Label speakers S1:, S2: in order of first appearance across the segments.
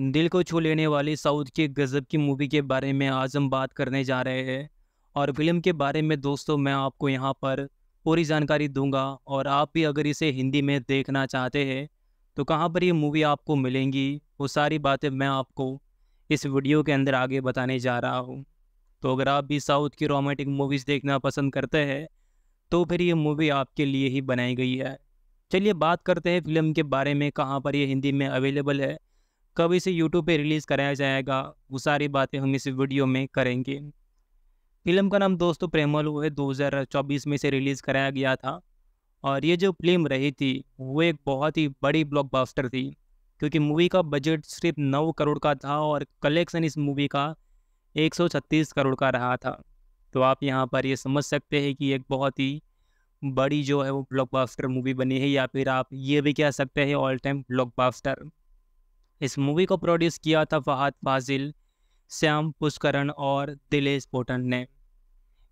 S1: दिल को छू लेने वाली साउथ की गज़ब की मूवी के बारे में आज हम बात करने जा रहे हैं और फिल्म के बारे में दोस्तों मैं आपको यहाँ पर पूरी जानकारी दूंगा और आप भी अगर इसे हिंदी में देखना चाहते हैं तो कहाँ पर ये मूवी आपको मिलेंगी वो सारी बातें मैं आपको इस वीडियो के अंदर आगे बताने जा रहा हूँ तो अगर आप भी साउथ की रोमांटिक मूवीज़ देखना पसंद करते हैं तो फिर ये मूवी आपके लिए ही बनाई गई है चलिए बात करते हैं फिल्म के बारे में कहाँ पर ये हिंदी में अवेलेबल है कब इसे यूट्यूब पे रिलीज़ कराया जाएगा वो सारी बातें हम इस वीडियो में करेंगे फिल्म का नाम दोस्तों प्रेमलू है दो में इसे रिलीज़ कराया गया था और ये जो फिल्म रही थी वो एक बहुत ही बड़ी ब्लॉकबस्टर थी क्योंकि मूवी का बजट सिर्फ नौ करोड़ का था और कलेक्शन इस मूवी का एक करोड़ का रहा था तो आप यहाँ पर ये समझ सकते हैं कि एक बहुत ही बड़ी जो है वो ब्लॉकबस्टर मूवी बनी है या फिर आप ये भी कह सकते हैं ऑल टाइम ब्लॉकबस्टर इस मूवी को प्रोड्यूस किया था फहद फाजिल श्याम पुष्करण और दिलेश पोटन ने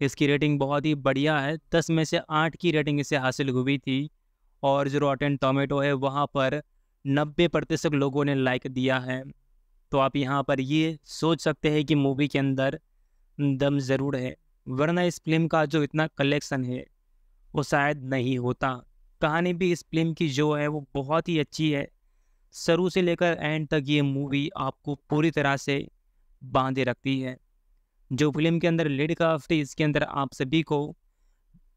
S1: इसकी रेटिंग बहुत ही बढ़िया है दस में से आठ की रेटिंग इसे हासिल हुई थी और जो रॉटन टोमेटो है वहाँ पर नब्बे प्रतिशत लोगों ने लाइक दिया है तो आप यहाँ पर ये सोच सकते हैं कि मूवी के अंदर दम ज़रूर है वरना इस फिल्म का जो इतना कलेक्शन है वो शायद नहीं होता कहानी भी इस फिल्म की जो है वो बहुत ही अच्छी है शुरू से लेकर एंड तक ये मूवी आपको पूरी तरह से बांधे रखती है जो फिल्म के अंदर लीड क्राफ्ट इसके अंदर आप सभी को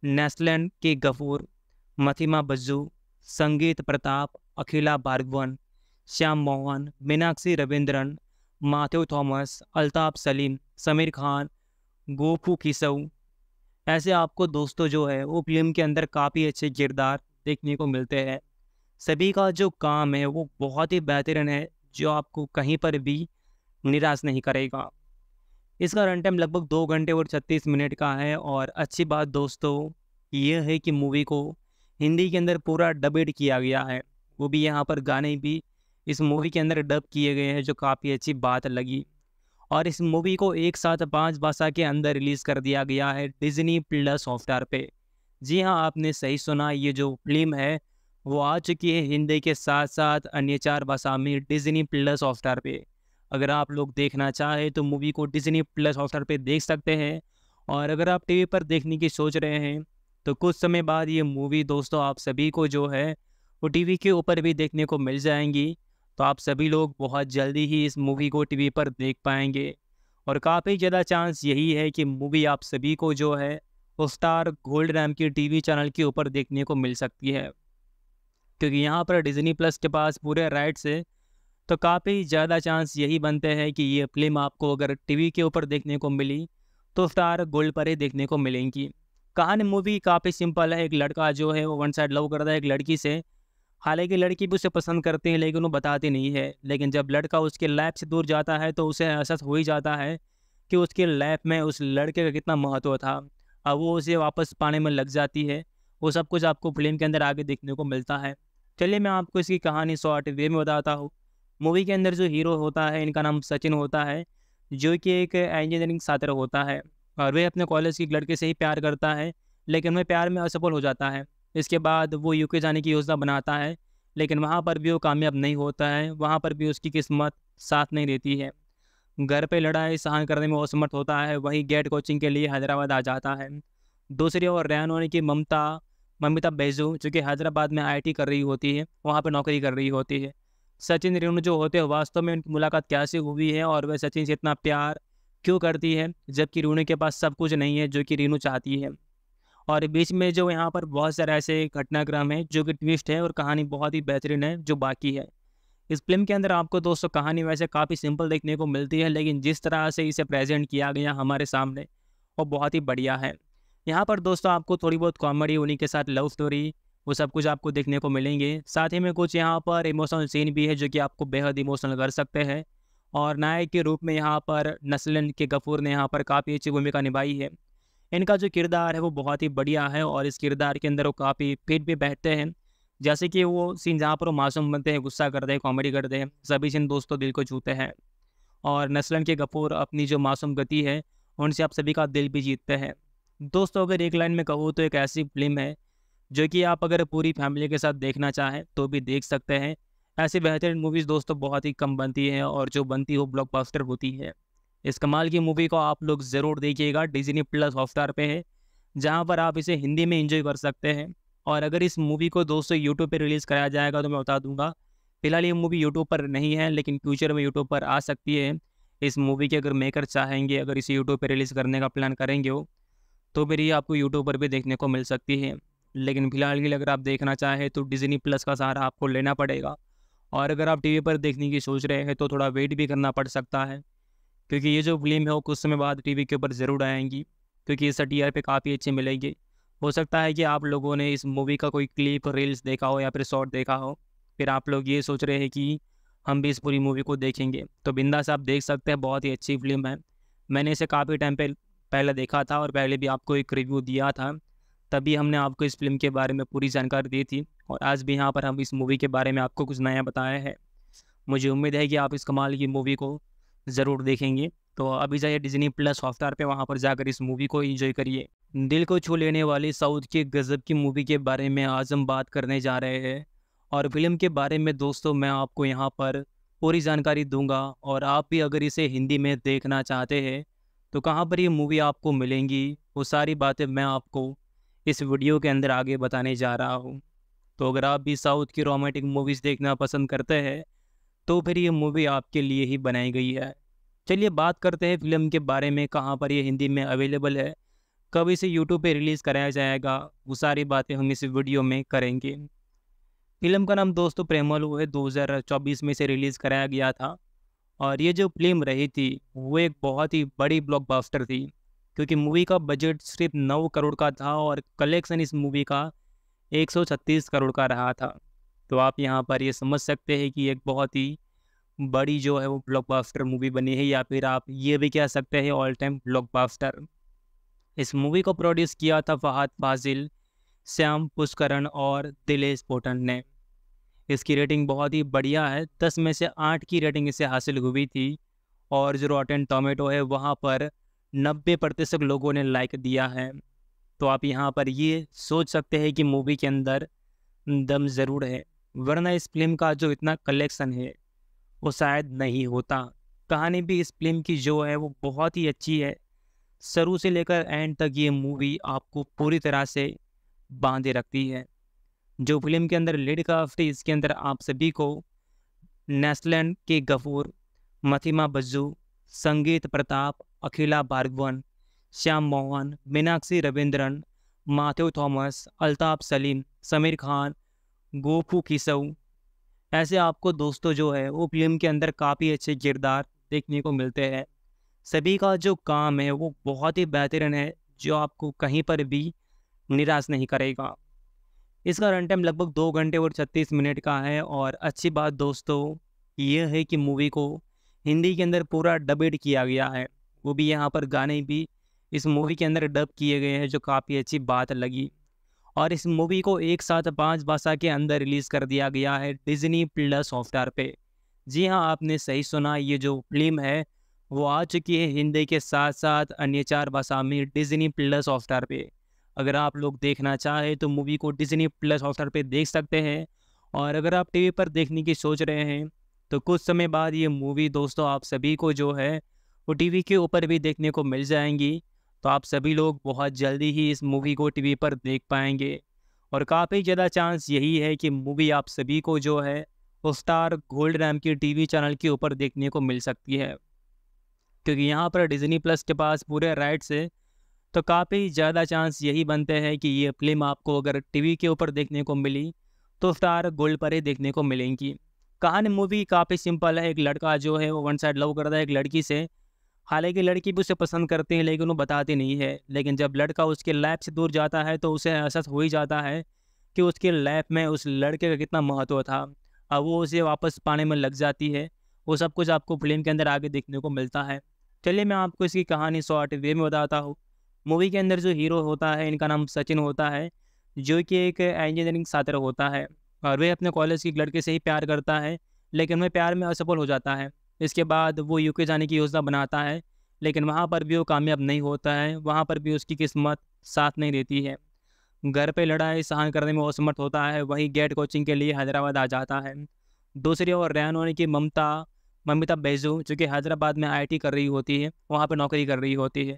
S1: नेस्लैंड के गफूर मथिमा बज्जू संगीत प्रताप अखिला भार्गवन श्याम मोहन मीनाक्षी रविंद्रन माथ्यू थॉमस अल्ताफ सलीम समीर खान गोपू किसव ऐसे आपको दोस्तों जो है वो फिल्म के अंदर काफ़ी अच्छे किरदार देखने को मिलते हैं सभी का जो काम है वो बहुत ही बेहतरीन है जो आपको कहीं पर भी निराश नहीं करेगा इसका रन टाइम लगभग दो घंटे और छत्तीस मिनट का है और अच्छी बात दोस्तों यह है कि मूवी को हिंदी के अंदर पूरा डबेड किया गया है वो भी यहाँ पर गाने भी इस मूवी के अंदर डब किए गए हैं जो काफ़ी अच्छी बात लगी और इस मूवी को एक साथ पांच भाषा के अंदर रिलीज़ कर दिया गया है डिज्नी प्लस सॉफ्टवेयर पे जी हाँ आपने सही सुना ये जो फिल्म है वो आ चुकी है हिंदी के साथ साथ अन्य चार भाषा में डिजनी प्लस हॉटस्टार पे अगर आप लोग देखना चाहें तो मूवी को डिजनी प्लस हॉटस्टार पे देख सकते हैं और अगर आप टीवी पर देखने की सोच रहे हैं तो कुछ समय बाद ये मूवी दोस्तों आप सभी को जो है वो टीवी के ऊपर भी देखने को मिल जाएंगी तो आप सभी लोग बहुत जल्दी ही इस मूवी को टीवी पर देख पाएंगे और काफ़ी ज़्यादा चांस यही है कि मूवी आप सभी को जो है वो स्टार गोल्ड रैम की टीवी चैनल के ऊपर देखने को मिल सकती है क्योंकि यहाँ पर डिज़नी प्लस के पास पूरे राइट्स है तो काफ़ी ज़्यादा चांस यही बनते हैं कि ये फिल्म आपको अगर टीवी के ऊपर देखने को मिली तो स्टार गोल्ड पर ही देखने को मिलेंगी कहानी मूवी काफ़ी सिंपल है एक लड़का जो है वो वन साइड लव करता है एक लड़की से हालांकि लड़की भी उसे पसंद करती है लेकिन वो बताती नहीं है लेकिन जब लड़का उसके लाइफ से दूर जाता है तो उसे एहसास हो ही जाता है कि उसके लाइफ में उस लड़के का कितना महत्व था अब वो उसे वापस पाने में लग जाती है वो सब कुछ आपको फिल्म के अंदर आगे देखने को मिलता है चलिए मैं आपको इसकी कहानी शॉर्ट वे में बताता हूँ मूवी के अंदर जो हीरो होता है इनका नाम सचिन होता है जो कि एक इंजीनियरिंग छात्र होता है और वह अपने कॉलेज की लड़के से ही प्यार करता है लेकिन वह प्यार में असफल हो जाता है इसके बाद वो यूके जाने की योजना बनाता है लेकिन वहाँ पर भी वो कामयाब नहीं होता है वहाँ पर भी उसकी किस्मत साथ नहीं देती है घर पे लड़ाई सहन करने में असमर्थ होता है वहीं गेट कोचिंग के लिए हैदराबाद आ जाता है दूसरी ओर रैन होने की ममता ममिता बैजू जो कि हैदराबाद में आईटी कर रही होती है वहाँ पर नौकरी कर रही होती है सचिन रेणु जो होते हैं वास्तव में उनकी मुलाकात कैसे हुई है और वह सचिन से इतना प्यार क्यों करती है जबकि रेणु के पास सब कुछ नहीं है जो कि रेणु चाहती है और बीच में जो यहाँ पर बहुत सारे ऐसे घटनाक्रम है जो कि ट्विस्ट है और कहानी बहुत ही बेहतरीन है जो बाकी है इस फिल्म के अंदर आपको दोस्तों कहानी वैसे काफ़ी सिंपल देखने को मिलती है लेकिन जिस तरह से इसे प्रेजेंट किया गया हमारे सामने वो बहुत ही बढ़िया है यहाँ पर दोस्तों आपको थोड़ी बहुत कॉमेडी उन्हीं के साथ लव स्टोरी वो सब कुछ आपको देखने को मिलेंगे साथ ही में कुछ यहाँ पर इमोशनल सीन भी है जो कि आपको बेहद इमोशनल कर सकते हैं और नायक के रूप में यहाँ पर नस्लन के गफूर ने यहाँ पर काफ़ी अच्छी भूमिका निभाई है इनका जो किरदार है वो बहुत ही बढ़िया है और इस किरदार के अंदर वो काफ़ी फिट भी बैठते हैं जैसे कि वो सीन जहाँ पर वो मासूम बनते हैं गुस्सा करते हैं कॉमेडी करते हैं सभी सीन दोस्तों दिल को छूते हैं और नस्लन के गफूर अपनी जो मासूम गति है उनसे आप सभी का दिल भी जीतते हैं दोस्तों अगर एक लाइन में कहूँ तो एक ऐसी फिल्म है जो कि आप अगर पूरी फैमिली के साथ देखना चाहें तो भी देख सकते हैं ऐसी बेहतरीन मूवीज़ दोस्तों बहुत ही कम बनती हैं और जो बनती हो ब्लॉकबस्टर होती है इस कमाल की मूवी को आप लोग ज़रूर देखिएगा डिजनी प्लस हॉटस्टार पे है जहाँ पर आप इसे हिंदी में इंजॉय कर सकते हैं और अगर इस मूवी को दोस्तों यूट्यूब पर रिलीज़ कराया जाएगा तो मैं बता दूंगा फिलहाल ये मूवी यूट्यूब पर नहीं है लेकिन फ्यूचर में यूट्यूब पर आ सकती है इस मूवी के अगर मेकर चाहेंगे अगर इसे यूट्यूब पर रिलीज़ करने का प्लान करेंगे वो तो फिर ये आपको यूट्यूब पर भी देखने को मिल सकती है लेकिन फिलहाल के लिए अगर आप देखना चाहें तो डिजनी प्लस का सहारा आपको लेना पड़ेगा और अगर आप टीवी पर देखने की सोच रहे हैं तो थोड़ा वेट भी करना पड़ सकता है क्योंकि ये जो फिल्म है वो कुछ समय बाद टीवी के ऊपर ज़रूर आएंगी क्योंकि इस टी आर पे काफ़ी अच्छी मिलेंगी हो सकता है कि आप लोगों ने इस मूवी का कोई क्लिप रील्स देखा हो या फिर शॉर्ट देखा हो फिर आप लोग ये सोच रहे हैं कि हम भी इस पूरी मूवी को देखेंगे तो से आप देख सकते हैं बहुत ही अच्छी फिल्म है मैंने इसे काफ़ी टाइम पर पहले देखा था और पहले भी आपको एक रिव्यू दिया था तभी हमने आपको इस फिल्म के बारे में पूरी जानकारी दी थी और आज भी यहाँ पर हम इस मूवी के बारे में आपको कुछ नया बताया है मुझे उम्मीद है कि आप इस कमाल की मूवी को ज़रूर देखेंगे तो अभी जाइए डिजनी प्लस हॉटस्टार पे वहाँ पर जाकर इस मूवी को एंजॉय करिए दिल को छू लेने वाली साउथ के गज़ब की मूवी के बारे में आज हम बात करने जा रहे हैं और फिल्म के बारे में दोस्तों मैं आपको यहाँ पर पूरी जानकारी दूंगा और आप भी अगर इसे हिंदी में देखना चाहते हैं तो कहाँ पर ये मूवी आपको मिलेंगी वो सारी बातें मैं आपको इस वीडियो के अंदर आगे बताने जा रहा हूँ तो अगर आप भी साउथ की रोमांटिक मूवीज़ देखना पसंद करते हैं तो फिर ये मूवी आपके लिए ही बनाई गई है चलिए बात करते हैं फिल्म के बारे में कहाँ पर ये हिंदी में अवेलेबल है कब इसे यूट्यूब पे रिलीज़ कराया जाएगा वो सारी बातें हम इस वीडियो में करेंगे फिल्म का नाम दोस्तों प्रेमल है 2024 में इसे रिलीज़ कराया गया था और ये जो फिल्म रही थी वो एक बहुत ही बड़ी ब्लॉकबस्टर थी क्योंकि मूवी का बजट सिर्फ नौ करोड़ का था और कलेक्शन इस मूवी का एक करोड़ का रहा था तो आप यहाँ पर ये समझ सकते हैं कि एक बहुत ही बड़ी जो है वो ब्लॉकबस्टर मूवी बनी है या फिर आप ये भी कह सकते हैं ऑल टाइम ब्लॉकबस्टर इस मूवी को प्रोड्यूस किया था फहाद फाजिल श्याम पुष्करण और दिलेश पोटन ने इसकी रेटिंग बहुत ही बढ़िया है दस में से आठ की रेटिंग इसे हासिल हुई थी और जो रॉटन टोमेटो है वहाँ पर नब्बे प्रतिशत लोगों ने लाइक दिया है तो आप यहाँ पर ये सोच सकते हैं कि मूवी के अंदर दम ज़रूर है वरना इस फिल्म का जो इतना कलेक्शन है वो शायद नहीं होता कहानी भी इस फिल्म की जो है वो बहुत ही अच्छी है शुरू से लेकर एंड तक ये मूवी आपको पूरी तरह से बांधे रखती है जो फिल्म के अंदर लीड थी इसके अंदर आप सभी को नेस्लैंड के गफूर मथिमा बज्जू संगीत प्रताप अखिला भार्गवन श्याम मोहन मीनाक्षी रविंद्रन माथ्यू थॉमस अल्ताफ सलीम समीर खान गोखू किसव ऐसे आपको दोस्तों जो है वो फिल्म के अंदर काफ़ी अच्छे किरदार देखने को मिलते हैं सभी का जो काम है वो बहुत ही बेहतरीन है जो आपको कहीं पर भी निराश नहीं करेगा इसका रन टाइम लगभग दो घंटे और छत्तीस मिनट का है और अच्छी बात दोस्तों यह है कि मूवी को हिंदी के अंदर पूरा डबेड किया गया है वो भी यहाँ पर गाने भी इस मूवी के अंदर डब किए गए हैं जो काफ़ी अच्छी बात लगी और इस मूवी को एक साथ पांच भाषा के अंदर रिलीज़ कर दिया गया है डिज्नी प्लस सॉफ्टवेयर पे जी हाँ आपने सही सुना ये जो फिल्म है वो आ चुकी है हिंदी के साथ साथ अन्य चार भाषा में डिज्नी प्लस सॉफ्टवेयर पे अगर आप लोग देखना चाहें तो मूवी को डिजनी प्लस हॉटस्टार पर देख सकते हैं और अगर आप टीवी पर देखने की सोच रहे हैं तो कुछ समय बाद ये मूवी दोस्तों आप सभी को जो है वो टीवी के ऊपर भी देखने को मिल जाएंगी तो आप सभी लोग बहुत जल्दी ही इस मूवी को टीवी पर देख पाएंगे और काफ़ी ज़्यादा चांस यही है कि मूवी आप सभी को जो है वो स्टार गोल्ड रैम के टीवी चैनल के ऊपर देखने को मिल सकती है क्योंकि यहाँ पर डिजनी प्लस के पास पूरे राइट्स है तो काफ़ी ज़्यादा चांस यही बनते हैं कि ये फिल्म आपको अगर टीवी के ऊपर देखने को मिली तो स्टार गोल्ड पर ही देखने को मिलेंगी कहानी मूवी काफ़ी सिंपल है एक लड़का जो है वो वन साइड लव करता है एक लड़की से हालांकि लड़की भी उसे पसंद करती है लेकिन वो बताती नहीं है लेकिन जब लड़का उसके लाइफ से दूर जाता है तो उसे एहसास हो ही जाता है कि उसके लाइफ में उस लड़के का कितना महत्व था अब वो उसे वापस पाने में लग जाती है वो सब कुछ आपको फिल्म के अंदर आगे देखने को मिलता है चलिए मैं आपको इसकी कहानी शॉर्ट वे में बताता हूँ मूवी के अंदर जो हीरो होता है इनका नाम सचिन होता है जो कि एक इंजीनियरिंग छात्र होता है और वह अपने कॉलेज की लड़के से ही प्यार करता है लेकिन वह प्यार में असफल हो जाता है इसके बाद वो यूके जाने की योजना बनाता है लेकिन वहाँ पर भी वो कामयाब नहीं होता है वहाँ पर भी उसकी किस्मत साथ नहीं देती है घर पे लड़ाई सहन करने में असमर्थ होता है वहीं गेट कोचिंग के लिए हैदराबाद आ जाता है दूसरी ओर रैन होने की ममता ममिता बैजू जो कि हैदराबाद में आईटी कर रही होती है वहाँ पर नौकरी कर रही होती है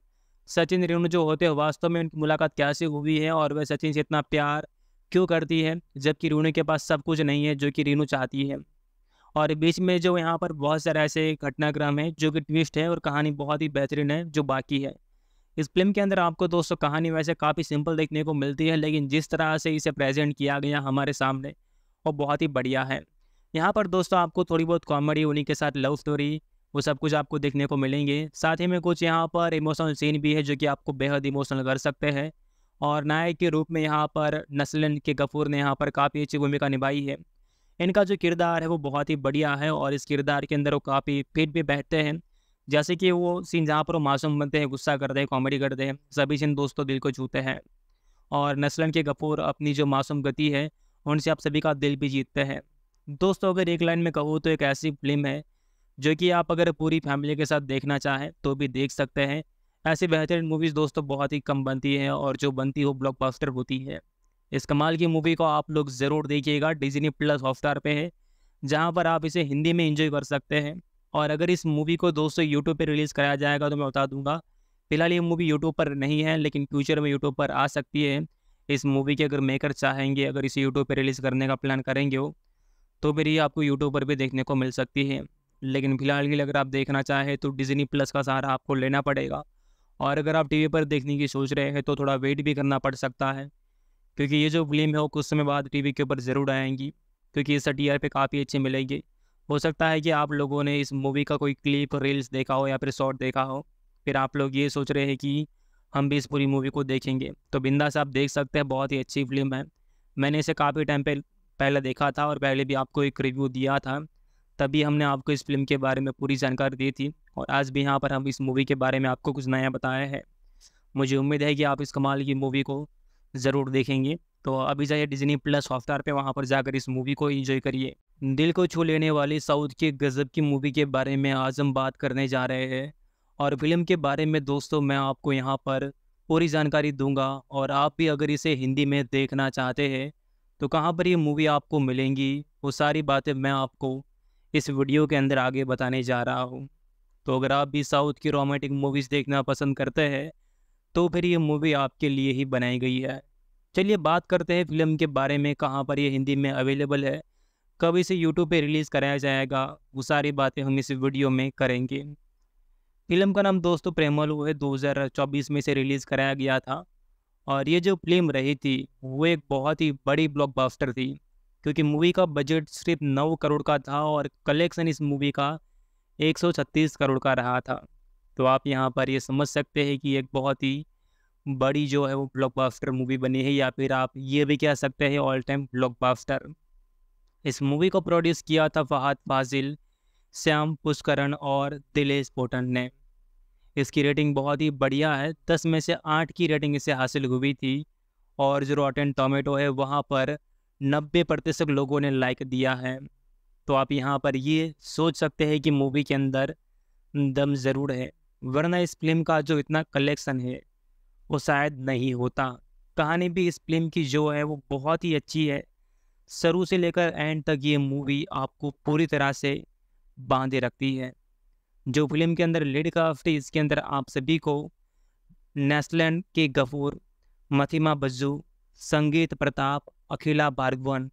S1: सचिन रेणु जो होते हैं वास्तव में उनकी मुलाकात कैसे हुई है और वह सचिन से इतना प्यार क्यों करती है जबकि रेणु के पास सब कुछ नहीं है जो कि रेणु चाहती है और बीच में जो यहाँ पर बहुत सारे ऐसे घटनाक्रम है जो कि ट्विस्ट है और कहानी बहुत ही बेहतरीन है जो बाकी है इस फिल्म के अंदर आपको दोस्तों कहानी वैसे काफ़ी सिंपल देखने को मिलती है लेकिन जिस तरह से इसे प्रेजेंट किया गया हमारे सामने वो बहुत ही बढ़िया है यहाँ पर दोस्तों आपको थोड़ी बहुत कॉमेडी उन्हीं के साथ लव स्टोरी वो सब कुछ आपको देखने को मिलेंगे साथ ही में कुछ यहाँ पर इमोशनल सीन भी है जो कि आपको बेहद इमोशनल कर सकते हैं और नायक के रूप में यहाँ पर नस्लन के गफूर ने यहाँ पर काफ़ी अच्छी भूमिका निभाई है इनका जो किरदार है वो बहुत ही बढ़िया है और इस किरदार के अंदर वो काफ़ी फिट भी बैठते हैं जैसे कि वो सीन जहाँ पर वो मासूम बनते हैं गुस्सा करते हैं कॉमेडी करते हैं सभी सीन दोस्तों दिल को छूते हैं और नस्लन के गफूर अपनी जो मासूम गति है उनसे आप सभी का दिल भी जीतते हैं दोस्तों अगर एक लाइन में कहूँ तो एक ऐसी फिल्म है जो कि आप अगर पूरी फैमिली के साथ देखना चाहें तो भी देख सकते हैं ऐसी बेहतरीन मूवीज़ दोस्तों बहुत ही कम बनती हैं और जो बनती हो ब्लॉकबस्टर होती है इस कमाल की मूवी को आप लोग ज़रूर देखिएगा डिजनी प्लस हॉटस्टार पे है जहाँ पर आप इसे हिंदी में इंजॉय कर सकते हैं और अगर इस मूवी को दोस्तों यूट्यूब पर रिलीज़ कराया जाएगा तो मैं बता दूंगा फिलहाल ये मूवी यूट्यूब पर नहीं है लेकिन फ्यूचर में यूट्यूब पर आ सकती है इस मूवी के अगर मेकर चाहेंगे अगर इसे यूट्यूब पर रिलीज़ करने का प्लान करेंगे हो तो फिर ये आपको यूट्यूब पर भी देखने को मिल सकती है लेकिन फ़िलहाल के लिए अगर आप देखना चाहें तो डिज़नी प्लस का सहारा आपको लेना पड़ेगा और अगर आप टीवी पर देखने की सोच रहे हैं तो थोड़ा वेट भी करना पड़ सकता है क्योंकि ये जो फिल्म है वो कुछ समय बाद टीवी के ऊपर ज़रूर आएंगी क्योंकि इससे टी आर पे काफ़ी अच्छे मिलेंगे हो सकता है कि आप लोगों ने इस मूवी का कोई क्लिप रील्स देखा हो या फिर शॉर्ट देखा हो फिर आप लोग ये सोच रहे हैं कि हम भी इस पूरी मूवी को देखेंगे तो बिंदा से आप देख सकते हैं बहुत ही अच्छी फिल्म है मैंने इसे काफ़ी टाइम पे पहले देखा था और पहले भी आपको एक रिव्यू दिया था तभी हमने आपको इस फिल्म के बारे में पूरी जानकारी दी थी और आज भी यहाँ पर हम इस मूवी के बारे में आपको कुछ नया बताया है मुझे उम्मीद है कि आप इस कमाल की मूवी को ज़रूर देखेंगे तो अभी जाइए डिजनी प्लस हॉटस्टार पर वहाँ पर जाकर इस मूवी को इंजॉय करिए दिल को छू लेने वाली साउथ की गज़ब की मूवी के बारे में आज हम बात करने जा रहे हैं और फिल्म के बारे में दोस्तों मैं आपको यहाँ पर पूरी जानकारी दूंगा और आप भी अगर इसे हिंदी में देखना चाहते हैं तो कहाँ पर ये मूवी आपको मिलेंगी वो सारी बातें मैं आपको इस वीडियो के अंदर आगे बताने जा रहा हूँ तो अगर आप भी साउथ की रोमांटिक मूवीज़ देखना पसंद करते हैं तो फिर ये मूवी आपके लिए ही बनाई गई है चलिए बात करते हैं फिल्म के बारे में कहाँ पर यह हिंदी में अवेलेबल है कब इसे यूट्यूब पर रिलीज़ कराया जाएगा वो सारी बातें हम इस वीडियो में करेंगे फिल्म का नाम दोस्तों प्रेमलू है 2024 में इसे रिलीज़ कराया गया था और ये जो फिल्म रही थी वो एक बहुत ही बड़ी ब्लॉकबस्टर थी क्योंकि मूवी का बजट सिर्फ नौ करोड़ का था और कलेक्शन इस मूवी का एक करोड़ का रहा था तो आप यहाँ पर ये समझ सकते हैं कि एक बहुत ही बड़ी जो है वो ब्लॉकबस्टर मूवी बनी है या फिर आप ये भी कह सकते हैं ऑल टाइम ब्लॉकबस्टर इस मूवी को प्रोड्यूस किया था फहाद फाजिल श्याम पुष्करण और दिलेश पोटन ने इसकी रेटिंग बहुत ही बढ़िया है दस में से आठ की रेटिंग इसे हासिल हुई थी और जो रॉटेन टोमेटो है वहाँ पर नब्बे प्रतिशत लोगों ने लाइक दिया है तो आप यहाँ पर ये सोच सकते हैं कि मूवी के अंदर दम ज़रूर है वरना इस फिल्म का जो इतना कलेक्शन है वो शायद नहीं होता कहानी भी इस फिल्म की जो है वो बहुत ही अच्छी है शुरू से लेकर एंड तक ये मूवी आपको पूरी तरह से बांधे रखती है जो फिल्म के अंदर लेडी क्राफ्ट इसके अंदर आप सभी को नेस्लैंड के गफूर मथिमा बज्जू संगीत प्रताप अखिला भार्गवन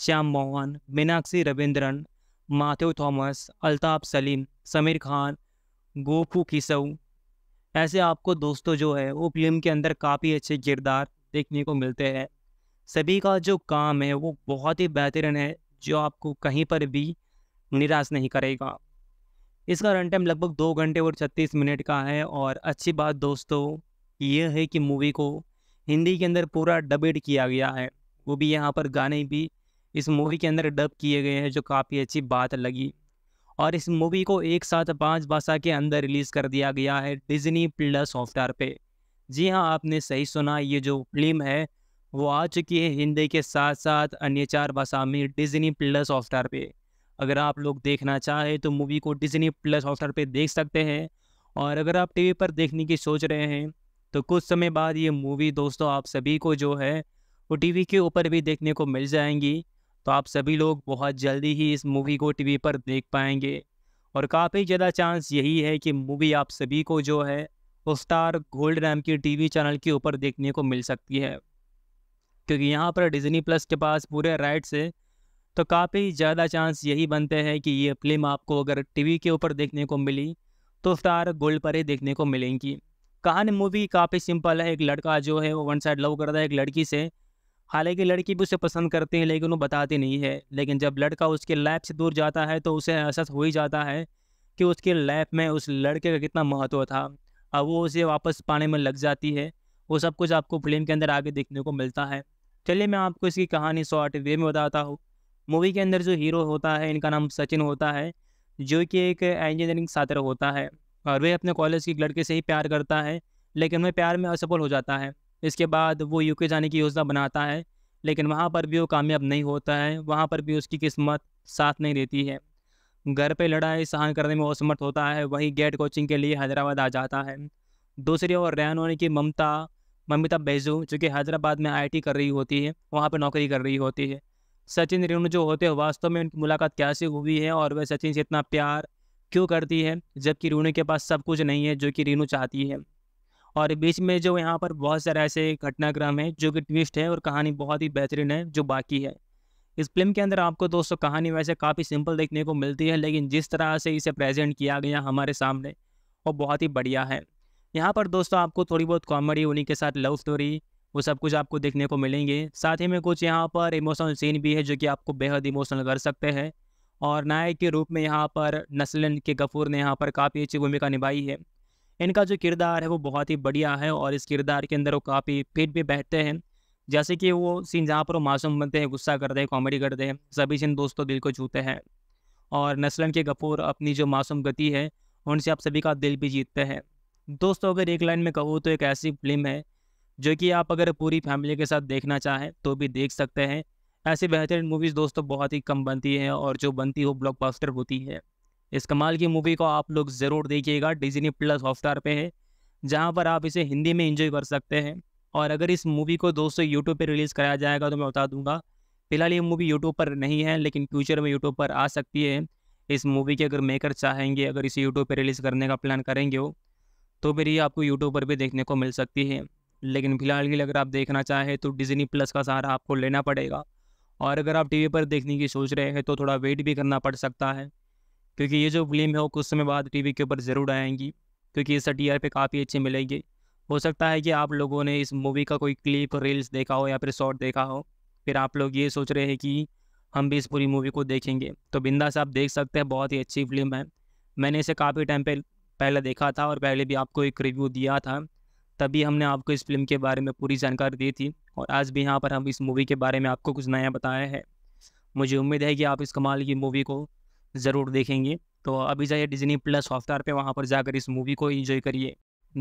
S1: श्याम मोहन मीनाक्षी रविंद्रन माथ्यू थॉमस अल्ताफ सलीम समीर खान गोफू किसऊ ऐसे आपको दोस्तों जो है वो फिल्म के अंदर काफ़ी अच्छे किरदार देखने को मिलते हैं सभी का जो काम है वो बहुत ही बेहतरीन है जो आपको कहीं पर भी निराश नहीं करेगा इसका रन टाइम लगभग दो घंटे और छत्तीस मिनट का है और अच्छी बात दोस्तों यह है कि मूवी को हिंदी के अंदर पूरा डबेड किया गया है वो भी यहाँ पर गाने भी इस मूवी के अंदर डब किए गए हैं जो काफ़ी अच्छी बात लगी और इस मूवी को एक साथ पांच भाषा के अंदर रिलीज़ कर दिया गया है डिज्नी प्लस सॉफ्टवेयर पे जी हाँ आपने सही सुना ये जो फिल्म है वो आ चुकी है हिंदी के साथ साथ अन्य चार भाषा में डिज्नी प्लस हॉटस्टार पे अगर आप लोग देखना चाहें तो मूवी को डिज्नी प्लस हॉटस्टार पे देख सकते हैं और अगर आप टीवी पर देखने की सोच रहे हैं तो कुछ समय बाद ये मूवी दोस्तों आप सभी को जो है वो टीवी के ऊपर भी देखने को मिल जाएंगी तो आप सभी लोग बहुत जल्दी ही इस मूवी को टीवी पर देख पाएंगे और काफ़ी ज़्यादा चांस यही है कि मूवी आप सभी को जो है स्टार गोल्ड रैम की टीवी चैनल के ऊपर देखने को मिल सकती है क्योंकि यहाँ पर डिज्नी प्लस के पास पूरे राइट्स है तो काफ़ी ज़्यादा चांस यही बनते हैं कि ये फिल्म आपको अगर टीवी के ऊपर देखने को मिली तो स्टार गोल्ड पर ही देखने को मिलेंगी कहानी मूवी काफ़ी सिंपल है एक लड़का जो है वो वन साइड लव करता है एक लड़की से हालांकि लड़की भी उसे पसंद करती है लेकिन वो बताती नहीं है लेकिन जब लड़का उसके लैब से दूर जाता है तो उसे एहसास हो ही जाता है कि उसके लैब में उस लड़के का कितना महत्व था अब वो उसे वापस पाने में लग जाती है वो सब कुछ आपको फिल्म के अंदर आगे देखने को मिलता है चलिए मैं आपको इसकी कहानी शॉर्ट वे में बताता हूँ मूवी के अंदर जो हीरो होता है इनका नाम सचिन होता है जो कि एक इंजीनियरिंग छात्र होता है और वह अपने कॉलेज की लड़के से ही प्यार करता है लेकिन वह प्यार में असफल हो जाता है इसके बाद वो यूके जाने की योजना बनाता है लेकिन वहाँ पर भी वो कामयाब नहीं होता है वहाँ पर भी उसकी किस्मत साथ नहीं देती है घर पे लड़ाई सहन करने में असमर्थ होता है वहीं गेट कोचिंग के लिए हैदराबाद आ जाता है दूसरी ओर रैन होने की ममता ममिता बैजू जो कि हैदराबाद में आईटी कर रही होती है वहाँ पर नौकरी कर रही होती है सचिन रेणु जो होते हैं वास्तव में उनकी मुलाकात कैसे हुई है और वह सचिन से इतना प्यार क्यों करती है जबकि रेणु के पास सब कुछ नहीं है जो कि रेणु चाहती है और बीच में जो यहाँ पर बहुत सारे ऐसे घटनाक्रम है जो कि ट्विस्ट है और कहानी बहुत ही बेहतरीन है जो बाकी है इस फिल्म के अंदर आपको दोस्तों कहानी वैसे काफ़ी सिंपल देखने को मिलती है लेकिन जिस तरह से इसे प्रेजेंट किया गया हमारे सामने वो बहुत ही बढ़िया है यहाँ पर दोस्तों आपको थोड़ी बहुत कॉमेडी उन्हीं के साथ लव स्टोरी वो सब कुछ आपको देखने को मिलेंगे साथ ही में कुछ यहाँ पर इमोशनल सीन भी है जो कि आपको बेहद इमोशनल कर सकते हैं और नायक के रूप में यहाँ पर नसलन के गफूर ने यहाँ पर काफ़ी अच्छी भूमिका निभाई है इनका जो किरदार है वो बहुत ही बढ़िया है और इस किरदार के अंदर वो काफ़ी फिट भी बैठते हैं जैसे कि वो सीन जहाँ पर वो मासूम बनते हैं गुस्सा करते हैं कॉमेडी करते हैं सभी सीन दोस्तों दिल को छूते हैं और नस्लन के गफूर अपनी जो मासूम गति है उनसे आप सभी का दिल भी जीतते हैं दोस्तों अगर एक लाइन में कहूँ तो एक ऐसी फिल्म है जो कि आप अगर पूरी फैमिली के साथ देखना चाहें तो भी देख सकते हैं ऐसी बेहतरीन मूवीज़ दोस्तों बहुत ही कम बनती हैं और जो बनती हो ब्लॉकबस्टर होती है इस कमाल की मूवी को आप लोग ज़रूर देखिएगा डिजनी प्लस हॉटस्टार पे है जहाँ पर आप इसे हिंदी में इंजॉय कर सकते हैं और अगर इस मूवी को दोस्तों यूट्यूब पर रिलीज़ कराया जाएगा तो मैं बता दूंगा फिलहाल ये मूवी यूट्यूब पर नहीं है लेकिन फ्यूचर में यूट्यूब पर आ सकती है इस मूवी के अगर मेकर चाहेंगे अगर इसे यूट्यूब पर रिलीज़ करने का प्लान करेंगे हो तो फिर ये आपको यूट्यूब पर भी देखने को मिल सकती है लेकिन फिलहाल के लिए अगर आप देखना चाहें तो डिजनी प्लस का सहारा आपको लेना पड़ेगा और अगर आप टीवी पर देखने की सोच रहे हैं तो थोड़ा वेट भी करना पड़ सकता है क्योंकि ये जो फिल्म है वो कुछ समय बाद टीवी के ऊपर ज़रूर आएंगी क्योंकि इस टी आर पे काफ़ी अच्छे मिलेंगे हो सकता है कि आप लोगों ने इस मूवी का कोई क्लिप रील्स देखा हो या फिर शॉर्ट देखा हो फिर आप लोग ये सोच रहे हैं कि हम भी इस पूरी मूवी को देखेंगे तो बिंदा से आप देख सकते हैं बहुत ही अच्छी फिल्म है मैंने इसे काफ़ी टाइम पे पहले देखा था और पहले भी आपको एक रिव्यू दिया था तभी हमने आपको इस फिल्म के बारे में पूरी जानकारी दी थी और आज भी यहाँ पर हम इस मूवी के बारे में आपको कुछ नया बताया है मुझे उम्मीद है कि आप इस कमाल की मूवी को ज़रूर देखेंगे तो अभी जाइए डिजनी प्लस हॉटस्टार पे वहाँ पर जाकर इस मूवी को एंजॉय करिए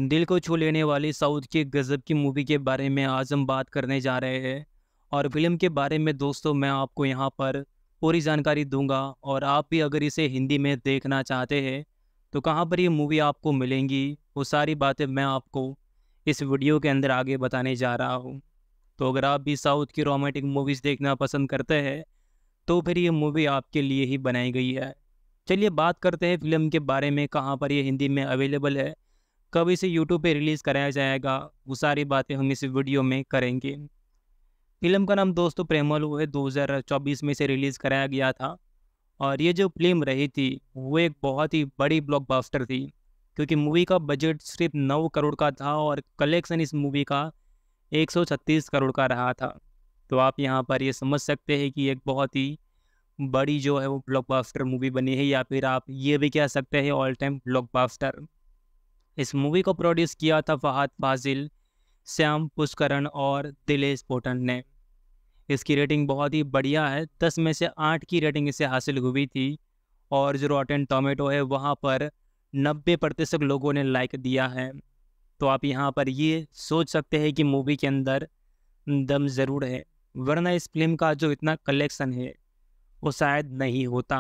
S1: दिल को छू लेने वाली साउथ की गज़ब की मूवी के बारे में आज हम बात करने जा रहे हैं और फिल्म के बारे में दोस्तों मैं आपको यहाँ पर पूरी जानकारी दूंगा और आप भी अगर इसे हिंदी में देखना चाहते हैं तो कहाँ पर ये मूवी आपको मिलेंगी वो सारी बातें मैं आपको इस वीडियो के अंदर आगे बताने जा रहा हूँ तो अगर आप भी साउथ की रोमांटिक मूवीज़ देखना पसंद करते हैं तो फिर ये मूवी आपके लिए ही बनाई गई है चलिए बात करते हैं फिल्म के बारे में कहाँ पर यह हिंदी में अवेलेबल है कब इसे यूट्यूब पर रिलीज़ कराया जाएगा वो सारी बातें हम इस वीडियो में करेंगे फिल्म का नाम दोस्तों प्रेमलू है 2024 में इसे रिलीज़ कराया गया था और ये जो फिल्म रही थी वो एक बहुत ही बड़ी ब्लॉकबस्टर थी क्योंकि मूवी का बजट सिर्फ नौ करोड़ का था और कलेक्शन इस मूवी का 136 करोड़ का रहा था तो आप यहाँ पर ये समझ सकते हैं कि एक बहुत ही बड़ी जो है वो ब्लॉकबस्टर मूवी बनी है या फिर आप ये भी कह सकते हैं ऑल टाइम ब्लॉकबस्टर इस मूवी को प्रोड्यूस किया था फहद फाजिल श्याम पुष्करण और दिलेश पोटन ने इसकी रेटिंग बहुत ही बढ़िया है दस में से आठ की रेटिंग इसे हासिल हुई थी और जो रॉटन टोमेटो है वहाँ पर नब्बे प्रतिशत लोगों ने लाइक दिया है तो आप यहाँ पर ये सोच सकते हैं कि मूवी के अंदर दम ज़रूर है वरना इस फिल्म का जो इतना कलेक्शन है वो शायद नहीं होता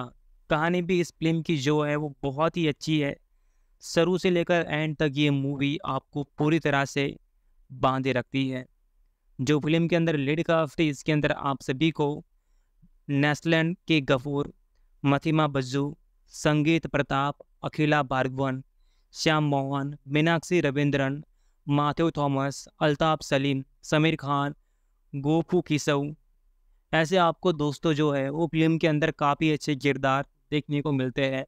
S1: कहानी भी इस फिल्म की जो है वो बहुत ही अच्छी है शुरू से लेकर एंड तक ये मूवी आपको पूरी तरह से बांधे रखती है जो फिल्म के अंदर लीड काफ्ट इसके अंदर आप सभी को नेस्लैंड के गफूर मथिमा बज्जू संगीत प्रताप अखिला भार्गवन श्याम मोहन मीनाक्षी रविंद्रन माथ्यू थॉमस अल्ताफ सलीम समीर खान गोफू किसऊ ऐसे आपको दोस्तों जो है वो फिल्म के अंदर काफ़ी अच्छे किरदार देखने को मिलते हैं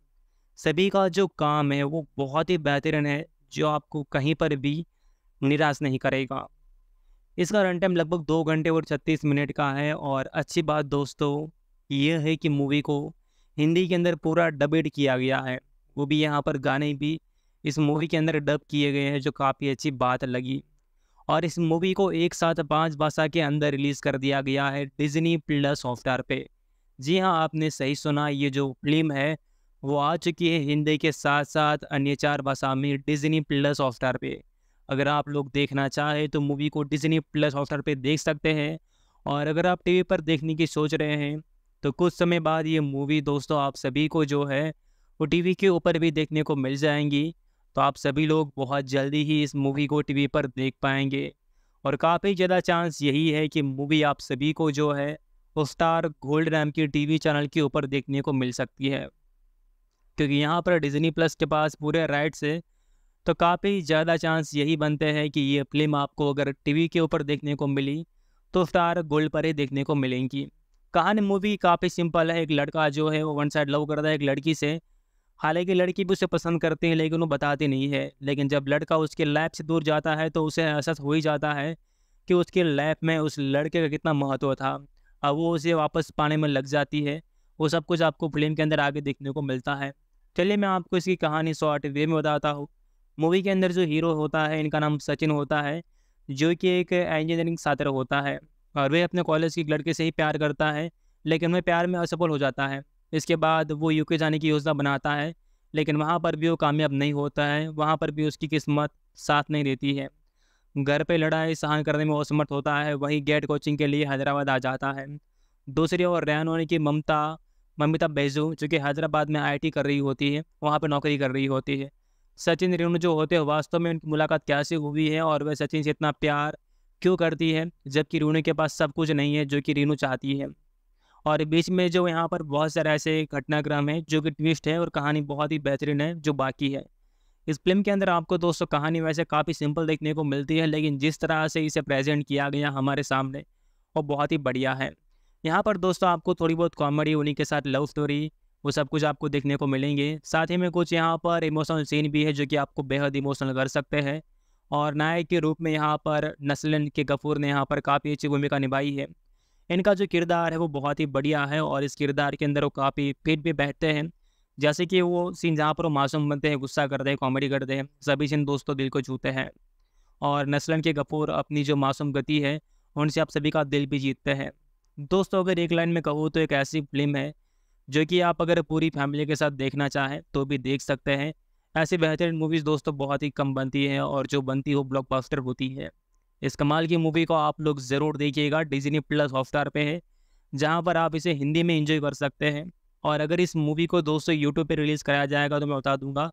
S1: सभी का जो काम है वो बहुत ही बेहतरीन है जो आपको कहीं पर भी निराश नहीं करेगा इसका रन टाइम लगभग दो घंटे और छत्तीस मिनट का है और अच्छी बात दोस्तों ये है कि मूवी को हिंदी के अंदर पूरा डबेड किया गया है वो भी यहाँ पर गाने भी इस मूवी के अंदर डब किए गए हैं जो काफ़ी अच्छी बात लगी और इस मूवी को एक साथ पाँच भाषा के अंदर रिलीज़ कर दिया गया है डिजनी प्लस हॉटस्टार पे जी हाँ आपने सही सुना ये जो फिल्म है वो आ चुकी है हिंदी के साथ साथ अन्य चार भाषा में डिजनी प्लस हॉटस्टार पे अगर आप लोग देखना चाहें तो मूवी को डिजनी प्लस हॉटस्टार पे देख सकते हैं और अगर आप टीवी पर देखने की सोच रहे हैं तो कुछ समय बाद ये मूवी दोस्तों आप सभी को जो है वो टीवी के ऊपर भी देखने को मिल जाएंगी तो आप सभी लोग बहुत जल्दी ही इस मूवी को टीवी पर देख पाएंगे और काफ़ी ज़्यादा चांस यही है कि मूवी आप सभी को जो है स्टार गोल्ड रैम की टीवी चैनल के ऊपर देखने को मिल सकती है क्योंकि यहाँ पर डिज्नी प्लस के पास पूरे राइट्स है तो काफ़ी ज़्यादा चांस यही बनते हैं कि ये फिल्म आपको अगर टीवी के ऊपर देखने को मिली तो स्टार गोल्ड पर ही देखने को मिलेंगी कहानी मूवी काफ़ी सिंपल है एक लड़का जो है वो वन साइड लव करता है एक लड़की से हालांकि लड़की भी उसे पसंद करती है लेकिन वो बताती नहीं है लेकिन जब लड़का उसके लैब से दूर जाता है तो उसे एहसास हो ही जाता है कि उसके लैब में उस लड़के का कितना महत्व था अब वो उसे वापस पाने में लग जाती है वो सब कुछ आपको फिल्म के अंदर आगे देखने को मिलता है चलिए मैं आपको इसकी कहानी शॉर्ट वे में बताता हूँ मूवी के अंदर जो हीरो होता है इनका नाम सचिन होता है जो कि एक इंजीनियरिंग छात्र होता है और वह अपने कॉलेज की लड़के से ही प्यार करता है लेकिन वह प्यार में असफल हो जाता है इसके बाद वो यूके जाने की योजना बनाता है लेकिन वहाँ पर भी वो कामयाब नहीं होता है वहाँ पर भी उसकी किस्मत साथ नहीं देती है घर पे लड़ाई सहन करने में असमर्थ होता है वहीं गेट कोचिंग के लिए हैदराबाद आ जाता है दूसरी ओर रैन होने की ममता ममिता बैजू जो कि हैदराबाद में आई कर रही होती है वहाँ पर नौकरी कर रही होती है सचिन रेणु जो होते हैं वास्तव में उनकी मुलाकात कैसे हुई है और वह सचिन से इतना प्यार क्यों करती है जबकि रेणु के पास सब कुछ नहीं है जो कि रेणु चाहती है और बीच में जो यहाँ पर बहुत सारे ऐसे घटनाक्रम है जो कि ट्विस्ट है और कहानी बहुत ही बेहतरीन है जो बाकी है इस फिल्म के अंदर आपको दोस्तों कहानी वैसे काफ़ी सिंपल देखने को मिलती है लेकिन जिस तरह से इसे प्रेजेंट किया गया हमारे सामने वो बहुत ही बढ़िया है यहाँ पर दोस्तों आपको थोड़ी बहुत कॉमेडी उन्हीं के साथ लव स्टोरी वो सब कुछ आपको देखने को मिलेंगे साथ ही में कुछ यहाँ पर इमोशनल सीन भी है जो कि आपको बेहद इमोशनल कर सकते हैं और नायक के रूप में यहाँ पर नस्लन के गफूर ने यहाँ पर काफ़ी अच्छी भूमिका निभाई है इनका जो किरदार है वो बहुत ही बढ़िया है और इस किरदार के अंदर वो काफ़ी फिट भी बैठते हैं जैसे कि वो सीन जहाँ पर वो मासूम बनते हैं गुस्सा करते हैं कॉमेडी करते हैं सभी सीन दोस्तों दिल को छूते हैं और नस्लन के गफूर अपनी जो मासूम गति है उनसे आप सभी का दिल भी जीतते हैं दोस्तों अगर एक लाइन में कहूँ तो एक ऐसी फिल्म है जो कि आप अगर पूरी फैमिली के साथ देखना चाहें तो भी देख सकते हैं ऐसी बेहतरीन मूवीज़ दोस्तों बहुत ही कम बनती हैं और जो बनती हो ब्लॉकबस्टर होती है इस कमाल की मूवी को आप लोग ज़रूर देखिएगा डिजनी प्लस हॉटस्टार पे है जहाँ पर आप इसे हिंदी में इंजॉय कर सकते हैं और अगर इस मूवी को दोस्तों यूट्यूब पर रिलीज़ कराया जाएगा तो मैं बता दूंगा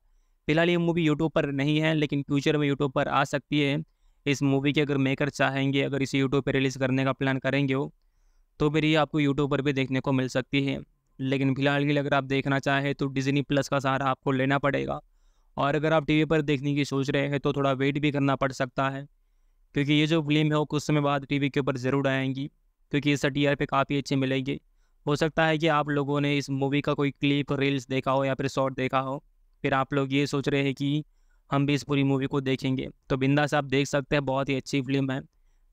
S1: फिलहाल ये मूवी यूट्यूब पर नहीं है लेकिन फ्यूचर में यूट्यूब पर आ सकती है इस मूवी के अगर मेकर चाहेंगे अगर इसे यूट्यूब पर रिलीज़ करने का प्लान करेंगे हो तो फिर ये आपको यूट्यूब पर भी देखने को मिल सकती है लेकिन फिलहाल के लिए अगर आप देखना चाहें तो डिजनी प्लस का सहारा आपको लेना पड़ेगा और अगर आप टीवी पर देखने की सोच रहे हैं तो थोड़ा वेट भी करना पड़ सकता है क्योंकि ये जो फिल्म है वो कुछ समय बाद टीवी के ऊपर ज़रूर आएंगी क्योंकि ये सटी आर पे काफ़ी अच्छे मिलेंगे हो सकता है कि आप लोगों ने इस मूवी का कोई क्लिप रील्स देखा हो या फिर शॉर्ट देखा हो फिर आप लोग ये सोच रहे हैं कि हम भी इस पूरी मूवी को देखेंगे तो बिंदा साहब देख सकते हैं बहुत ही अच्छी फिल्म है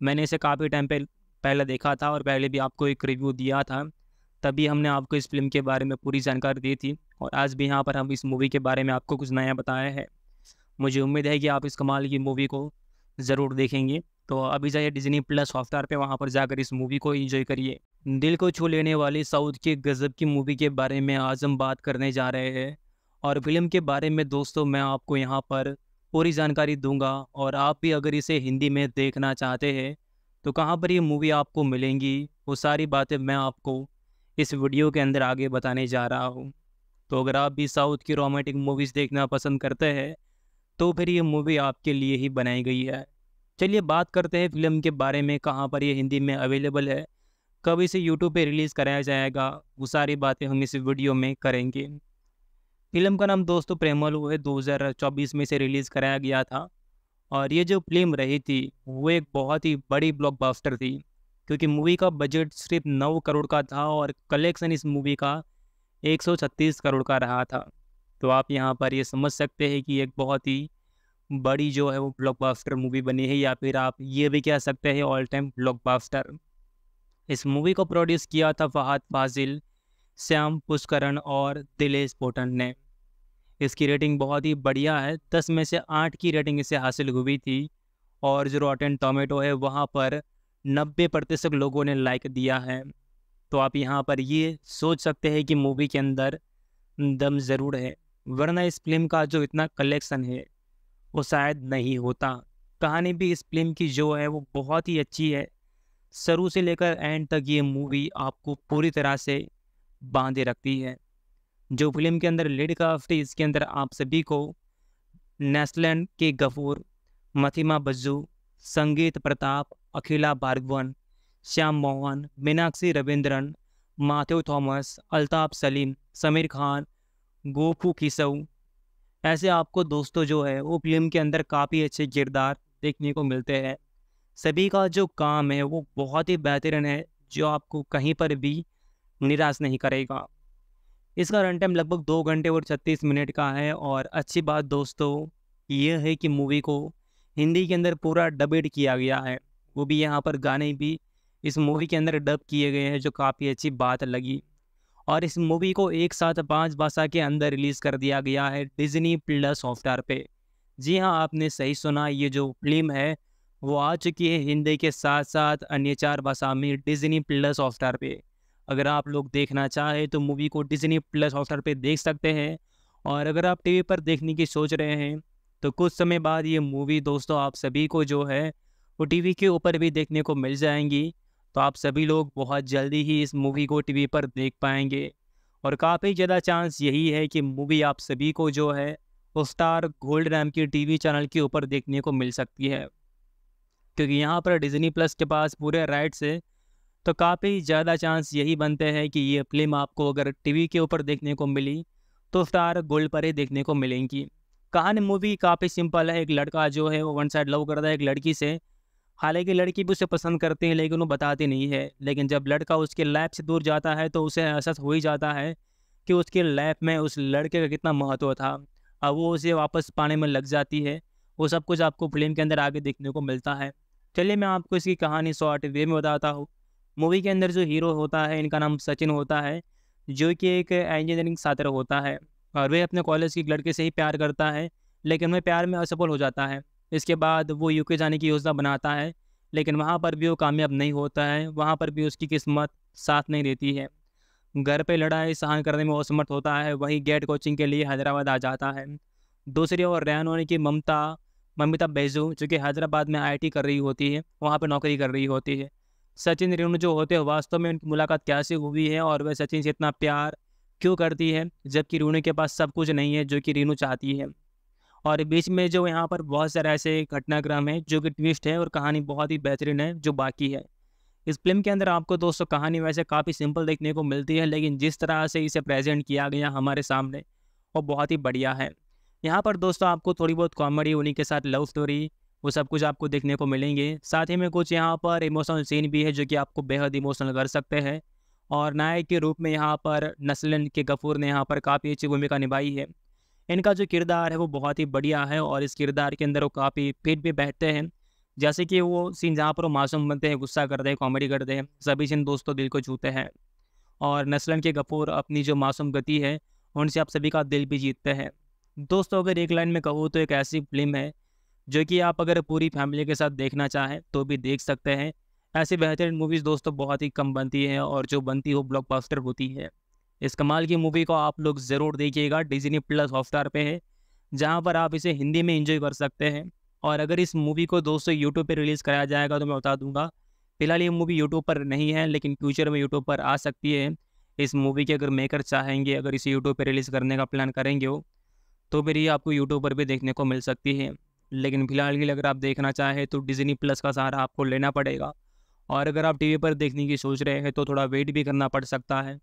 S1: मैंने इसे काफ़ी टाइम पे पहले देखा था और पहले भी आपको एक रिव्यू दिया था तभी हमने आपको इस फिल्म के बारे में पूरी जानकारी दी थी और आज भी यहाँ पर हम इस मूवी के बारे में आपको कुछ नया बताया है मुझे उम्मीद है कि आप इस कमाल की मूवी को ज़रूर देखेंगे तो अभी जाइए डिजनी प्लस हॉटस्टार पे वहाँ पर जाकर इस मूवी को एंजॉय करिए दिल को छू लेने वाली साउथ के गज़ब की मूवी के बारे में आज हम बात करने जा रहे हैं और फिल्म के बारे में दोस्तों मैं आपको यहाँ पर पूरी जानकारी दूंगा और आप भी अगर इसे हिंदी में देखना चाहते हैं तो कहाँ पर ये मूवी आपको मिलेंगी वो सारी बातें मैं आपको इस वीडियो के अंदर आगे बताने जा रहा हूँ तो अगर आप भी साउथ की रोमांटिक मूवीज़ देखना पसंद करते हैं तो फिर ये मूवी आपके लिए ही बनाई गई है चलिए बात करते हैं फिल्म के बारे में कहाँ पर ये हिंदी में अवेलेबल है कब इसे यूट्यूब पे रिलीज़ कराया जाएगा वो सारी बातें हम इस वीडियो में करेंगे फिल्म का नाम दोस्तों प्रेमल है 2024 में इसे रिलीज़ कराया गया था और ये जो फिल्म रही थी वो एक बहुत ही बड़ी ब्लॉकबस्टर थी क्योंकि मूवी का बजट सिर्फ नौ करोड़ का था और कलेक्शन इस मूवी का एक करोड़ का रहा था तो आप यहाँ पर ये समझ सकते हैं कि एक बहुत ही बड़ी जो है वो ब्लॉकबास्टर मूवी बनी है या फिर आप ये भी कह सकते हैं ऑल टाइम ब्लॉकबस्टर इस मूवी को प्रोड्यूस किया था फहाद फाजिल श्याम पुष्करण और दिलेश पोटन ने इसकी रेटिंग बहुत ही बढ़िया है दस में से आठ की रेटिंग इसे हासिल हुई थी और जो रॉटन टोमेटो है वहाँ पर नब्बे प्रतिशत लोगों ने लाइक दिया है तो आप यहाँ पर ये सोच सकते हैं कि मूवी के अंदर दम ज़रूर है वरना इस फिल्म का जो इतना कलेक्शन है वो शायद नहीं होता कहानी भी इस फिल्म की जो है वो बहुत ही अच्छी है शुरू से लेकर एंड तक ये मूवी आपको पूरी तरह से बांधे रखती है जो फिल्म के अंदर लेडी थी इसके अंदर आप सभी को नेस्लैंड के गफूर मथिमा बज्जू संगीत प्रताप अखिला भार्गवन श्याम मोहन मीनाक्षी रविंद्रन माथ्यू थॉमस अल्ताफ सलीम समीर खान गोपू किसव ऐसे आपको दोस्तों जो है वो फिल्म के अंदर काफ़ी अच्छे किरदार देखने को मिलते हैं सभी का जो काम है वो बहुत ही बेहतरीन है जो आपको कहीं पर भी निराश नहीं करेगा इसका रन टाइम लगभग दो घंटे और छत्तीस मिनट का है और अच्छी बात दोस्तों यह है कि मूवी को हिंदी के अंदर पूरा डबेड किया गया है वो भी यहाँ पर गाने भी इस मूवी के अंदर डब किए गए हैं जो काफ़ी अच्छी बात लगी और इस मूवी को एक साथ पाँच भाषा के अंदर रिलीज़ कर दिया गया है डिज्नी प्लस हॉटस्टार पे जी हाँ आपने सही सुना ये जो फिल्म है वो आ चुकी है हिंदी के साथ साथ अन्य चार भाषा में डिज्नी प्लस हॉटस्टार पे अगर आप लोग देखना चाहें तो मूवी को डिज्नी प्लस हॉटस्टार पे देख सकते हैं और अगर आप टीवी पर देखने की सोच रहे हैं तो कुछ समय बाद ये मूवी दोस्तों आप सभी को जो है वो टीवी के ऊपर भी देखने को मिल जाएंगी तो आप सभी लोग बहुत जल्दी ही इस मूवी को टीवी पर देख पाएंगे और काफ़ी ज़्यादा चांस यही है कि मूवी आप सभी को जो है वो स्टार गोल्ड रैम की टीवी चैनल के ऊपर देखने को मिल सकती है क्योंकि यहाँ पर डिजनी प्लस के पास पूरे राइट्स है तो काफ़ी ज़्यादा चांस यही बनते हैं कि ये फिल्म आपको अगर टीवी के ऊपर देखने को मिली तो स्टार गोल्ड पर ही देखने को मिलेंगी कहानी मूवी काफ़ी सिंपल है एक लड़का जो है वो वन साइड लव करता है एक लड़की से हालांकि लड़की भी उसे पसंद करती है लेकिन वो बताती नहीं है लेकिन जब लड़का उसके लैब से दूर जाता है तो उसे एहसास हो ही जाता है कि उसके लैब में उस लड़के का कितना महत्व था अब वो उसे वापस पाने में लग जाती है वो सब कुछ आपको फिल्म के अंदर आगे देखने को मिलता है चलिए मैं आपको इसकी कहानी शॉर्ट वे में बताता हूँ मूवी के अंदर जो हीरो होता है इनका नाम सचिन होता है जो कि एक इंजीनियरिंग छात्र होता है और वह अपने कॉलेज के लड़के से ही प्यार करता है लेकिन वह प्यार में असफल हो जाता है इसके बाद वो यूके जाने की योजना बनाता है लेकिन वहाँ पर भी वो कामयाब नहीं होता है वहाँ पर भी उसकी किस्मत साथ नहीं देती है घर पे लड़ाई सहन करने में असमर्थ होता है वहीं गेट कोचिंग के लिए हैदराबाद आ जाता है दूसरी ओर रैन होने की ममता ममिता बैजू जो कि हैदराबाद में आई कर रही होती है वहाँ पर नौकरी कर रही होती है सचिन रेणु जो होते हैं वास्तव में उनकी मुलाकात कैसे हुई है और वह सचिन से इतना प्यार क्यों करती है जबकि रेणु के पास सब कुछ नहीं है जो कि रेणु चाहती है और बीच में जो यहाँ पर बहुत सारे ऐसे घटनाक्रम है जो कि ट्विस्ट है और कहानी बहुत ही बेहतरीन है जो बाकी है इस फिल्म के अंदर आपको दोस्तों कहानी वैसे काफ़ी सिंपल देखने को मिलती है लेकिन जिस तरह से इसे प्रेजेंट किया गया हमारे सामने वो बहुत ही बढ़िया है यहाँ पर दोस्तों आपको थोड़ी बहुत कॉमेडी उन्हीं के साथ लव स्टोरी वो सब कुछ आपको देखने को मिलेंगे साथ ही में कुछ यहाँ पर इमोशनल सीन भी है जो कि आपको बेहद इमोशनल कर सकते हैं और नायक के रूप में यहाँ पर नसलन के गफूर ने यहाँ पर काफ़ी अच्छी भूमिका निभाई है इनका जो किरदार है वो बहुत ही बढ़िया है और इस किरदार के अंदर वो काफ़ी फिट भी बैठते हैं जैसे कि वो सीन जहाँ पर वो मासूम बनते हैं गुस्सा करते हैं कॉमेडी करते हैं सभी सीन दोस्तों दिल को छूते हैं और नस्लन के गफूर अपनी जो मासूम गति है उनसे आप सभी का दिल भी जीतते हैं दोस्तों अगर एक लाइन में कहूँ तो एक ऐसी फिल्म है जो कि आप अगर पूरी फैमिली के साथ देखना चाहें तो भी देख सकते हैं ऐसी बेहतरीन मूवीज़ दोस्तों बहुत ही कम बनती हैं और जो बनती हो ब्लॉकबस्टर होती है इस कमाल की मूवी को आप लोग ज़रूर देखिएगा डिजनी प्लस हॉटस्टार पे है जहाँ पर आप इसे हिंदी में इंजॉय कर सकते हैं और अगर इस मूवी को दोस्तों यूट्यूब पर रिलीज़ कराया जाएगा तो मैं बता दूंगा फिलहाल ये मूवी यूट्यूब पर नहीं है लेकिन फ्यूचर में यूट्यूब पर आ सकती है इस मूवी के अगर मेकर चाहेंगे अगर इसे यूट्यूब पर रिलीज़ करने का प्लान करेंगे वो तो फिर ये आपको यूट्यूब पर भी देखने को मिल सकती है लेकिन फिलहाल के लिए अगर आप देखना चाहें तो डिजनी प्लस का सहारा आपको लेना पड़ेगा और अगर आप टीवी पर देखने की सोच रहे हैं तो थोड़ा वेट भी करना पड़ सकता है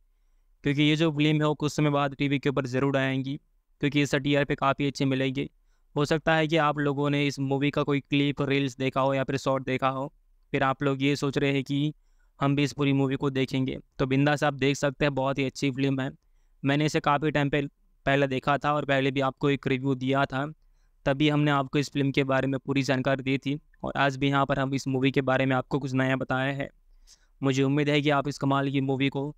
S1: क्योंकि ये जो फिल्म है वो कुछ समय बाद टीवी के ऊपर ज़रूर आएंगी क्योंकि इस टी पे काफ़ी अच्छी मिलेंगे हो सकता है कि आप लोगों ने इस मूवी का कोई क्लिप रील्स देखा हो या फिर शॉर्ट देखा हो फिर आप लोग ये सोच रहे हैं कि हम भी इस पूरी मूवी को देखेंगे तो बिंदा साहब देख सकते हैं बहुत ही अच्छी फिल्म है मैंने इसे काफ़ी टाइम पे पहले देखा था और पहले भी आपको एक रिव्यू दिया था तभी हमने आपको इस फिल्म के बारे में पूरी जानकारी दी थी और आज भी यहाँ पर हम इस मूवी के बारे में आपको कुछ नया बताया है मुझे उम्मीद है कि आप इस कमाल की मूवी को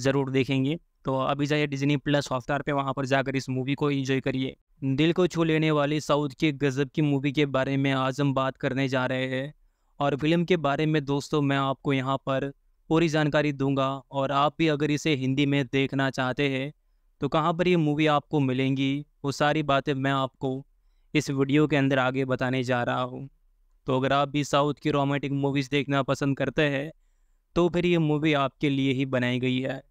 S1: ज़रूर देखेंगे तो अभी जाइए डिजनी प्लस हॉटस्टार पे वहाँ पर जाकर इस मूवी को एंजॉय करिए दिल को छू लेने वाली साउथ की गज़ब की मूवी के बारे में आज हम बात करने जा रहे हैं और फिल्म के बारे में दोस्तों मैं आपको यहाँ पर पूरी जानकारी दूंगा और आप भी अगर इसे हिंदी में देखना चाहते हैं तो कहाँ पर ये मूवी आपको मिलेंगी वो सारी बातें मैं आपको इस वीडियो के अंदर आगे बताने जा रहा हूँ तो अगर आप भी साउथ की रोमांटिक मूवीज़ देखना पसंद करते हैं तो फिर ये मूवी आपके लिए ही बनाई गई है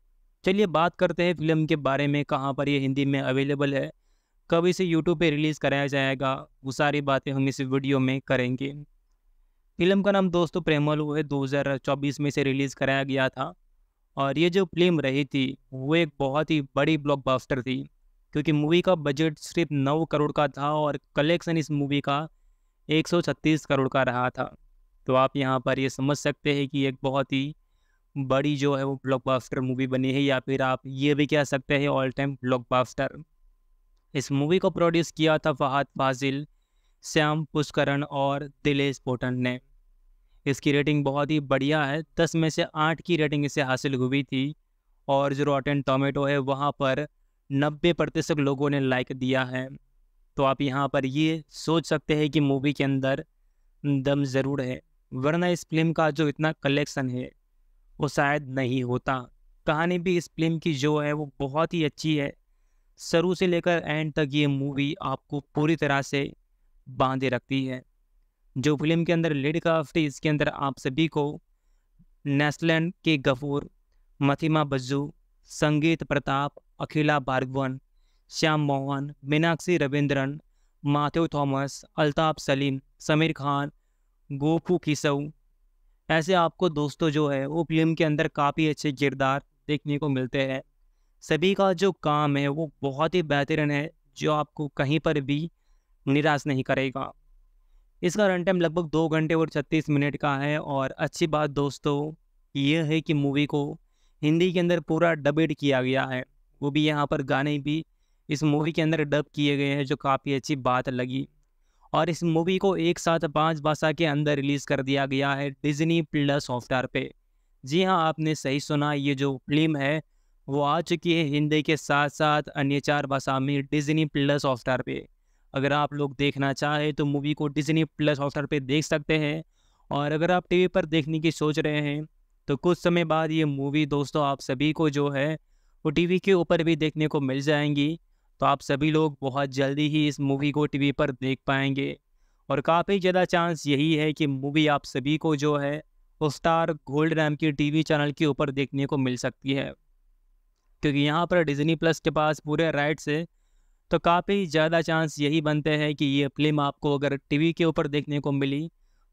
S1: चलिए बात करते हैं फिल्म के बारे में कहाँ पर ये हिंदी में अवेलेबल है कब इसे यूट्यूब पे रिलीज़ कराया जाएगा वो सारी बातें हम इस वीडियो में करेंगे फिल्म का नाम दोस्तों प्रेमलू है दो में इसे रिलीज़ कराया गया था और ये जो फिल्म रही थी वो एक बहुत ही बड़ी ब्लॉकबस्टर थी क्योंकि मूवी का बजट सिर्फ नौ करोड़ का था और कलेक्शन इस मूवी का 136 करोड़ का रहा था तो आप यहाँ पर ये समझ सकते हैं कि एक बहुत ही बड़ी जो है वो ब्लॉकबस्टर मूवी बनी है या फिर आप ये भी कह सकते हैं ऑल टाइम ब्लॉकबस्टर इस मूवी को प्रोड्यूस किया था फहाद फाजिल श्याम पुष्करण और दिलेश पोटन ने इसकी रेटिंग बहुत ही बढ़िया है दस में से आठ की रेटिंग इसे हासिल हुई थी और जो रॉटन टोमेटो है वहाँ पर नब्बे प्रतिशत लोगों ने लाइक दिया है तो आप यहाँ पर ये सोच सकते हैं कि मूवी के अंदर दम ज़रूर है वरना इस फिल्म का जो इतना कलेक्शन है वो शायद नहीं होता कहानी भी इस फिल्म की जो है वो बहुत ही अच्छी है शुरू से लेकर एंड तक ये मूवी आपको पूरी तरह से बांधे रखती है जो फिल्म के अंदर लीड क्राफ्ट थी इसके अंदर आप सभी को नेस्लैंड के गफूर मथिमा बज्जू संगीत प्रताप अखिला भार्गवन श्याम मोहन मीनाक्षी रविंद्रन माथ्यू थॉमस अल्ताफ सलीम समीर खान गोफू किसऊ ऐसे आपको दोस्तों जो है वो फिल्म के अंदर काफ़ी अच्छे किरदार देखने को मिलते हैं सभी का जो काम है वो बहुत ही बेहतरीन है जो आपको कहीं पर भी निराश नहीं करेगा इसका रन टाइम लगभग दो घंटे और छत्तीस मिनट का है और अच्छी बात दोस्तों यह है कि मूवी को हिंदी के अंदर पूरा डबेड किया गया है वो भी यहाँ पर गाने भी इस मूवी के अंदर डब किए गए हैं जो काफ़ी अच्छी बात लगी और इस मूवी को एक साथ पाँच भाषा के अंदर रिलीज़ कर दिया गया है डिजनी प्लस हॉटस्टार पे जी हाँ आपने सही सुना ये जो फिल्म है वो आ चुकी है हिंदी के साथ साथ अन्य चार भाषा में डिजनी प्लस हॉटस्टार पे अगर आप लोग देखना चाहें तो मूवी को डिजनी प्लस हॉटस्टार पे देख सकते हैं और अगर आप टीवी पर देखने की सोच रहे हैं तो कुछ समय बाद ये मूवी दोस्तों आप सभी को जो है वो टीवी के ऊपर भी देखने को मिल जाएंगी तो आप सभी लोग बहुत जल्दी ही इस मूवी को टीवी पर देख पाएंगे और काफ़ी ज़्यादा चांस यही है कि मूवी आप सभी को जो है स्टार गोल्ड रैम की टीवी चैनल के ऊपर देखने को मिल सकती है क्योंकि यहाँ पर डिज्नी प्लस के पास पूरे राइट्स है तो काफ़ी ज़्यादा चांस यही बनते हैं कि ये फिल्म आपको अगर टीवी के ऊपर देखने को मिली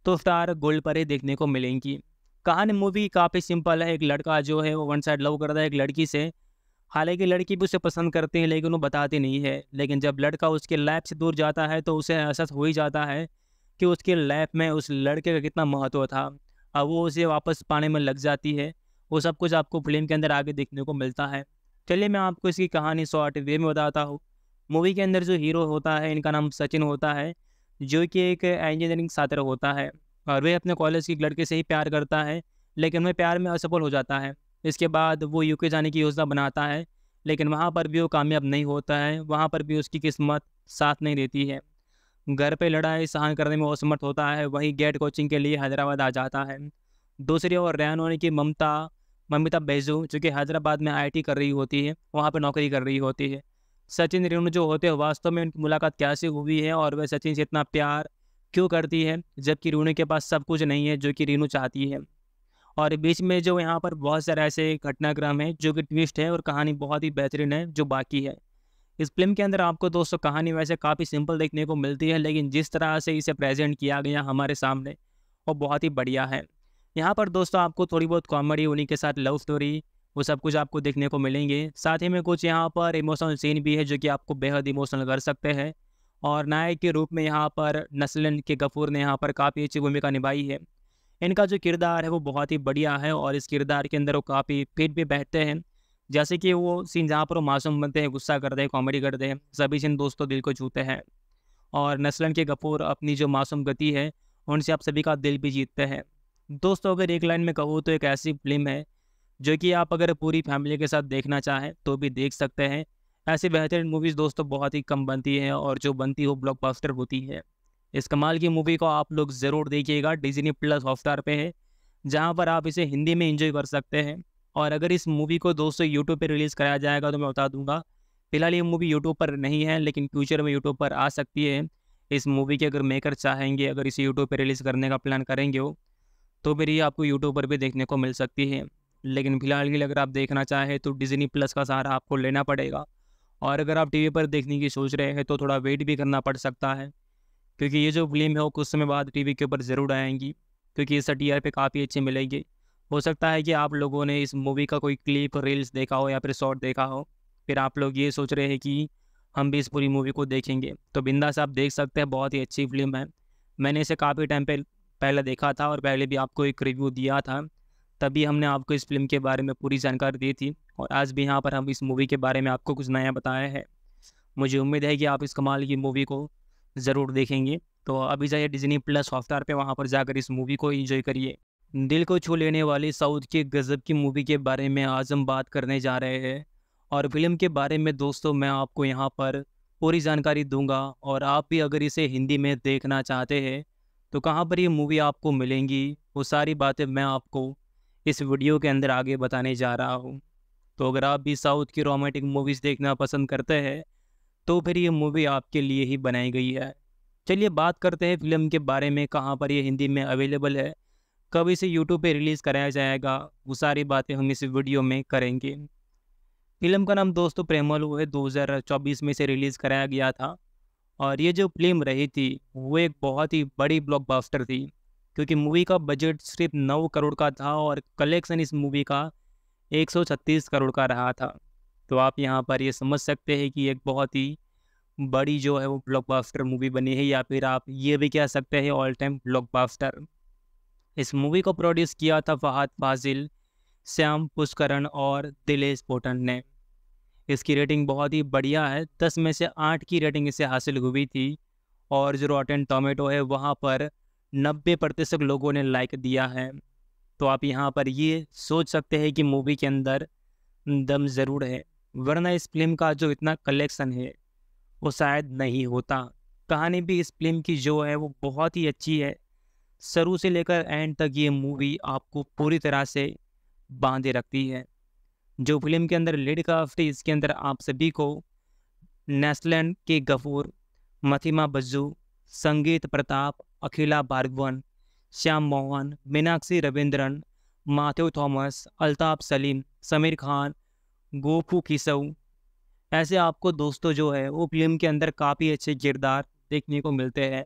S1: तो स्टार गोल्ड पर ही देखने को मिलेंगी कहानी मूवी काफ़ी सिंपल है एक लड़का जो है वो वन साइड लव करता है एक लड़की से हालांकि लड़की भी उसे पसंद करती है लेकिन वो बताती नहीं है लेकिन जब लड़का उसके लैब से दूर जाता है तो उसे एहसास हो ही जाता है कि उसके लैब में उस लड़के का कितना महत्व था अब वो उसे वापस पाने में लग जाती है वो सब कुछ आपको फिल्म के अंदर आगे देखने को मिलता है चलिए मैं आपको इसकी कहानी शॉर्ट वे में बताता हूँ मूवी के अंदर जो हीरो होता है इनका नाम सचिन होता है जो कि एक इंजीनियरिंग छात्र होता है और वह अपने कॉलेज की लड़के से ही प्यार करता है लेकिन वह प्यार में असफल हो जाता है इसके बाद वो यूके जाने की योजना बनाता है लेकिन वहाँ पर भी वो कामयाब नहीं होता है वहाँ पर भी उसकी किस्मत साथ नहीं देती है घर पे लड़ाई सहन करने में असमर्थ होता है वहीं गेट कोचिंग के लिए हैदराबाद आ जाता है दूसरी ओर रैन होने की ममता ममिता बैजू जो कि हैदराबाद में आई कर रही होती है वहाँ पर नौकरी कर रही होती है सचिन रेणु जो होते हैं वास्तव में उनकी मुलाकात कैसे हुई है और वह सचिन से इतना प्यार क्यों करती है जबकि रेणु के पास सब कुछ नहीं है जो कि रेणु चाहती है और बीच में जो यहाँ पर बहुत सारे ऐसे घटनाक्रम है जो कि ट्विस्ट है और कहानी बहुत ही बेहतरीन है जो बाकी है इस फिल्म के अंदर आपको दोस्तों कहानी वैसे काफ़ी सिंपल देखने को मिलती है लेकिन जिस तरह से इसे प्रेजेंट किया गया हमारे सामने वो बहुत ही बढ़िया है यहाँ पर दोस्तों आपको थोड़ी बहुत कॉमेडी उन्हीं के साथ लव स्टोरी वो सब कुछ आपको देखने को मिलेंगे साथ ही में कुछ यहाँ पर इमोशनल सीन भी है जो कि आपको बेहद इमोशनल कर सकते हैं और नायक के रूप में यहाँ पर नस्लन के गफूर ने यहाँ पर काफ़ी अच्छी भूमिका निभाई है इनका जो किरदार है वो बहुत ही बढ़िया है और इस किरदार के अंदर वो काफ़ी फिट भी बैठते हैं जैसे कि वो सीन जहाँ पर वो मासूम बनते हैं गुस्सा करते हैं कॉमेडी करते हैं सभी सीन दोस्तों दिल को छूते हैं और नस्लन के गफूर अपनी जो मासूम गति है उनसे आप सभी का दिल भी जीतते हैं दोस्तों अगर एक लाइन में कहूँ तो एक ऐसी फिल्म है जो कि आप अगर पूरी फैमिली के साथ देखना चाहें तो भी देख सकते हैं ऐसी बेहतरीन मूवीज़ दोस्तों बहुत ही कम बनती हैं और जो बनती हो ब्लॉकबस्टर होती है इस कमाल की मूवी को आप लोग ज़रूर देखिएगा डिजनी प्लस हॉटस्टार पे है जहाँ पर आप इसे हिंदी में इंजॉय कर सकते हैं और अगर इस मूवी को दोस्तों यूट्यूब पर रिलीज़ कराया जाएगा तो मैं बता दूंगा फिलहाल ये मूवी यूट्यूब पर नहीं है लेकिन फ्यूचर में यूट्यूब पर आ सकती है इस मूवी के अगर मेकर चाहेंगे अगर इसे यूट्यूब पर रिलीज़ करने का प्लान करेंगे हो तो फिर ये आपको यूट्यूब पर भी देखने को मिल सकती है लेकिन फिलहाल के लिए अगर आप देखना चाहें तो डिजनी प्लस का सहारा आपको लेना पड़ेगा और अगर आप टीवी पर देखने की सोच रहे हैं तो थोड़ा वेट भी करना पड़ सकता है क्योंकि ये जो फिल्म है वो कुछ समय बाद टीवी के ऊपर ज़रूर आएंगी क्योंकि ये टी आर पे काफ़ी अच्छे मिलेंगे हो सकता है कि आप लोगों ने इस मूवी का कोई क्लिप रील्स देखा हो या फिर शॉर्ट देखा हो फिर आप लोग ये सोच रहे हैं कि हम भी इस पूरी मूवी को देखेंगे तो बिंदा साहब देख सकते हैं बहुत ही अच्छी फिल्म है मैंने इसे काफ़ी टाइम पे पहले देखा था और पहले भी आपको एक रिव्यू दिया था तभी हमने आपको इस फिल्म के बारे में पूरी जानकारी दी थी और आज भी यहाँ पर हम इस मूवी के बारे में आपको कुछ नया बताया है मुझे उम्मीद है कि आप इस कमाल की मूवी को ज़रूर देखेंगे तो अभी जाइए डिजनी प्लस हॉटस्टार पे वहाँ पर जाकर इस मूवी को एंजॉय करिए दिल को छू लेने वाली साउथ के गज़ब की मूवी के बारे में आज हम बात करने जा रहे हैं और फिल्म के बारे में दोस्तों मैं आपको यहाँ पर पूरी जानकारी दूंगा और आप भी अगर इसे हिंदी में देखना चाहते हैं तो कहाँ पर ये मूवी आपको मिलेंगी वो सारी बातें मैं आपको इस वीडियो के अंदर आगे बताने जा रहा हूँ तो अगर आप भी साउथ की रोमांटिक मूवीज़ देखना पसंद करते हैं तो फिर ये मूवी आपके लिए ही बनाई गई है चलिए बात करते हैं फिल्म के बारे में कहाँ पर यह हिंदी में अवेलेबल है कब इसे यूट्यूब पे रिलीज़ कराया जाएगा वो सारी बातें हम इस वीडियो में करेंगे फिल्म का नाम दोस्तों प्रेमल हुए 2024 में इसे रिलीज़ कराया गया था और ये जो फिल्म रही थी वो एक बहुत ही बड़ी ब्लॉकबस्टर थी क्योंकि मूवी का बजट सिर्फ नौ करोड़ का था और कलेक्शन इस मूवी का 136 करोड़ का रहा था तो आप यहाँ पर ये समझ सकते हैं कि एक बहुत ही बड़ी जो है वो ब्लॉकबास्टर मूवी बनी है या फिर आप ये भी कह सकते हैं ऑल टाइम ब्लॉकबास्टर इस मूवी को प्रोड्यूस किया था फहाद फाजिल श्याम पुष्करण और दिलेश पोटन ने इसकी रेटिंग बहुत ही बढ़िया है दस में से आठ की रेटिंग इसे हासिल हुई थी और जो रॉटन टोमेटो है वहाँ पर नब्बे प्रतिशत लोगों ने लाइक दिया है तो आप यहाँ पर ये सोच सकते हैं कि मूवी के अंदर दम ज़रूर है वरना इस फिल्म का जो इतना कलेक्शन है वो शायद नहीं होता कहानी भी इस फिल्म की जो है वो बहुत ही अच्छी है शुरू से लेकर एंड तक ये मूवी आपको पूरी तरह से बांधे रखती है जो फिल्म के अंदर लेडी क्राफ्ट इसके अंदर आप सभी को नेस्लैंड के गफूर मथिमा बज्जू संगीत प्रताप अखिला भार्गवन श्याम मोहन मीनाक्षी रविंद्रन माथ्यू थॉमस अल्ताफ सलीम समीर खान गोफू किसऊ ऐसे आपको दोस्तों जो है वो फिल्म के अंदर काफ़ी अच्छे किरदार देखने को मिलते हैं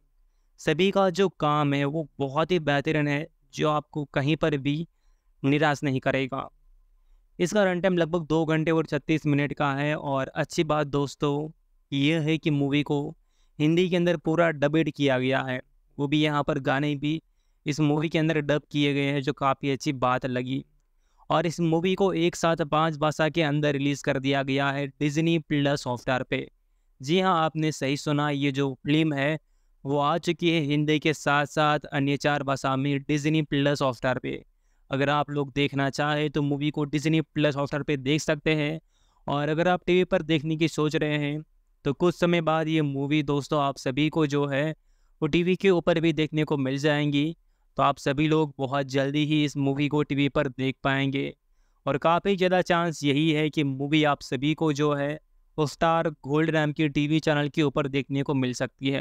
S1: सभी का जो काम है वो बहुत ही बेहतरीन है जो आपको कहीं पर भी निराश नहीं करेगा इसका रन टाइम लगभग दो घंटे और छत्तीस मिनट का है और अच्छी बात दोस्तों ये है कि मूवी को हिंदी के अंदर पूरा डबेड किया गया है वो भी यहाँ पर गाने भी इस मूवी के अंदर डब किए गए हैं जो काफ़ी अच्छी बात लगी और इस मूवी को एक साथ पाँच भाषा के अंदर रिलीज़ कर दिया गया है डिज्नी प्लस सॉफ्टवेयर पे जी हाँ आपने सही सुना ये जो फिल्म है वो आ चुकी है हिंदी के साथ साथ अन्य चार भाषा में डिज्नी प्लस सॉफ्टवेयर पे अगर आप लोग देखना चाहें तो मूवी को डिज्नी प्लस सॉफ्टवेयर पे देख सकते हैं और अगर आप टीवी पर देखने की सोच रहे हैं तो कुछ समय बाद ये मूवी दोस्तों आप सभी को जो है वो टीवी के ऊपर भी देखने को मिल जाएंगी तो आप सभी लोग बहुत जल्दी ही इस मूवी को टीवी पर देख पाएंगे और काफ़ी ज़्यादा चांस यही है कि मूवी आप सभी को जो है स्टार गोल्ड रैम की टीवी चैनल के ऊपर देखने को मिल सकती है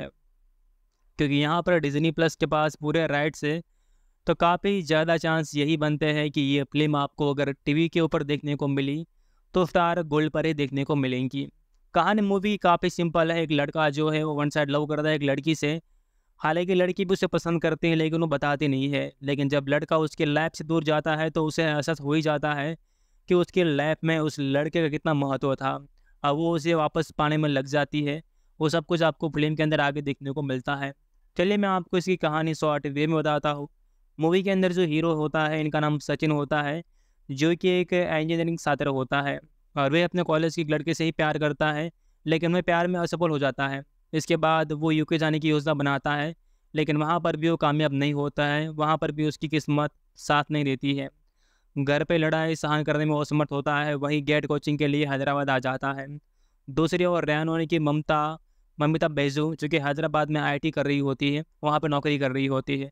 S1: क्योंकि यहाँ पर डिज्नी प्लस के पास पूरे राइट्स है तो काफ़ी ज़्यादा चांस यही बनते हैं कि ये फिल्म आपको अगर टीवी के ऊपर देखने को मिली तो स्टार गोल्ड पर ही देखने को मिलेंगी कहानी मूवी काफ़ी सिंपल है एक लड़का जो है वो वन साइड लव करता है एक लड़की से हालांकि लड़की भी उसे पसंद करती है लेकिन वो बताती नहीं है लेकिन जब लड़का उसके लैब से दूर जाता है तो उसे एहसास हो ही जाता है कि उसके लैब में उस लड़के का कितना महत्व था अब वो उसे वापस पाने में लग जाती है वो सब कुछ आपको फिल्म के अंदर आगे देखने को मिलता है चलिए मैं आपको इसकी कहानी शॉर्ट वे में बताता हूँ मूवी के अंदर जो हीरो होता है इनका नाम सचिन होता है जो कि एक इंजीनियरिंग छात्र होता है और वह अपने कॉलेज की लड़के से ही प्यार करता है लेकिन वह प्यार में असफल हो जाता है इसके बाद वो यूके जाने की योजना बनाता है लेकिन वहाँ पर भी वो कामयाब नहीं होता है वहाँ पर भी उसकी किस्मत साथ नहीं देती है घर पे लड़ाई सहन करने में असमर्थ होता है वही गेट कोचिंग के लिए हैदराबाद आ जाता है दूसरी ओर रैन होने की ममता ममिता बैजू जो कि हैदराबाद में आई कर रही होती है वहाँ पर नौकरी कर रही होती है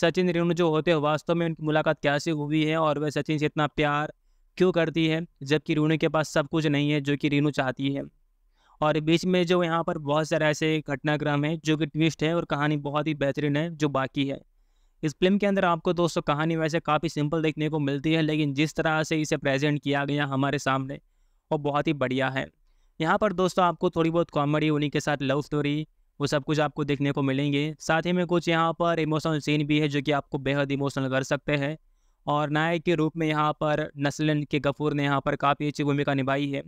S1: सचिन रेणु जो होते हैं वास्तव में उनकी मुलाकात कैसे हुई है और वह सचिन से इतना प्यार क्यों करती है जबकि रेणु के पास सब कुछ नहीं है जो कि रेणु चाहती है और बीच में जो यहाँ पर बहुत सारे ऐसे घटनाक्रम है जो कि ट्विस्ट है और कहानी बहुत ही बेहतरीन है जो बाकी है इस फिल्म के अंदर आपको दोस्तों कहानी वैसे काफ़ी सिंपल देखने को मिलती है लेकिन जिस तरह से इसे प्रेजेंट किया गया हमारे सामने वो बहुत ही बढ़िया है यहाँ पर दोस्तों आपको थोड़ी बहुत कॉमेडी उन्हीं के साथ लव स्टोरी वो सब कुछ आपको देखने को मिलेंगे साथ ही में कुछ यहाँ पर इमोशनल सीन भी है जो कि आपको बेहद इमोशनल कर सकते हैं और नायक के रूप में यहाँ पर नसलन के गफूर ने यहाँ पर काफ़ी अच्छी भूमिका निभाई है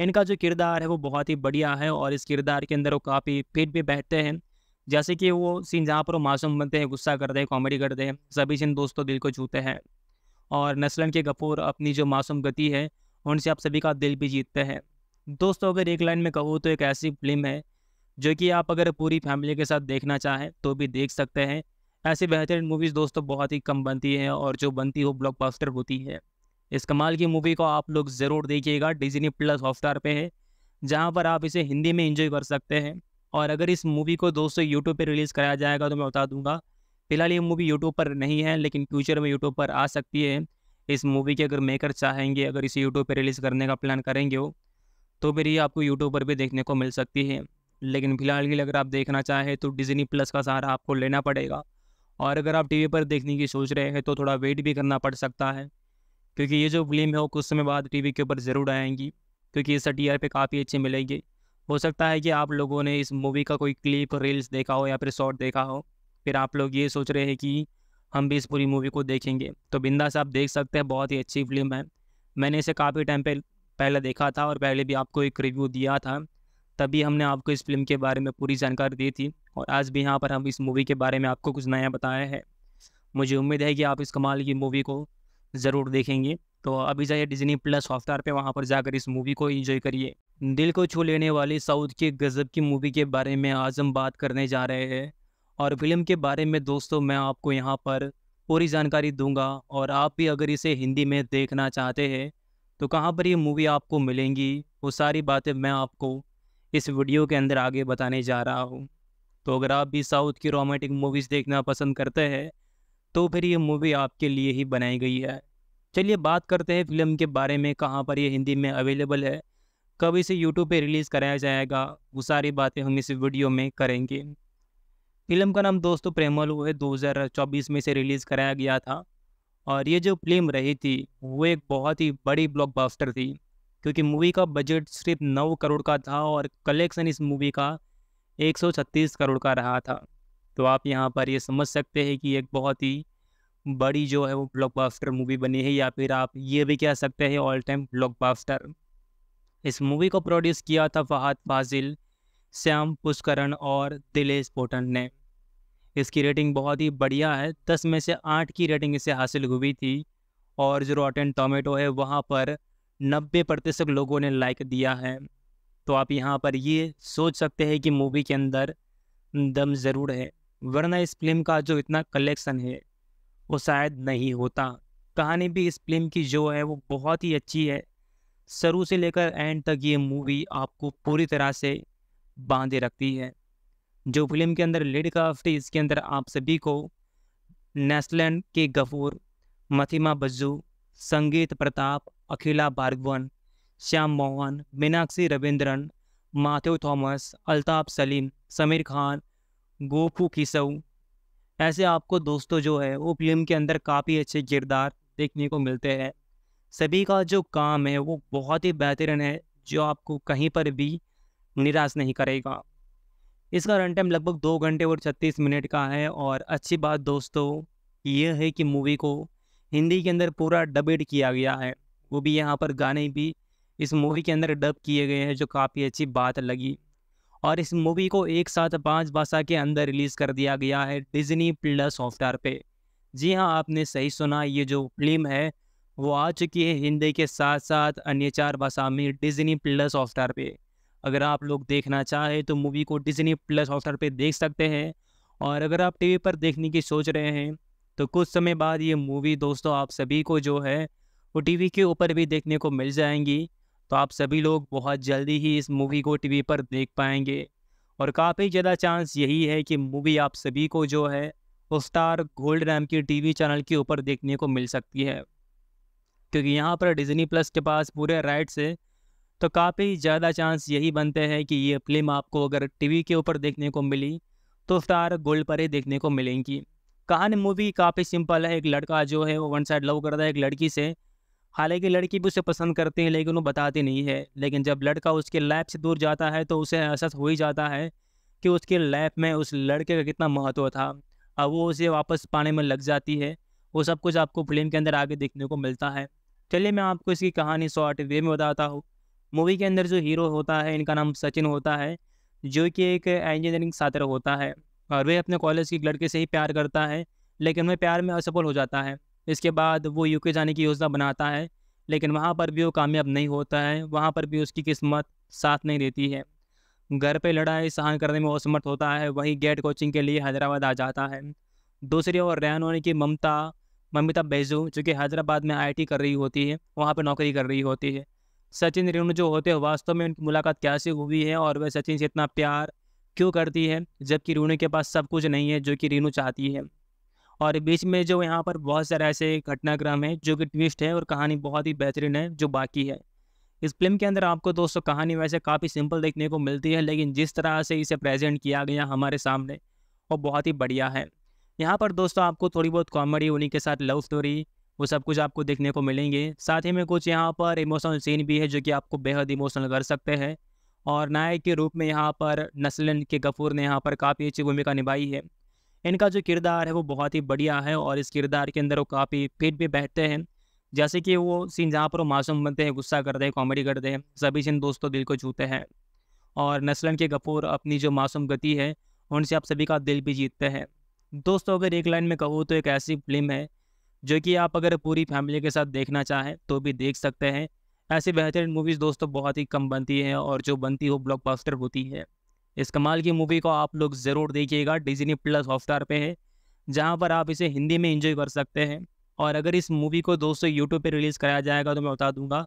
S1: इनका जो किरदार है वो बहुत ही बढ़िया है और इस किरदार के अंदर वो काफ़ी फिट भी बैठते हैं जैसे कि वो सीन जहाँ पर वो मासूम बनते हैं गुस्सा करते हैं कॉमेडी करते हैं सभी सीन दोस्तों दिल को छूते हैं और नस्लन के गफूर अपनी जो मासूम गति है उनसे आप सभी का दिल भी जीतते हैं दोस्तों अगर एक लाइन में कहूँ तो एक ऐसी फिल्म है जो कि आप अगर पूरी फैमिली के साथ देखना चाहें तो भी देख सकते हैं ऐसी बेहतरीन मूवीज़ दोस्तों बहुत ही कम बनती हैं और जो बनती हो ब्लॉकबस्टर होती है इस कमाल की मूवी को आप लोग ज़रूर देखिएगा डिजनी प्लस हॉटस्टार पे है जहाँ पर आप इसे हिंदी में इंजॉय कर सकते हैं और अगर इस मूवी को दोस्तों यूट्यूब पर रिलीज़ कराया जाएगा तो मैं बता दूंगा फिलहाल ये मूवी यूट्यूब पर नहीं है लेकिन फ्यूचर में यूट्यूब पर आ सकती है इस मूवी के अगर मेकर चाहेंगे अगर इसे यूट्यूब पर रिलीज़ करने का प्लान करेंगे हो तो फिर ये आपको यूट्यूब पर भी देखने को मिल सकती है लेकिन फिलहाल के लिए अगर आप देखना चाहें तो डिजनी प्लस का सहारा आपको लेना पड़ेगा और अगर आप टीवी पर देखने की सोच रहे हैं तो थोड़ा वेट भी करना पड़ सकता है क्योंकि ये जो फिल्म है वो कुछ समय बाद टीवी के ऊपर ज़रूर आएंगी क्योंकि इस टी पे काफ़ी अच्छे मिलेंगे हो सकता है कि आप लोगों ने इस मूवी का कोई क्लिप रील्स देखा हो या फिर शॉर्ट देखा हो फिर आप लोग ये सोच रहे हैं कि हम भी इस पूरी मूवी को देखेंगे तो बिंदा आप देख सकते हैं बहुत ही अच्छी फिल्म है मैंने इसे काफ़ी टाइम पे पहले देखा था और पहले भी आपको एक रिव्यू दिया था तभी हमने आपको इस फिल्म के बारे में पूरी जानकारी दी थी और आज भी यहाँ पर हम इस मूवी के बारे में आपको कुछ नया बताया है मुझे उम्मीद है कि आप इस कमाल की मूवी को ज़रूर देखेंगे तो अभी जाइए डिजनी प्लस हॉटस्टार पे वहाँ पर जाकर इस मूवी को एंजॉय करिए दिल को छू लेने वाली साउथ की गज़ब की मूवी के बारे में आज हम बात करने जा रहे हैं और फिल्म के बारे में दोस्तों मैं आपको यहाँ पर पूरी जानकारी दूंगा और आप भी अगर इसे हिंदी में देखना चाहते हैं तो कहाँ पर ये मूवी आपको मिलेंगी वो सारी बातें मैं आपको इस वीडियो के अंदर आगे बताने जा रहा हूँ तो अगर आप भी साउथ की रोमांटिक मूवीज़ देखना पसंद करते हैं तो फिर ये मूवी आपके लिए ही बनाई गई है चलिए बात करते हैं फिल्म के बारे में कहाँ पर ये हिंदी में अवेलेबल है कब इसे यूट्यूब पे रिलीज़ कराया जाएगा वो सारी बातें हम इस वीडियो में करेंगे फिल्म का नाम दोस्तों प्रेमल वो है दो में इसे रिलीज़ कराया गया था और ये जो फिल्म रही थी वो एक बहुत ही बड़ी ब्लॉकबस्टर थी क्योंकि मूवी का बजट सिर्फ नौ करोड़ का था और कलेक्शन इस मूवी का 136 करोड़ का रहा था तो आप यहाँ पर ये समझ सकते हैं कि एक बहुत ही बड़ी जो है वो ब्लॉकबास्टर मूवी बनी है या फिर आप ये भी कह सकते हैं ऑल टाइम ब्लॉकबस्टर इस मूवी को प्रोड्यूस किया था फहाद फाजिल श्याम पुष्करण और दिलेश पोटन ने इसकी रेटिंग बहुत ही बढ़िया है दस में से आठ की रेटिंग इसे हासिल हुई थी और जो रॉटन टोमेटो है वहाँ पर नब्बे प्रतिशत लोगों ने लाइक दिया है तो आप यहाँ पर ये सोच सकते हैं कि मूवी के अंदर दम ज़रूर है वरना इस फिल्म का जो इतना कलेक्शन है वो शायद नहीं होता कहानी भी इस फिल्म की जो है वो बहुत ही अच्छी है शुरू से लेकर एंड तक ये मूवी आपको पूरी तरह से बांधे रखती है जो फिल्म के अंदर लीड थी इसके अंदर आप सभी को नेस्लैंड के गफूर मथिमा बज्जू संगीत प्रताप अखिला भार्गवन श्याम मोहन मीनाक्षी रविंद्रन माथ्यू थॉमस अल्ताफ सलीम समीर खान गोफू किसऊ ऐसे आपको दोस्तों जो है वो फिल्म के अंदर काफ़ी अच्छे किरदार देखने को मिलते हैं सभी का जो काम है वो बहुत ही बेहतरीन है जो आपको कहीं पर भी निराश नहीं करेगा इसका रन टाइम लगभग दो घंटे और छत्तीस मिनट का है और अच्छी बात दोस्तों यह है कि मूवी को हिंदी के अंदर पूरा डबेड किया गया है वो भी यहाँ पर गाने भी इस मूवी के अंदर डब किए गए हैं जो काफ़ी अच्छी बात लगी और इस मूवी को एक साथ पांच भाषा के अंदर रिलीज़ कर दिया गया है डिजनी प्लस सॉफ्टवेयर पे जी हाँ आपने सही सुना ये जो फिल्म है वो आ चुकी है हिंदी के साथ साथ अन्य चार भाषा में डिजनी प्लस सॉफ्टवेयर पे अगर आप लोग देखना चाहें तो मूवी को डिजनी प्लस सॉफ्टवेयर पे देख सकते हैं और अगर आप टीवी पर देखने की सोच रहे हैं तो कुछ समय बाद ये मूवी दोस्तों आप सभी को जो है वो टीवी के ऊपर भी देखने को मिल जाएंगी तो आप सभी लोग बहुत जल्दी ही इस मूवी को टीवी पर देख पाएंगे और काफ़ी ज़्यादा चांस यही है कि मूवी आप सभी को जो है स्टार गोल्ड रैम की टीवी चैनल के ऊपर देखने को मिल सकती है क्योंकि यहाँ पर डिज्नी प्लस के पास पूरे राइट्स है तो काफ़ी ज़्यादा चांस यही बनते हैं कि ये फिल्म आपको अगर टीवी के ऊपर देखने को मिली तो स्टार गोल्ड पर ही देखने को मिलेंगी कहानी मूवी काफ़ी सिंपल है एक लड़का जो है वो वन साइड लव करता है एक लड़की से हालांकि लड़की भी उसे पसंद करती है लेकिन वो बताती नहीं है लेकिन जब लड़का उसके लैब से दूर जाता है तो उसे एहसास हो ही जाता है कि उसके लैब में उस लड़के का कितना महत्व था अब वो उसे वापस पाने में लग जाती है वो सब कुछ आपको फिल्म के अंदर आगे देखने को मिलता है चलिए मैं आपको इसकी कहानी शॉर्ट वे में बताता हूँ मूवी के अंदर जो हीरो होता है इनका नाम सचिन होता है जो कि एक इंजीनियरिंग छात्र होता है और वह अपने कॉलेज के लड़के से ही प्यार करता है लेकिन वह प्यार में असफल हो जाता है इसके बाद वो यूके जाने की योजना बनाता है लेकिन वहाँ पर भी वो कामयाब नहीं होता है वहाँ पर भी उसकी किस्मत साथ नहीं देती है घर पे लड़ाई सहन करने में असमर्थ होता है वहीं गेट कोचिंग के लिए हैदराबाद आ जाता है दूसरी ओर रैन होने की ममता ममिता बैजू जो कि हैदराबाद में आईटी कर रही होती है वहाँ पर नौकरी कर रही होती है सचिन रेणु जो होते हैं वास्तव में उनकी मुलाकात कैसे हुई है और वह सचिन से इतना प्यार क्यों करती है जबकि रेणु के पास सब कुछ नहीं है जो कि रेणु चाहती है और बीच में जो यहाँ पर बहुत सारे ऐसे घटनाक्रम है जो कि ट्विस्ट है और कहानी बहुत ही बेहतरीन है जो बाकी है इस फिल्म के अंदर आपको दोस्तों कहानी वैसे काफ़ी सिंपल देखने को मिलती है लेकिन जिस तरह से इसे प्रेजेंट किया गया हमारे सामने वो बहुत ही बढ़िया है यहाँ पर दोस्तों आपको थोड़ी बहुत कॉमेडी उन्हीं के साथ लव स्टोरी वो सब कुछ आपको देखने को मिलेंगे साथ ही में कुछ यहाँ पर इमोशनल सीन भी है जो कि आपको बेहद इमोशनल कर सकते हैं और नायक के रूप में यहाँ पर नस्लन के गफूर ने यहाँ पर काफ़ी अच्छी भूमिका निभाई है इनका जो किरदार है वो बहुत ही बढ़िया है और इस किरदार के अंदर वो काफ़ी फिट भी बैठते हैं जैसे कि वो सीन जहाँ पर वो मासूम बनते हैं गुस्सा करते हैं कॉमेडी करते हैं सभी सीन दोस्तों दिल को छूते हैं और नस्लन के कपूर अपनी जो मासूम गति है उनसे आप सभी का दिल भी जीतते हैं दोस्तों अगर एक लाइन में कहूँ तो एक ऐसी फिल्म है जो कि आप अगर पूरी फैमिली के साथ देखना चाहें तो भी देख सकते हैं ऐसी बेहतरीन मूवीज़ दोस्तों बहुत ही कम बनती हैं और जो बनती हो ब्लॉकबस्टर होती है इस कमाल की मूवी को आप लोग ज़रूर देखिएगा डिजनी प्लस हॉटस्टार पे है जहाँ पर आप इसे हिंदी में इंजॉय कर सकते हैं और अगर इस मूवी को दोस्तों यूट्यूब पर रिलीज़ कराया जाएगा तो मैं बता दूंगा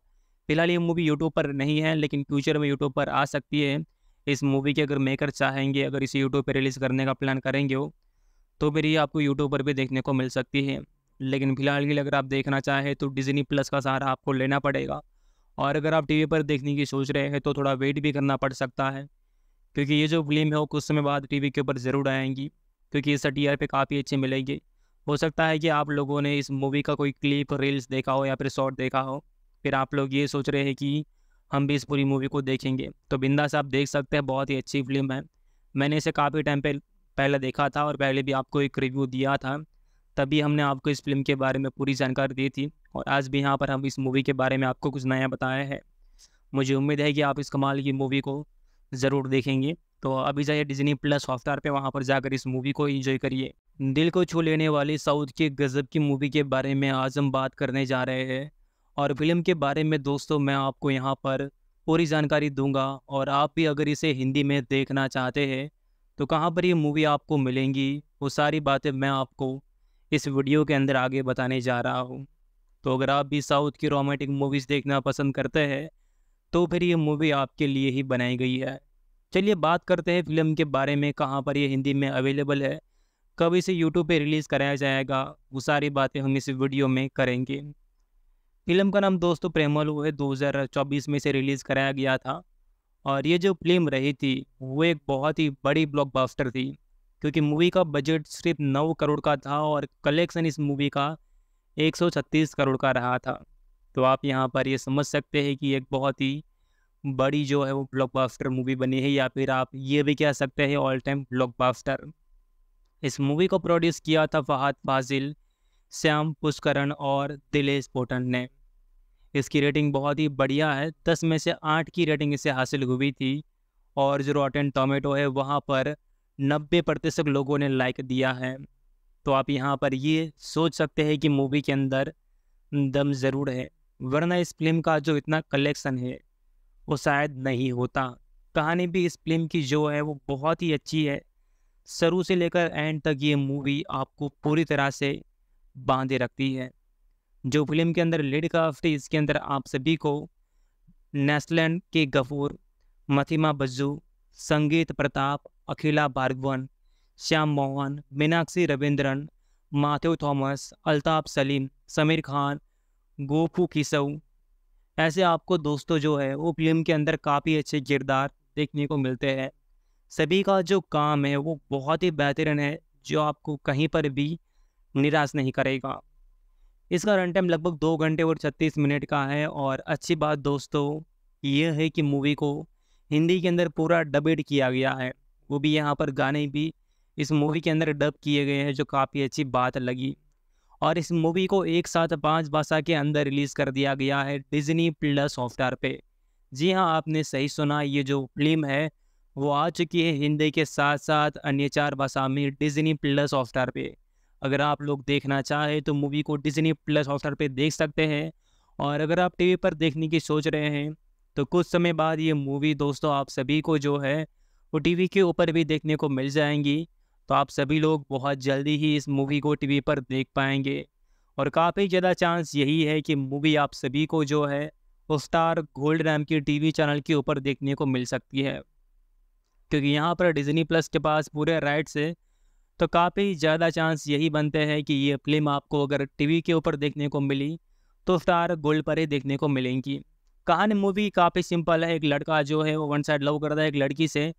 S1: फिलहाल ये मूवी यूट्यूब पर नहीं है लेकिन फ्यूचर में यूट्यूब पर आ सकती है इस मूवी के अगर मेकर चाहेंगे अगर इसे यूट्यूब पर रिलीज़ करने का प्लान करेंगे हो तो फिर ये आपको यूट्यूब पर भी देखने को मिल सकती है लेकिन फिलहाल के लिए अगर आप देखना चाहें तो डिजनी प्लस का सहारा आपको लेना पड़ेगा और अगर आप टीवी पर देखने की सोच रहे हैं तो थोड़ा वेट भी करना पड़ सकता है क्योंकि ये जो फिल्म है वो कुछ समय बाद टी के ऊपर ज़रूर आएंगी क्योंकि इस टी आर पे काफ़ी अच्छी मिलेंगे हो सकता है कि आप लोगों ने इस मूवी का कोई क्लिप रील्स देखा हो या फिर शॉर्ट देखा हो फिर आप लोग ये सोच रहे हैं कि हम भी इस पूरी मूवी को देखेंगे तो बिंदा से आप देख सकते हैं बहुत ही अच्छी फिल्म है मैंने इसे काफ़ी टाइम पे पहले देखा था और पहले भी आपको एक रिव्यू दिया था तभी हमने आपको इस फिल्म के बारे में पूरी जानकारी दी थी और आज भी यहाँ पर हम इस मूवी के बारे में आपको कुछ नया बताया है मुझे उम्मीद है कि आप इस कमाल की मूवी को ज़रूर देखेंगे तो अभी जाइए डिजनी प्लस हॉटस्टार पे वहाँ पर जाकर इस मूवी को एंजॉय करिए दिल को छू लेने वाली साउथ की गज़ब की मूवी के बारे में आज हम बात करने जा रहे हैं और फिल्म के बारे में दोस्तों मैं आपको यहाँ पर पूरी जानकारी दूंगा और आप भी अगर इसे हिंदी में देखना चाहते हैं तो कहाँ पर ये मूवी आपको मिलेंगी वो सारी बातें मैं आपको इस वीडियो के अंदर आगे बताने जा रहा हूँ तो अगर आप भी साउथ की रोमांटिक मूवीज़ देखना पसंद करते हैं तो फिर ये मूवी आपके लिए ही बनाई गई है चलिए बात करते हैं फिल्म के बारे में कहाँ पर ये हिंदी में अवेलेबल है कब इसे यूट्यूब पे रिलीज़ कराया जाएगा वो सारी बातें हम इस वीडियो में करेंगे फिल्म का नाम दोस्तों प्रेमलू है 2024 में इसे रिलीज़ कराया गया था और ये जो फिल्म रही थी वो एक बहुत ही बड़ी ब्लॉकबस्टर थी क्योंकि मूवी का बजट सिर्फ नौ करोड़ का था और कलेक्शन इस मूवी का 136 करोड़ का रहा था तो आप यहाँ पर ये समझ सकते हैं कि एक बहुत ही बड़ी जो है वो ब्लॉकबस्टर मूवी बनी है या फिर आप ये भी कह सकते हैं ऑल टाइम ब्लॉकबस्टर इस मूवी को प्रोड्यूस किया था फहद फाजिल श्याम पुष्करण और दिलेश पोटन ने इसकी रेटिंग बहुत ही बढ़िया है दस में से आठ की रेटिंग इसे हासिल हुई थी और जो रॉटेन टोमेटो है वहाँ पर नब्बे प्रतिशत लोगों ने लाइक दिया है तो आप यहाँ पर ये सोच सकते हैं कि मूवी के अंदर दम ज़रूर है वरना इस फिल्म का जो इतना कलेक्शन है वो शायद नहीं होता कहानी भी इस फिल्म की जो है वो बहुत ही अच्छी है शुरू से लेकर एंड तक ये मूवी आपको पूरी तरह से बांधे रखती है जो फिल्म के अंदर लेडी थी इसके अंदर आप सभी को नेस्लैंड के गफूर मथिमा बज्जू संगीत प्रताप अखिला भार्गवन श्याम मोहन मीनाक्षी रविंद्रन माथ्यू थॉमस अल्ताफ सलीम समीर खान गोफू किसऊ ऐसे आपको दोस्तों जो है वो फिल्म के अंदर काफ़ी अच्छे किरदार देखने को मिलते हैं सभी का जो काम है वो बहुत ही बेहतरीन है जो आपको कहीं पर भी निराश नहीं करेगा इसका रन टाइम लगभग दो घंटे और छत्तीस मिनट का है और अच्छी बात दोस्तों यह है कि मूवी को हिंदी के अंदर पूरा डबेड किया गया है वो भी यहाँ पर गाने भी इस मूवी के अंदर डब किए गए हैं जो काफ़ी अच्छी बात लगी और इस मूवी को एक साथ पाँच भाषा के अंदर रिलीज़ कर दिया गया है डिज्नी प्लस सॉफ्टवेयर पे जी हाँ आपने सही सुना ये जो फिल्म है वो आ चुकी है हिंदी के साथ साथ अन्य चार भाषा में डिज्नी प्लस सॉफ्टवेयर पे अगर आप लोग देखना चाहें तो मूवी को डिज्नी प्लस सॉफ्टवेयर पे देख सकते हैं और अगर आप टीवी पर देखने की सोच रहे हैं तो कुछ समय बाद ये मूवी दोस्तों आप सभी को जो है वो टीवी के ऊपर भी देखने को मिल जाएंगी तो आप सभी लोग बहुत जल्दी ही इस मूवी को टीवी पर देख पाएंगे और काफ़ी ज़्यादा चांस यही है कि मूवी आप सभी को जो है स्टार गोल्ड रैम की टीवी चैनल के ऊपर देखने को मिल सकती है क्योंकि यहाँ पर डिज्नी प्लस के पास पूरे राइट्स है तो काफ़ी ज़्यादा चांस यही बनते हैं कि ये फिल्म आपको अगर टीवी के ऊपर देखने को मिली तो स्टार गोल्ड पर ही देखने को मिलेंगी कहानी मूवी काफ़ी सिंपल है एक लड़का जो है वो वन साइड लव करता है एक लड़की से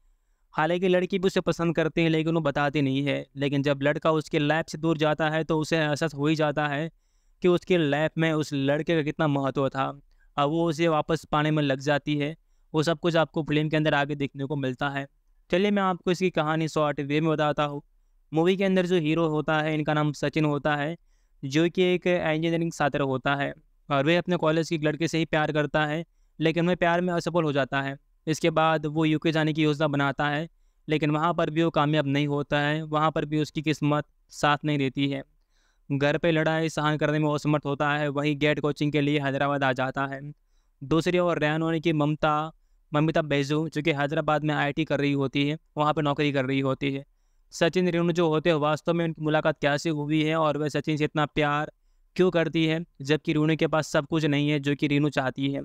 S1: हालांकि लड़की भी उसे पसंद करती है लेकिन वो बताती नहीं है लेकिन जब लड़का उसके लैब से दूर जाता है तो उसे एहसास हो ही जाता है कि उसके लैब में उस लड़के का कितना महत्व था अब वो उसे वापस पाने में लग जाती है वो सब कुछ आपको फिल्म के अंदर आगे देखने को मिलता है चलिए मैं आपको इसकी कहानी शॉर्ट वे में बताता हूँ मूवी के अंदर जो हीरो होता है इनका नाम सचिन होता है जो कि एक इंजीनियरिंग छात्र होता है और वह अपने कॉलेज की लड़के से ही प्यार करता है लेकिन वह प्यार में असफल हो जाता है इसके बाद वो यूके जाने की योजना बनाता है लेकिन वहाँ पर भी वो कामयाब नहीं होता है वहाँ पर भी उसकी किस्मत साथ नहीं देती है घर पे लड़ाई सहन करने में असमर्थ होता है वहीं गेट कोचिंग के लिए हैदराबाद आ जाता है दूसरी ओर रैन होने की ममता ममिता बैजू जो कि हैदराबाद में आई कर रही होती है वहाँ पर नौकरी कर रही होती है सचिन रेणु जो होते हैं वास्तव में उनकी मुलाकात कैसे हुई है और वह सचिन से इतना प्यार क्यों करती है जबकि रेणु के पास सब कुछ नहीं है जो कि रेणु चाहती है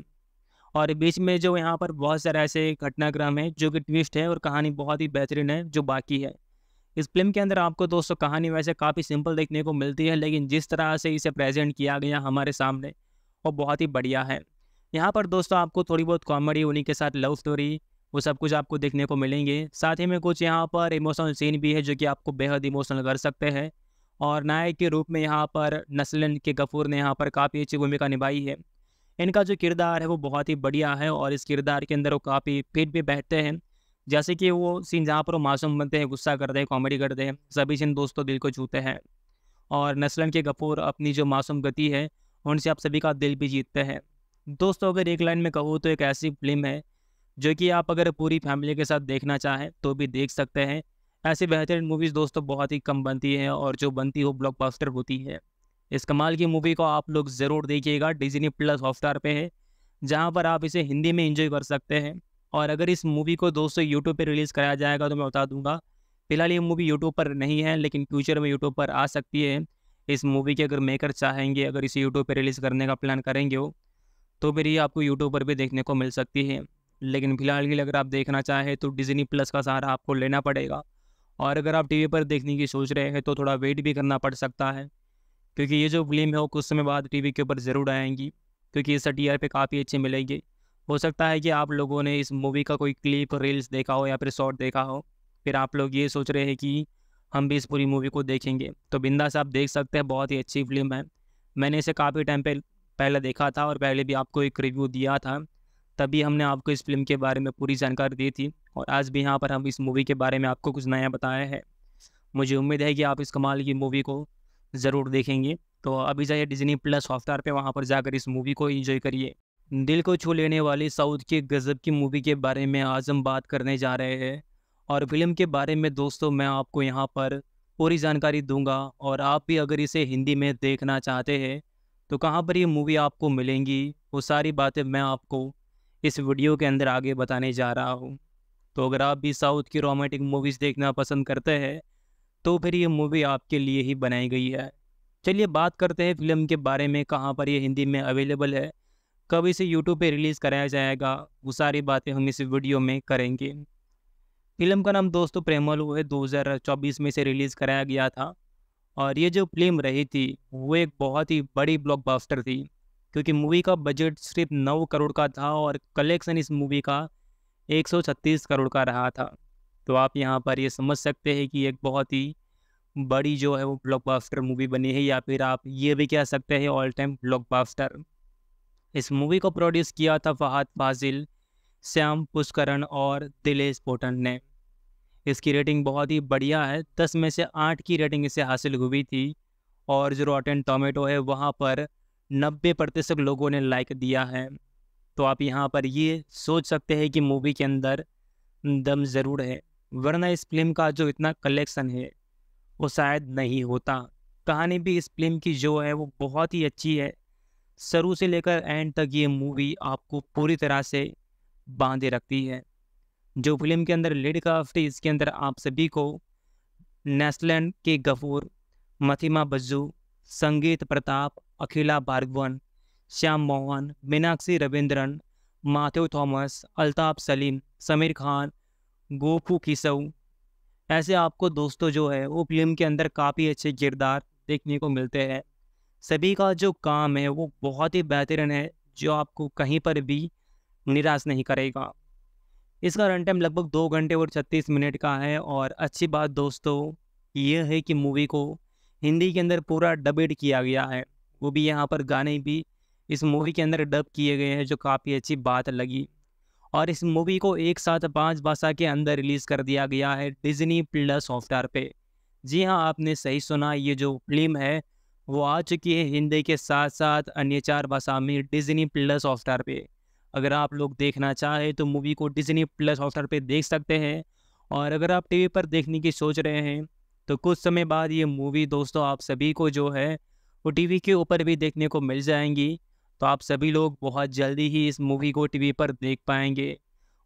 S1: और बीच में जो यहाँ पर बहुत सारे ऐसे घटनाक्रम है जो कि ट्विस्ट है और कहानी बहुत ही बेहतरीन है जो बाकी है इस फिल्म के अंदर आपको दोस्तों कहानी वैसे काफ़ी सिंपल देखने को मिलती है लेकिन जिस तरह से इसे प्रेजेंट किया गया हमारे सामने वो बहुत ही बढ़िया है यहाँ पर दोस्तों आपको थोड़ी बहुत कॉमेडी उन्हीं के साथ लव स्टोरी वो सब कुछ आपको देखने को मिलेंगे साथ ही में कुछ यहाँ पर इमोशनल सीन भी है जो कि आपको बेहद इमोशनल कर सकते हैं और नायक के रूप में यहाँ पर नसलन के गफूर ने यहाँ पर काफ़ी अच्छी भूमिका निभाई है इनका जो किरदार है वो बहुत ही बढ़िया है और इस किरदार के अंदर वो काफ़ी फिट भी बैठते हैं जैसे कि वो सीन जहाँ पर वो मासूम बनते हैं गुस्सा करते हैं कॉमेडी करते हैं सभी सीन दोस्तों दिल को छूते हैं और नस्लन के कपूर अपनी जो मासूम गति है उनसे आप सभी का दिल भी जीतते हैं दोस्तों अगर एक लाइन में कहूँ तो एक ऐसी फिल्म है जो कि आप अगर पूरी फैमिली के साथ देखना चाहें तो भी देख सकते हैं ऐसी बेहतरीन मूवीज़ दोस्तों बहुत ही कम बनती हैं और जो बनती हो ब्लॉकबस्टर होती है इस कमाल की मूवी को आप लोग ज़रूर देखिएगा डिजनी प्लस हॉटस्टार पे है जहाँ पर आप इसे हिंदी में इंजॉय कर सकते हैं और अगर इस मूवी को दोस्तों यूट्यूब पर रिलीज़ कराया जाएगा तो मैं बता दूंगा फिलहाल ये मूवी यूट्यूब पर नहीं है लेकिन फ्यूचर में यूट्यूब पर आ सकती है इस मूवी के अगर मेकर चाहेंगे अगर इसे यूट्यूब पर रिलीज़ करने का प्लान करेंगे हो तो फिर ये आपको यूट्यूब पर भी देखने को मिल सकती है लेकिन फिलहाल के लिए अगर आप देखना चाहें तो डिजनी प्लस का सहारा आपको लेना पड़ेगा और अगर आप टीवी पर देखने की सोच रहे हैं तो थोड़ा वेट भी करना पड़ सकता है क्योंकि ये जो फिल्म है वो कुछ समय बाद टीवी के ऊपर ज़रूर आएंगी क्योंकि इस टी पे काफ़ी अच्छी मिलेंगी हो सकता है कि आप लोगों ने इस मूवी का कोई क्लिप रील्स देखा हो या फिर शॉर्ट देखा हो फिर आप लोग ये सोच रहे हैं कि हम भी इस पूरी मूवी को देखेंगे तो बिंदास आप देख सकते हैं बहुत ही अच्छी फिल्म है मैंने इसे काफ़ी टाइम पे पहले देखा था और पहले भी आपको एक रिव्यू दिया था तभी हमने आपको इस फिल्म के बारे में पूरी जानकारी दी थी और आज भी यहाँ पर हम इस मूवी के बारे में आपको कुछ नया बताया है मुझे उम्मीद है कि आप इस कमाल की मूवी को ज़रूर देखेंगे तो अभी जाइए डिजनी प्लस हॉटस्टार पे वहाँ पर जाकर इस मूवी को एंजॉय करिए दिल को छू लेने वाली साउथ की गज़ब की मूवी के बारे में आज हम बात करने जा रहे हैं और फिल्म के बारे में दोस्तों मैं आपको यहाँ पर पूरी जानकारी दूंगा और आप भी अगर इसे हिंदी में देखना चाहते हैं तो कहाँ पर ये मूवी आपको मिलेंगी वो सारी बातें मैं आपको इस वीडियो के अंदर आगे बताने जा रहा हूँ तो अगर आप भी साउथ की रोमांटिक मूवीज़ देखना पसंद करते हैं तो फिर ये मूवी आपके लिए ही बनाई गई है चलिए बात करते हैं फिल्म के बारे में कहाँ पर यह हिंदी में अवेलेबल है कब इसे यूट्यूब पे रिलीज़ कराया जाएगा वो सारी बातें हम इस वीडियो में करेंगे फिल्म का नाम दोस्तों प्रेमल है 2024 में इसे रिलीज़ कराया गया था और ये जो फिल्म रही थी वो एक बहुत ही बड़ी ब्लॉकबस्टर थी क्योंकि मूवी का बजट सिर्फ नौ करोड़ का था और कलेक्शन इस मूवी का 136 करोड़ का रहा था तो आप यहाँ पर ये समझ सकते हैं कि एक बहुत ही बड़ी जो है वो ब्लॉकबास्टर मूवी बनी है या फिर आप ये भी कह सकते हैं ऑल टाइम ब्लॉकबस्टर इस मूवी को प्रोड्यूस किया था फहाद फाजिल श्याम पुष्करण और दिलेश पोटन ने इसकी रेटिंग बहुत ही बढ़िया है दस में से आठ की रेटिंग इसे हासिल हुई थी और जो रॉटन टोमेटो है वहाँ पर नब्बे प्रतिशत लोगों ने लाइक दिया है तो आप यहाँ पर ये सोच सकते हैं कि मूवी के अंदर दम ज़रूर है वरना इस फिल्म का जो इतना कलेक्शन है वो शायद नहीं होता कहानी भी इस फिल्म की जो है वो बहुत ही अच्छी है शुरू से लेकर एंड तक ये मूवी आपको पूरी तरह से बांधे रखती है जो फिल्म के अंदर लेडी थी इसके अंदर आप सभी को नेस्लैंड के गफूर मथिमा बज्जू संगीत प्रताप अखिला भार्गवन श्याम मोहन मीनाक्षी रविंद्रन माथ्यू थॉमस अल्ताफ सलीम समीर खान गोफू किसऊ ऐसे आपको दोस्तों जो है वो फिल्म के अंदर काफ़ी अच्छे किरदार देखने को मिलते हैं सभी का जो काम है वो बहुत ही बेहतरीन है जो आपको कहीं पर भी निराश नहीं करेगा इसका रन टाइम लगभग दो घंटे और छत्तीस मिनट का है और अच्छी बात दोस्तों यह है कि मूवी को हिंदी के अंदर पूरा डबेड किया गया है वो भी यहाँ पर गाने भी इस मूवी के अंदर डब किए गए हैं जो काफ़ी अच्छी बात लगी और इस मूवी को एक साथ पांच भाषा के अंदर रिलीज़ कर दिया गया है डिज्नी प्लस सॉफ्टवेयर पे जी हाँ आपने सही सुना ये जो फिल्म है वो आ चुकी है हिंदी के साथ साथ अन्य चार भाषा में डिज्नी प्लस सॉफ्टवेयर पे अगर आप लोग देखना चाहें तो मूवी को डिज्नी प्लस सॉफ्टवेयर पे देख सकते हैं और अगर आप टीवी पर देखने की सोच रहे हैं तो कुछ समय बाद ये मूवी दोस्तों आप सभी को जो है वो टीवी के ऊपर भी देखने को मिल जाएंगी तो आप सभी लोग बहुत जल्दी ही इस मूवी को टीवी पर देख पाएंगे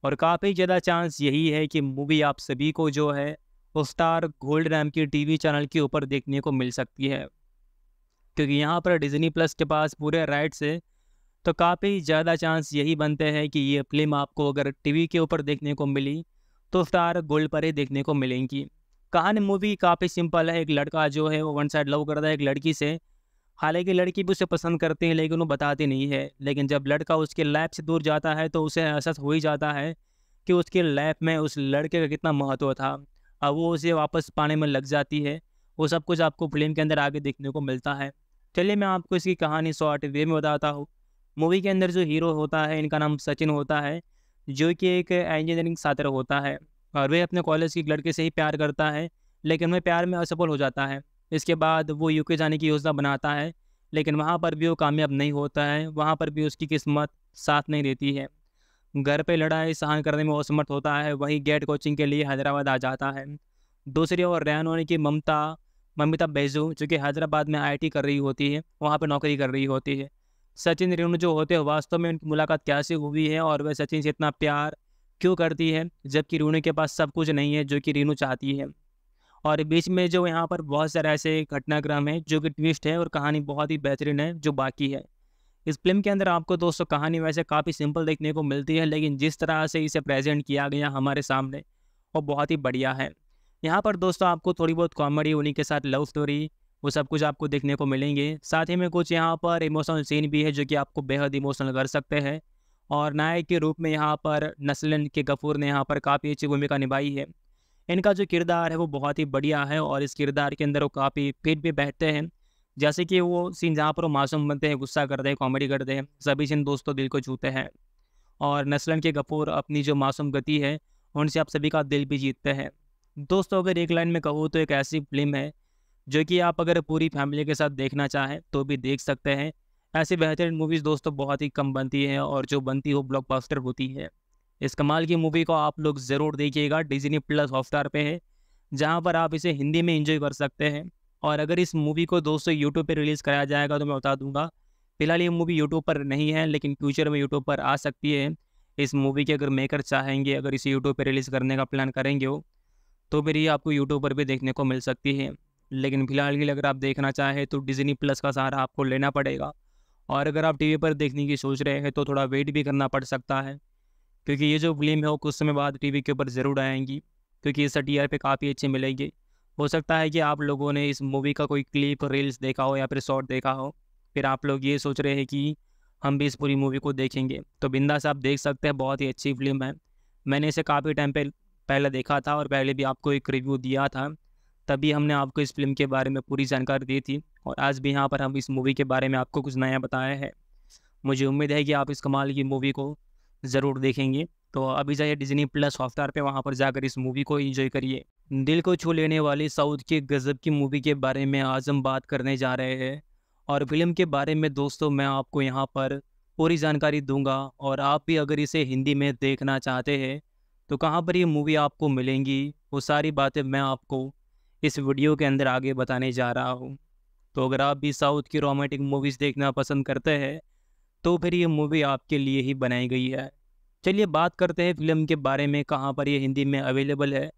S1: और काफ़ी ज़्यादा चांस यही है कि मूवी आप सभी को जो है स्टार गोल्ड रैम की टीवी चैनल के ऊपर देखने को मिल सकती है क्योंकि यहाँ पर डिज्नी प्लस के पास पूरे राइट्स है तो काफ़ी ज़्यादा चांस यही बनते हैं कि ये फिल्म आपको अगर टीवी के ऊपर देखने को मिली तो स्टार गोल्ड पर ही देखने को मिलेंगी कहानी मूवी काफ़ी सिंपल है एक लड़का जो है वो वन साइड लव करता है एक लड़की से हालांकि लड़की भी उसे पसंद करती है लेकिन वो बताती नहीं है लेकिन जब लड़का उसके लाइफ से दूर जाता है तो उसे एहसास हो ही जाता है कि उसके लाइफ में उस लड़के का कितना महत्व था अब वो उसे वापस पाने में लग जाती है वो सब कुछ आपको फिल्म के अंदर आगे देखने को मिलता है चलिए मैं आपको इसकी कहानी शॉर्ट वे में बताता हूँ मूवी के अंदर जो हीरो होता है इनका नाम सचिन होता है जो कि एक इंजीनियरिंग छात्र होता है और वह अपने कॉलेज के लड़के से ही प्यार करता है लेकिन वह प्यार में असफल हो जाता है इसके बाद वो यूके जाने की योजना बनाता है लेकिन वहाँ पर भी वो कामयाब नहीं होता है वहाँ पर भी उसकी किस्मत साथ नहीं देती है घर पे लड़ाई सहन करने में असमर्थ होता है वहीं गेट कोचिंग के लिए हैदराबाद आ जाता है दूसरी ओर रैन होने की ममता ममिता बैजू जो कि हैदराबाद में आई कर रही होती है वहाँ पर नौकरी कर रही होती है सचिन रेणु जो होते हैं वास्तव में उनकी मुलाकात कैसे हुई है और वह सचिन से इतना प्यार क्यों करती है जबकि रेणु के पास सब कुछ नहीं है जो कि रेणु चाहती है और बीच में जो यहाँ पर बहुत सारे ऐसे घटनाक्रम है जो कि ट्विस्ट है और कहानी बहुत ही बेहतरीन है जो बाकी है इस फिल्म के अंदर आपको दोस्तों कहानी वैसे काफ़ी सिंपल देखने को मिलती है लेकिन जिस तरह से इसे प्रेजेंट किया गया हमारे सामने वो बहुत ही बढ़िया है यहाँ पर दोस्तों आपको थोड़ी बहुत कॉमेडी उन्हीं के साथ लव स्टोरी वो सब कुछ आपको देखने को मिलेंगे साथ ही में कुछ यहाँ पर इमोशनल सीन भी है जो कि आपको बेहद इमोशनल कर सकते हैं और नायक के रूप में यहाँ पर नस्लन के गफूर ने यहाँ पर काफ़ी अच्छी भूमिका निभाई है इनका जो किरदार है वो बहुत ही बढ़िया है और इस किरदार के अंदर वो काफ़ी फिट भी बैठते हैं जैसे कि वो सीन जहाँ पर वो मासूम बनते हैं गुस्सा करते हैं कॉमेडी करते हैं सभी सीन दोस्तों दिल को छूते हैं और नस्लन के कपूर अपनी जो मासूम गति है उनसे आप सभी का दिल भी जीतते हैं दोस्तों अगर एक लाइन में कहूँ तो एक ऐसी फिल्म है जो कि आप अगर पूरी फैमिली के साथ देखना चाहें तो भी देख सकते हैं ऐसी बेहतरीन मूवीज़ दोस्तों बहुत ही कम बनती हैं और जो बनती हो ब्लॉकबस्टर होती है इस कमाल की मूवी को आप लोग ज़रूर देखिएगा डिजनी प्लस हॉटस्टार पे है जहाँ पर आप इसे हिंदी में इंजॉय कर सकते हैं और अगर इस मूवी को दोस्तों यूट्यूब पर रिलीज़ कराया जाएगा तो मैं बता दूंगा फिलहाल ये मूवी यूट्यूब पर नहीं है लेकिन फ्यूचर में यूट्यूब पर आ सकती है इस मूवी के अगर मेकर चाहेंगे अगर इसे यूट्यूब पर रिलीज़ करने का प्लान करेंगे हो तो फिर ये आपको यूट्यूब पर भी देखने को मिल सकती है लेकिन फिलहाल के लिए अगर आप देखना चाहें तो डिजनी प्लस का सहारा आपको लेना पड़ेगा और अगर आप टीवी पर देखने की सोच रहे हैं तो थोड़ा वेट भी करना पड़ सकता है क्योंकि ये जो फिल्म है वो कुछ समय बाद टीवी के ऊपर ज़रूर आएंगी क्योंकि इस टी आर पे काफ़ी अच्छे मिलेंगे हो सकता है कि आप लोगों ने इस मूवी का कोई क्लिप रील्स देखा हो या फिर शॉर्ट देखा हो फिर आप लोग ये सोच रहे हैं कि हम भी इस पूरी मूवी को देखेंगे तो बिंदा से आप देख सकते हैं बहुत ही अच्छी फिल्म है मैंने इसे काफ़ी टाइम पे पहले देखा था और पहले भी आपको एक रिव्यू दिया था तभी हमने आपको इस फिल्म के बारे में पूरी जानकारी दी थी और आज भी यहाँ पर हम इस मूवी के बारे में आपको कुछ नया बताया है मुझे उम्मीद है कि आप इस कमाल की मूवी को ज़रूर देखेंगे तो अभी जाइए डिजनी प्लस हॉटस्टार पे वहाँ पर जाकर इस मूवी को एंजॉय करिए दिल को छू लेने वाली साउथ के गज़ब की मूवी के बारे में आज हम बात करने जा रहे हैं और फिल्म के बारे में दोस्तों मैं आपको यहाँ पर पूरी जानकारी दूंगा और आप भी अगर इसे हिंदी में देखना चाहते हैं तो कहाँ पर ये मूवी आपको मिलेंगी वो सारी बातें मैं आपको इस वीडियो के अंदर आगे बताने जा रहा हूँ तो अगर आप भी साउथ की रोमांटिक मूवीज़ देखना पसंद करते हैं तो फिर ये मूवी आपके लिए ही बनाई गई है चलिए बात करते हैं फिल्म के बारे में कहाँ पर यह हिंदी में अवेलेबल है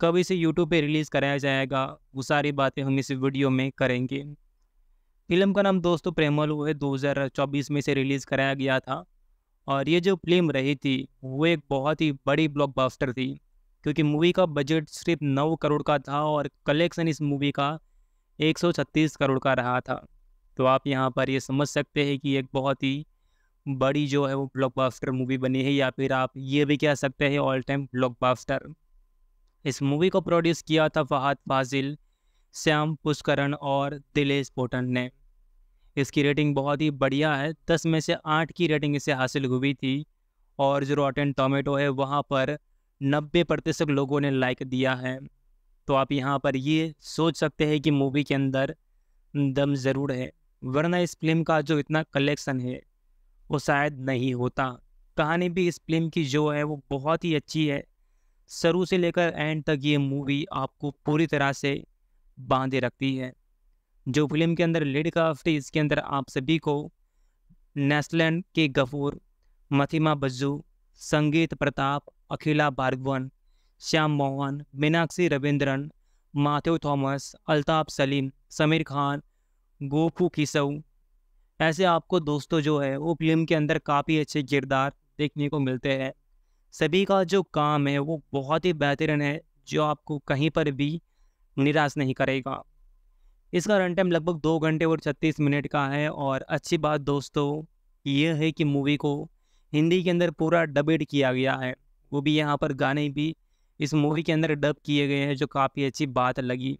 S1: कब इसे यूट्यूब पर रिलीज़ कराया जाएगा वो सारी बातें हम इस वीडियो में करेंगे फिल्म का नाम दोस्तों प्रेमलू है 2024 में इसे रिलीज़ कराया गया था और ये जो फिल्म रही थी वो एक बहुत ही बड़ी ब्लॉकबस्टर थी क्योंकि मूवी का बजट सिर्फ नौ करोड़ का था और कलेक्शन इस मूवी का 136 करोड़ का रहा था तो आप यहाँ पर ये समझ सकते हैं कि एक बहुत ही बड़ी जो है वो ब्लॉकबस्टर मूवी बनी है या फिर आप ये भी कह सकते हैं ऑल टाइम ब्लॉकबस्टर इस मूवी को प्रोड्यूस किया था फहद फाजिल श्याम पुष्करण और दिलेश पोटन ने इसकी रेटिंग बहुत ही बढ़िया है दस में से आठ की रेटिंग इसे हासिल हुई थी और जो रॉटेन टोमेटो है वहाँ पर नब्बे प्रतिशत लोगों ने लाइक दिया है तो आप यहाँ पर ये सोच सकते हैं कि मूवी के अंदर दम ज़रूर है वरना इस फिल्म का जो इतना कलेक्शन है वो शायद नहीं होता कहानी भी इस फिल्म की जो है वो बहुत ही अच्छी है शुरू से लेकर एंड तक ये मूवी आपको पूरी तरह से बांधे रखती है जो फिल्म के अंदर लीड क्राफ्ट थी इसके अंदर आप सभी को नेस्लैंड के गफूर मथिमा बज्जू संगीत प्रताप अखिला भार्गवन श्याम मोहन मीनाक्षी रविंद्रन माथ्यू थॉमस अल्ताफ सलीम समीर खान गोफू किसऊ ऐसे आपको दोस्तों जो है वो फिल्म के अंदर काफ़ी अच्छे किरदार देखने को मिलते हैं सभी का जो काम है वो बहुत ही बेहतरीन है जो आपको कहीं पर भी निराश नहीं करेगा इसका रन टाइम लगभग दो घंटे और छत्तीस मिनट का है और अच्छी बात दोस्तों यह है कि मूवी को हिंदी के अंदर पूरा डबेड किया गया है वो भी यहाँ पर गाने भी इस मूवी के अंदर डब किए गए हैं जो काफ़ी अच्छी बात लगी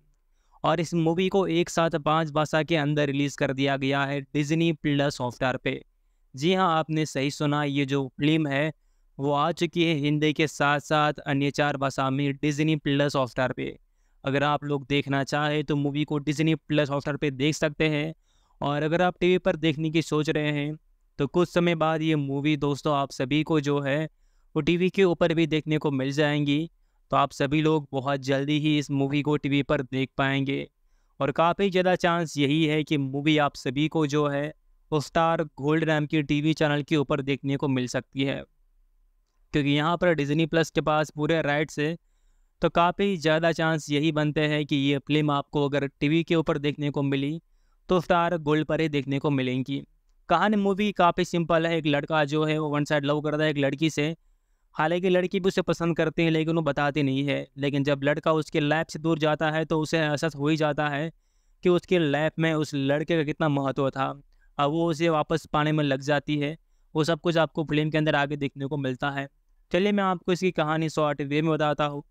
S1: और इस मूवी को एक साथ पाँच भाषा के अंदर रिलीज़ कर दिया गया है डिज्नी प्लस हॉटस्टार पे जी हाँ आपने सही सुना ये जो फिल्म है वो आ चुकी है हिंदी के साथ साथ अन्य चार भाषा में डिज्नी प्लस हॉटस्टार पे अगर आप लोग देखना चाहें तो मूवी को डिज्नी प्लस हॉटस्टार पे देख सकते हैं और अगर आप टीवी पर देखने की सोच रहे हैं तो कुछ समय बाद ये मूवी दोस्तों आप सभी को जो है वो टीवी के ऊपर भी देखने को मिल जाएंगी तो आप सभी लोग बहुत जल्दी ही इस मूवी को टीवी पर देख पाएंगे और काफ़ी ज़्यादा चांस यही है कि मूवी आप सभी को जो है स्टार गोल्ड रैम की टीवी चैनल के ऊपर देखने को मिल सकती है क्योंकि यहाँ पर डिज्नी प्लस के पास पूरे राइट्स है तो काफ़ी ज़्यादा चांस यही बनते हैं कि ये फिल्म आपको अगर टीवी के ऊपर देखने को मिली तो स्टार गोल्ड पर ही देखने को मिलेंगी कहानी मूवी काफ़ी सिंपल है एक लड़का जो है वो वन साइड लव करता है एक लड़की से हालांकि लड़की भी उसे पसंद करती है लेकिन वो बताती नहीं है लेकिन जब लड़का उसके लैब से दूर जाता है तो उसे एहसास हो ही जाता है कि उसके लैब में उस लड़के का कितना महत्व था अब वो उसे वापस पाने में लग जाती है वो सब कुछ आपको फिल्म के अंदर आगे देखने को मिलता है चलिए मैं आपको इसकी कहानी शॉर्ट वे में बताता हूँ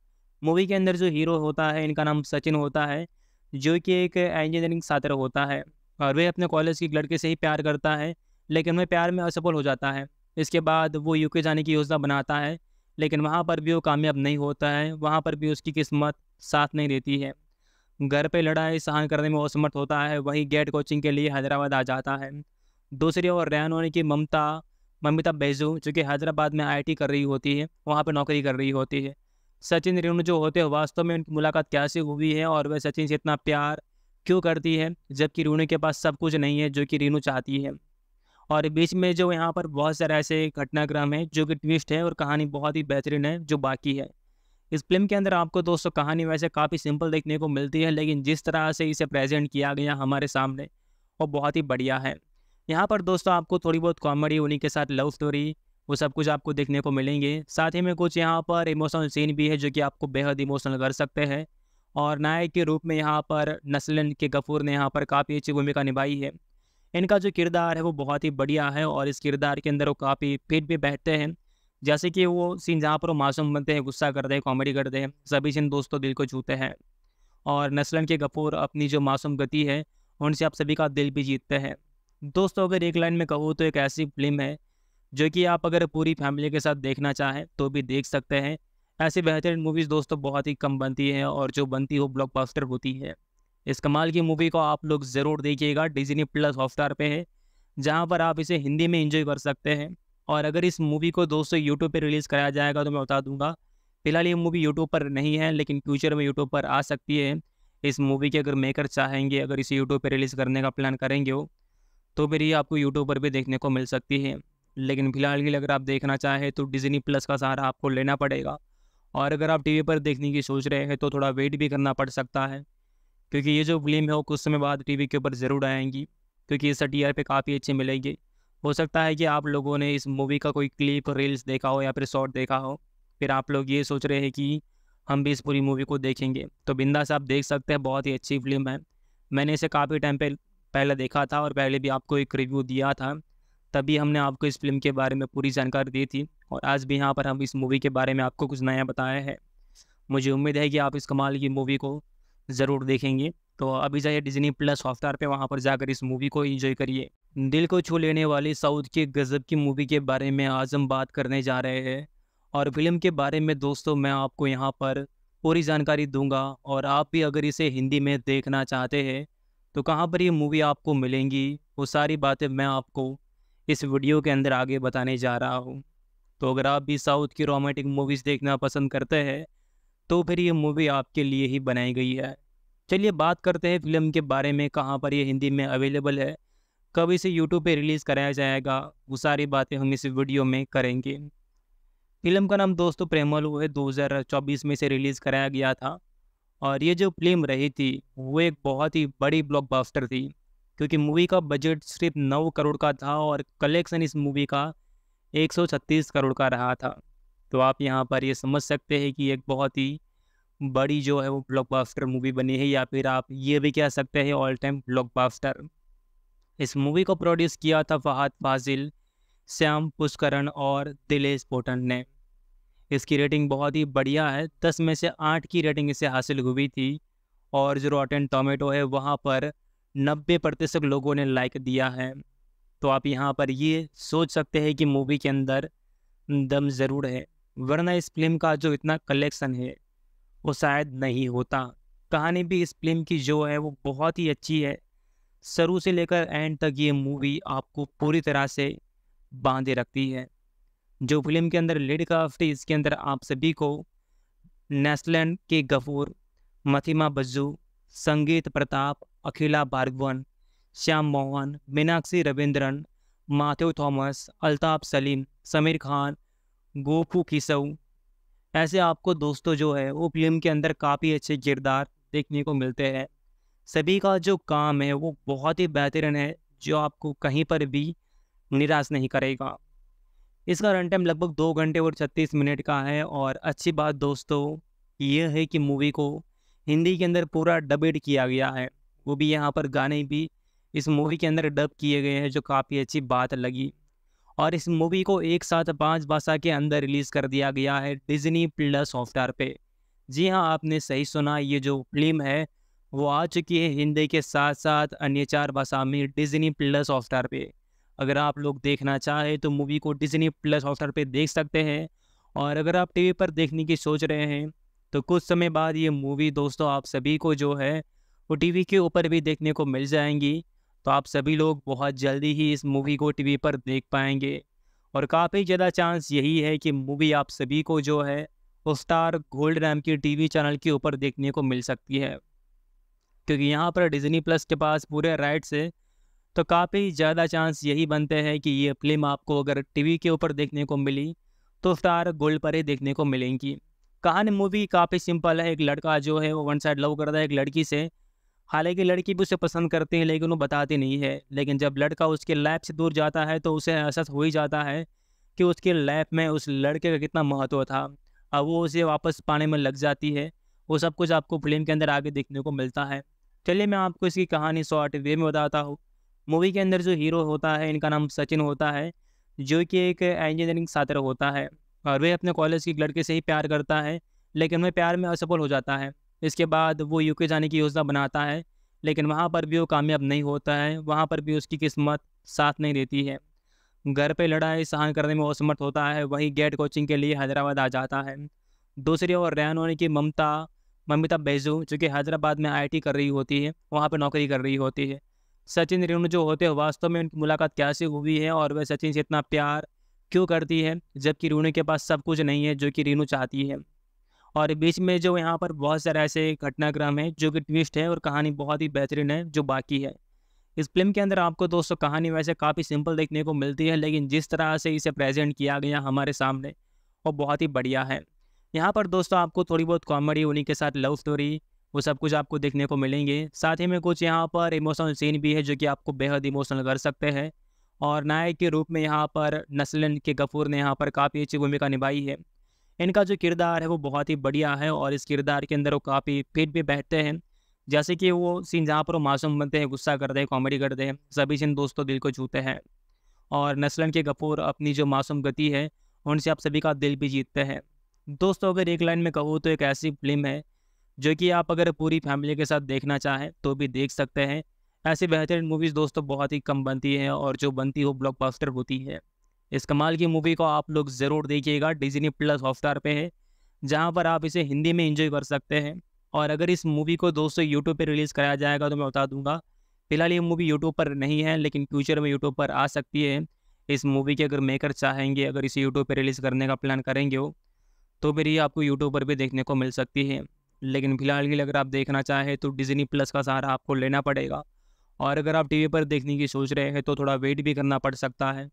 S1: मूवी के अंदर जो हीरो होता है इनका नाम सचिन होता है जो कि एक इंजीनियरिंग छात्र होता है और वह अपने कॉलेज के लड़के से ही प्यार करता है लेकिन वह प्यार में असफल हो जाता है इसके बाद वो यूके जाने की योजना बनाता है लेकिन वहाँ पर भी वो कामयाब नहीं होता है वहाँ पर भी उसकी किस्मत साथ नहीं देती है घर पे लड़ाई सहन करने में असमर्थ होता है वहीं गेट कोचिंग के लिए हैदराबाद आ जाता है दूसरी ओर रैन होने की ममता ममिता बैजू जो कि हैदराबाद में आईआईटी कर रही होती है वहाँ पर नौकरी कर रही होती है सचिन रेणु जो होते हैं वास्तव में उनकी मुलाकात कैसे हुई है और वह सचिन से इतना प्यार क्यों करती है जबकि रेणु के पास सब कुछ नहीं है जो कि रेणु चाहती है और बीच में जो यहाँ पर बहुत सारे ऐसे घटनाक्रम है जो कि ट्विस्ट है और कहानी बहुत ही बेहतरीन है जो बाकी है इस फिल्म के अंदर आपको दोस्तों कहानी वैसे काफ़ी सिंपल देखने को मिलती है लेकिन जिस तरह से इसे प्रेजेंट किया गया हमारे सामने वो बहुत ही बढ़िया है यहाँ पर दोस्तों आपको थोड़ी बहुत कॉमेडी उन्हीं के साथ लव स्टोरी वो सब कुछ आपको देखने को मिलेंगे साथ ही में कुछ यहाँ पर इमोशनल सीन भी है जो कि आपको बेहद इमोशनल कर सकते हैं और नायक के रूप में यहाँ पर नस्लन के गफूर ने यहाँ पर काफ़ी अच्छी भूमिका निभाई है इनका जो किरदार है वो बहुत ही बढ़िया है और इस किरदार के अंदर वो काफ़ी फिट भी बैठते हैं जैसे कि वो सीन जहाँ पर वो मासूम बनते हैं गुस्सा करते हैं कॉमेडी करते हैं सभी सीन दोस्तों दिल को छूते हैं और नस्लन के कपूर अपनी जो मासूम गति है उनसे आप सभी का दिल भी जीतते हैं दोस्तों अगर एक लाइन में कहूँ तो एक ऐसी फिल्म है जो कि आप अगर पूरी फैमिली के साथ देखना चाहें तो भी देख सकते हैं ऐसी बेहतरीन मूवीज़ दोस्तों बहुत ही कम बनती हैं और जो बनती हो ब्लॉकबस्टर होती है इस कमाल की मूवी को आप लोग ज़रूर देखिएगा डिजनी प्लस हॉटस्टार पे है जहाँ पर आप इसे हिंदी में इंजॉय कर सकते हैं और अगर इस मूवी को दोस्तों यूट्यूब पर रिलीज़ कराया जाएगा तो मैं बता दूंगा फिलहाल ये मूवी यूट्यूब पर नहीं है लेकिन फ्यूचर में यूट्यूब पर आ सकती है इस मूवी के अगर मेकर चाहेंगे अगर इसे यूट्यूब पर रिलीज़ करने का प्लान करेंगे हो तो फिर ये आपको यूट्यूब पर भी देखने को मिल सकती है लेकिन फिलहाल के लिए अगर आप देखना चाहें तो डिजनी प्लस का सहारा आपको लेना पड़ेगा और अगर आप टीवी पर देखने की सोच रहे हैं तो थोड़ा वेट भी करना पड़ सकता है क्योंकि ये जो फिल्म है वो कुछ समय बाद टीवी के ऊपर ज़रूर आएंगी क्योंकि इस टी आर पे काफ़ी अच्छी मिलेंगे हो सकता है कि आप लोगों ने इस मूवी का कोई क्लिप रील्स देखा हो या फिर शॉर्ट देखा हो फिर आप लोग ये सोच रहे हैं कि हम भी इस पूरी मूवी को देखेंगे तो बिंदास आप देख सकते हैं बहुत ही अच्छी फिल्म है मैंने इसे काफ़ी टाइम पे पहले देखा था और पहले भी आपको एक रिव्यू दिया था तभी हमने आपको इस फिल्म के बारे में पूरी जानकारी दी थी और आज भी यहाँ पर हम इस मूवी के बारे में आपको कुछ नया बताया है मुझे उम्मीद है कि आप इस कमाल की मूवी को ज़रूर देखेंगे तो अभी जाइए डिज्नी प्लस हॉटस्टार पे वहाँ पर जाकर इस मूवी को एंजॉय करिए दिल को छू लेने वाली साउथ की गज़ब की मूवी के बारे में आज हम बात करने जा रहे हैं और फिल्म के बारे में दोस्तों मैं आपको यहाँ पर पूरी जानकारी दूंगा और आप भी अगर इसे हिंदी में देखना चाहते हैं तो कहाँ पर ये मूवी आपको मिलेंगी वो सारी बातें मैं आपको इस वीडियो के अंदर आगे बताने जा रहा हूँ तो अगर आप भी साउथ की रोमांटिक मूवीज़ देखना पसंद करते हैं तो फिर ये मूवी आपके लिए ही बनाई गई है चलिए बात करते हैं फिल्म के बारे में कहाँ पर ये हिंदी में अवेलेबल है कब इसे यूट्यूब पे रिलीज़ कराया जाएगा वो सारी बातें हम इस वीडियो में करेंगे फिल्म का नाम दोस्तों प्रेमल हुए 2024 में इसे रिलीज़ कराया गया था और ये जो फिल्म रही थी वो एक बहुत ही बड़ी ब्लॉकबस्टर थी क्योंकि मूवी का बजट सिर्फ नौ करोड़ का था और कलेक्शन इस मूवी का 136 करोड़ का रहा था तो आप यहाँ पर ये समझ सकते हैं कि एक बहुत ही बड़ी जो है वो ब्लॉकबास्टर मूवी बनी है या फिर आप ये भी कह सकते हैं ऑल टाइम बास्टर इस मूवी को प्रोड्यूस किया था फहाद फाजिल श्याम पुष्करण और दिलेश पोटन ने इसकी रेटिंग बहुत ही बढ़िया है दस में से आठ की रेटिंग इसे हासिल हुई थी और जो एंड टोमेटो है वहाँ पर नब्बे प्रतिशत लोगों ने लाइक दिया है तो आप यहाँ पर ये सोच सकते हैं कि मूवी के अंदर दम ज़रूर है वरना इस फिल्म का जो इतना कलेक्शन है वो शायद नहीं होता कहानी भी इस फिल्म की जो है वो बहुत ही अच्छी है शुरू से लेकर एंड तक ये मूवी आपको पूरी तरह से बांधे रखती है जो फिल्म के अंदर लेडी थी इसके अंदर आप सभी को नेस्लैंड के गफूर मथिमा बज्जू संगीत प्रताप अखिला भार्गवन श्याम मोहन मीनाक्षी रविंद्रन माथ्यू थॉमस अल्ताफ सलीम समीर खान गोफू किसऊ ऐसे आपको दोस्तों जो है वो फिल्म के अंदर काफ़ी अच्छे किरदार देखने को मिलते हैं सभी का जो काम है वो बहुत ही बेहतरीन है जो आपको कहीं पर भी निराश नहीं करेगा इसका रन टाइम लगभग दो घंटे और छत्तीस मिनट का है और अच्छी बात दोस्तों यह है कि मूवी को हिंदी के अंदर पूरा डबेड किया गया है वो भी यहाँ पर गाने भी इस मूवी के अंदर डब किए गए हैं जो काफ़ी अच्छी बात लगी और इस मूवी को एक साथ पांच भाषा के अंदर रिलीज़ कर दिया गया है डिज्नी प्लस सॉफ्टवेयर पे जी हाँ आपने सही सुना ये जो फिल्म है वो आ चुकी है हिंदी के साथ साथ अन्य चार भाषा में डिज्नी प्लस सॉफ्टवेयर पे अगर आप लोग देखना चाहें तो मूवी को डिज्नी प्लस सॉफ्टवेयर पे देख सकते हैं और अगर आप टीवी पर देखने की सोच रहे हैं तो कुछ समय बाद ये मूवी दोस्तों आप सभी को जो है वो टीवी के ऊपर भी देखने को मिल जाएंगी तो आप सभी लोग बहुत जल्दी ही इस मूवी को टीवी पर देख पाएंगे और काफ़ी ज़्यादा चांस यही है कि मूवी आप सभी को जो है वो स्टार गोल्ड रैम की टीवी चैनल के ऊपर देखने को मिल सकती है क्योंकि यहाँ पर डिज्नी प्लस के पास पूरे राइट्स है तो काफ़ी ज़्यादा चांस यही बनते हैं कि ये फिल्म आपको अगर टीवी के ऊपर देखने को मिली तो स्टार गोल्ड पर ही देखने को मिलेंगी कहानी मूवी काफ़ी सिंपल है एक लड़का जो है वो वन साइड लव करता है एक लड़की से हालांकि लड़की भी उसे पसंद करती है लेकिन वो बताती नहीं है लेकिन जब लड़का उसके लैब से दूर जाता है तो उसे एहसास हो ही जाता है कि उसके लैब में उस लड़के का कितना महत्व था अब वो उसे वापस पाने में लग जाती है वो सब कुछ आपको फिल्म के अंदर आगे देखने को मिलता है चलिए मैं आपको इसकी कहानी शॉर्ट वे में बताता हूँ मूवी के अंदर जो हीरो होता है इनका नाम सचिन होता है जो कि एक इंजीनियरिंग छात्र होता है और वह अपने कॉलेज के लड़के से ही प्यार करता है लेकिन वह प्यार में असफल हो जाता है इसके बाद वो यूके जाने की योजना बनाता है लेकिन वहाँ पर भी वो कामयाब नहीं होता है वहाँ पर भी उसकी किस्मत साथ नहीं देती है घर पे लड़ाई सहन करने में असमर्थ होता है वहीं गेट कोचिंग के लिए हैदराबाद आ जाता है दूसरी ओर रैन होने की ममता ममिता बैजू जो कि हैदराबाद में आई कर रही होती है वहाँ पर नौकरी कर रही होती है सचिन रेणु जो होते हैं वास्तव में उनकी मुलाकात कैसे हुई है और वह सचिन से इतना प्यार क्यों करती है जबकि रेणु के पास सब कुछ नहीं है जो कि रेणु चाहती है और बीच में जो यहाँ पर बहुत सारे ऐसे घटनाक्रम है जो कि ट्विस्ट है और कहानी बहुत ही बेहतरीन है जो बाकी है इस फिल्म के अंदर आपको दोस्तों कहानी वैसे काफ़ी सिंपल देखने को मिलती है लेकिन जिस तरह से इसे प्रेजेंट किया गया हमारे सामने वो बहुत ही बढ़िया है यहाँ पर दोस्तों आपको थोड़ी बहुत कॉमेडी उन्हीं के साथ लव स्टोरी वो सब कुछ आपको देखने को मिलेंगे साथ ही में कुछ यहाँ पर इमोशनल सीन भी है जो कि आपको बेहद इमोशनल कर सकते हैं और नायक के रूप में यहाँ पर नस्लन के गफूर ने यहाँ पर काफ़ी अच्छी भूमिका निभाई है इनका जो किरदार है वो बहुत ही बढ़िया है और इस किरदार के अंदर वो काफ़ी फिट भी बैठते हैं जैसे कि वो सीन जहाँ पर वो मासूम बनते हैं गुस्सा करते हैं कॉमेडी करते हैं सभी सीन दोस्तों दिल को छूते हैं और नस्लन के कपूर अपनी जो मासूम गति है उनसे आप सभी का दिल भी जीतते हैं दोस्तों अगर एक लाइन में कहूँ तो एक ऐसी फिल्म है जो कि आप अगर पूरी फैमिली के साथ देखना चाहें तो भी देख सकते हैं ऐसी बेहतरीन मूवीज़ दोस्तों बहुत ही कम बनती हैं और जो बनती हो ब्लॉकबस्टर होती है इस कमाल की मूवी को आप लोग ज़रूर देखिएगा डिजनी प्लस हॉटस्टार पे है जहाँ पर आप इसे हिंदी में इंजॉय कर सकते हैं और अगर इस मूवी को दोस्तों यूट्यूब पर रिलीज़ कराया जाएगा तो मैं बता दूंगा फिलहाल ये मूवी यूट्यूब पर नहीं है लेकिन फ्यूचर में यूट्यूब पर आ सकती है इस मूवी के अगर मेकर चाहेंगे अगर इसे यूट्यूब पर रिलीज़ करने का प्लान करेंगे वो तो फिर ये आपको यूट्यूब पर भी देखने को मिल सकती है लेकिन फिलहाल के लिए अगर आप देखना चाहें तो डिजनी प्लस का सहारा आपको लेना पड़ेगा और अगर आप टीवी पर देखने की सोच रहे हैं तो थोड़ा वेट भी करना पड़ सकता है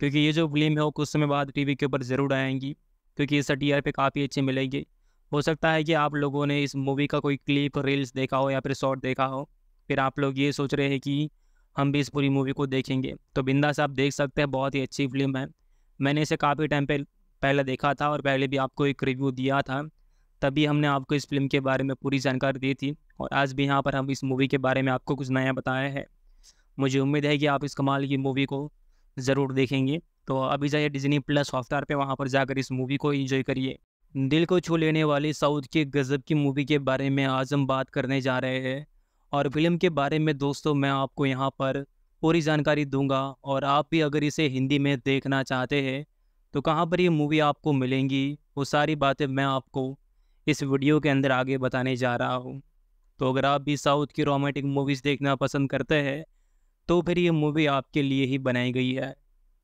S1: क्योंकि ये जो फिल्म है वो कुछ समय बाद टीवी के ऊपर ज़रूर आएंगी क्योंकि इस टी पे काफ़ी अच्छे मिलेंगे हो सकता है कि आप लोगों ने इस मूवी का कोई क्लिप रील्स देखा हो या फिर शॉर्ट देखा हो फिर आप लोग ये सोच रहे हैं कि हम भी इस पूरी मूवी को देखेंगे तो बिंदा से आप देख सकते हैं बहुत ही अच्छी फिल्म है मैंने इसे काफ़ी टाइम पे पहले देखा था और पहले भी आपको एक रिव्यू दिया था तभी हमने आपको इस फिल्म के बारे में पूरी जानकारी दी थी और आज भी यहाँ पर हम इस मूवी के बारे में आपको कुछ नया बताया है मुझे उम्मीद है कि आप इस कमाल की मूवी को ज़रूर देखेंगे तो अभी जाइए डिजनी प्लस हॉटस्टार पे वहाँ पर जाकर इस मूवी को एंजॉय करिए दिल को छू लेने वाली साउथ के गज़ब की मूवी के बारे में आज हम बात करने जा रहे हैं और फिल्म के बारे में दोस्तों मैं आपको यहाँ पर पूरी जानकारी दूंगा और आप भी अगर इसे हिंदी में देखना चाहते हैं तो कहाँ पर ये मूवी आपको मिलेंगी वो सारी बातें मैं आपको इस वीडियो के अंदर आगे बताने जा रहा हूँ तो अगर आप भी साउथ की रोमांटिक मूवीज़ देखना पसंद करते हैं तो फिर ये मूवी आपके लिए ही बनाई गई है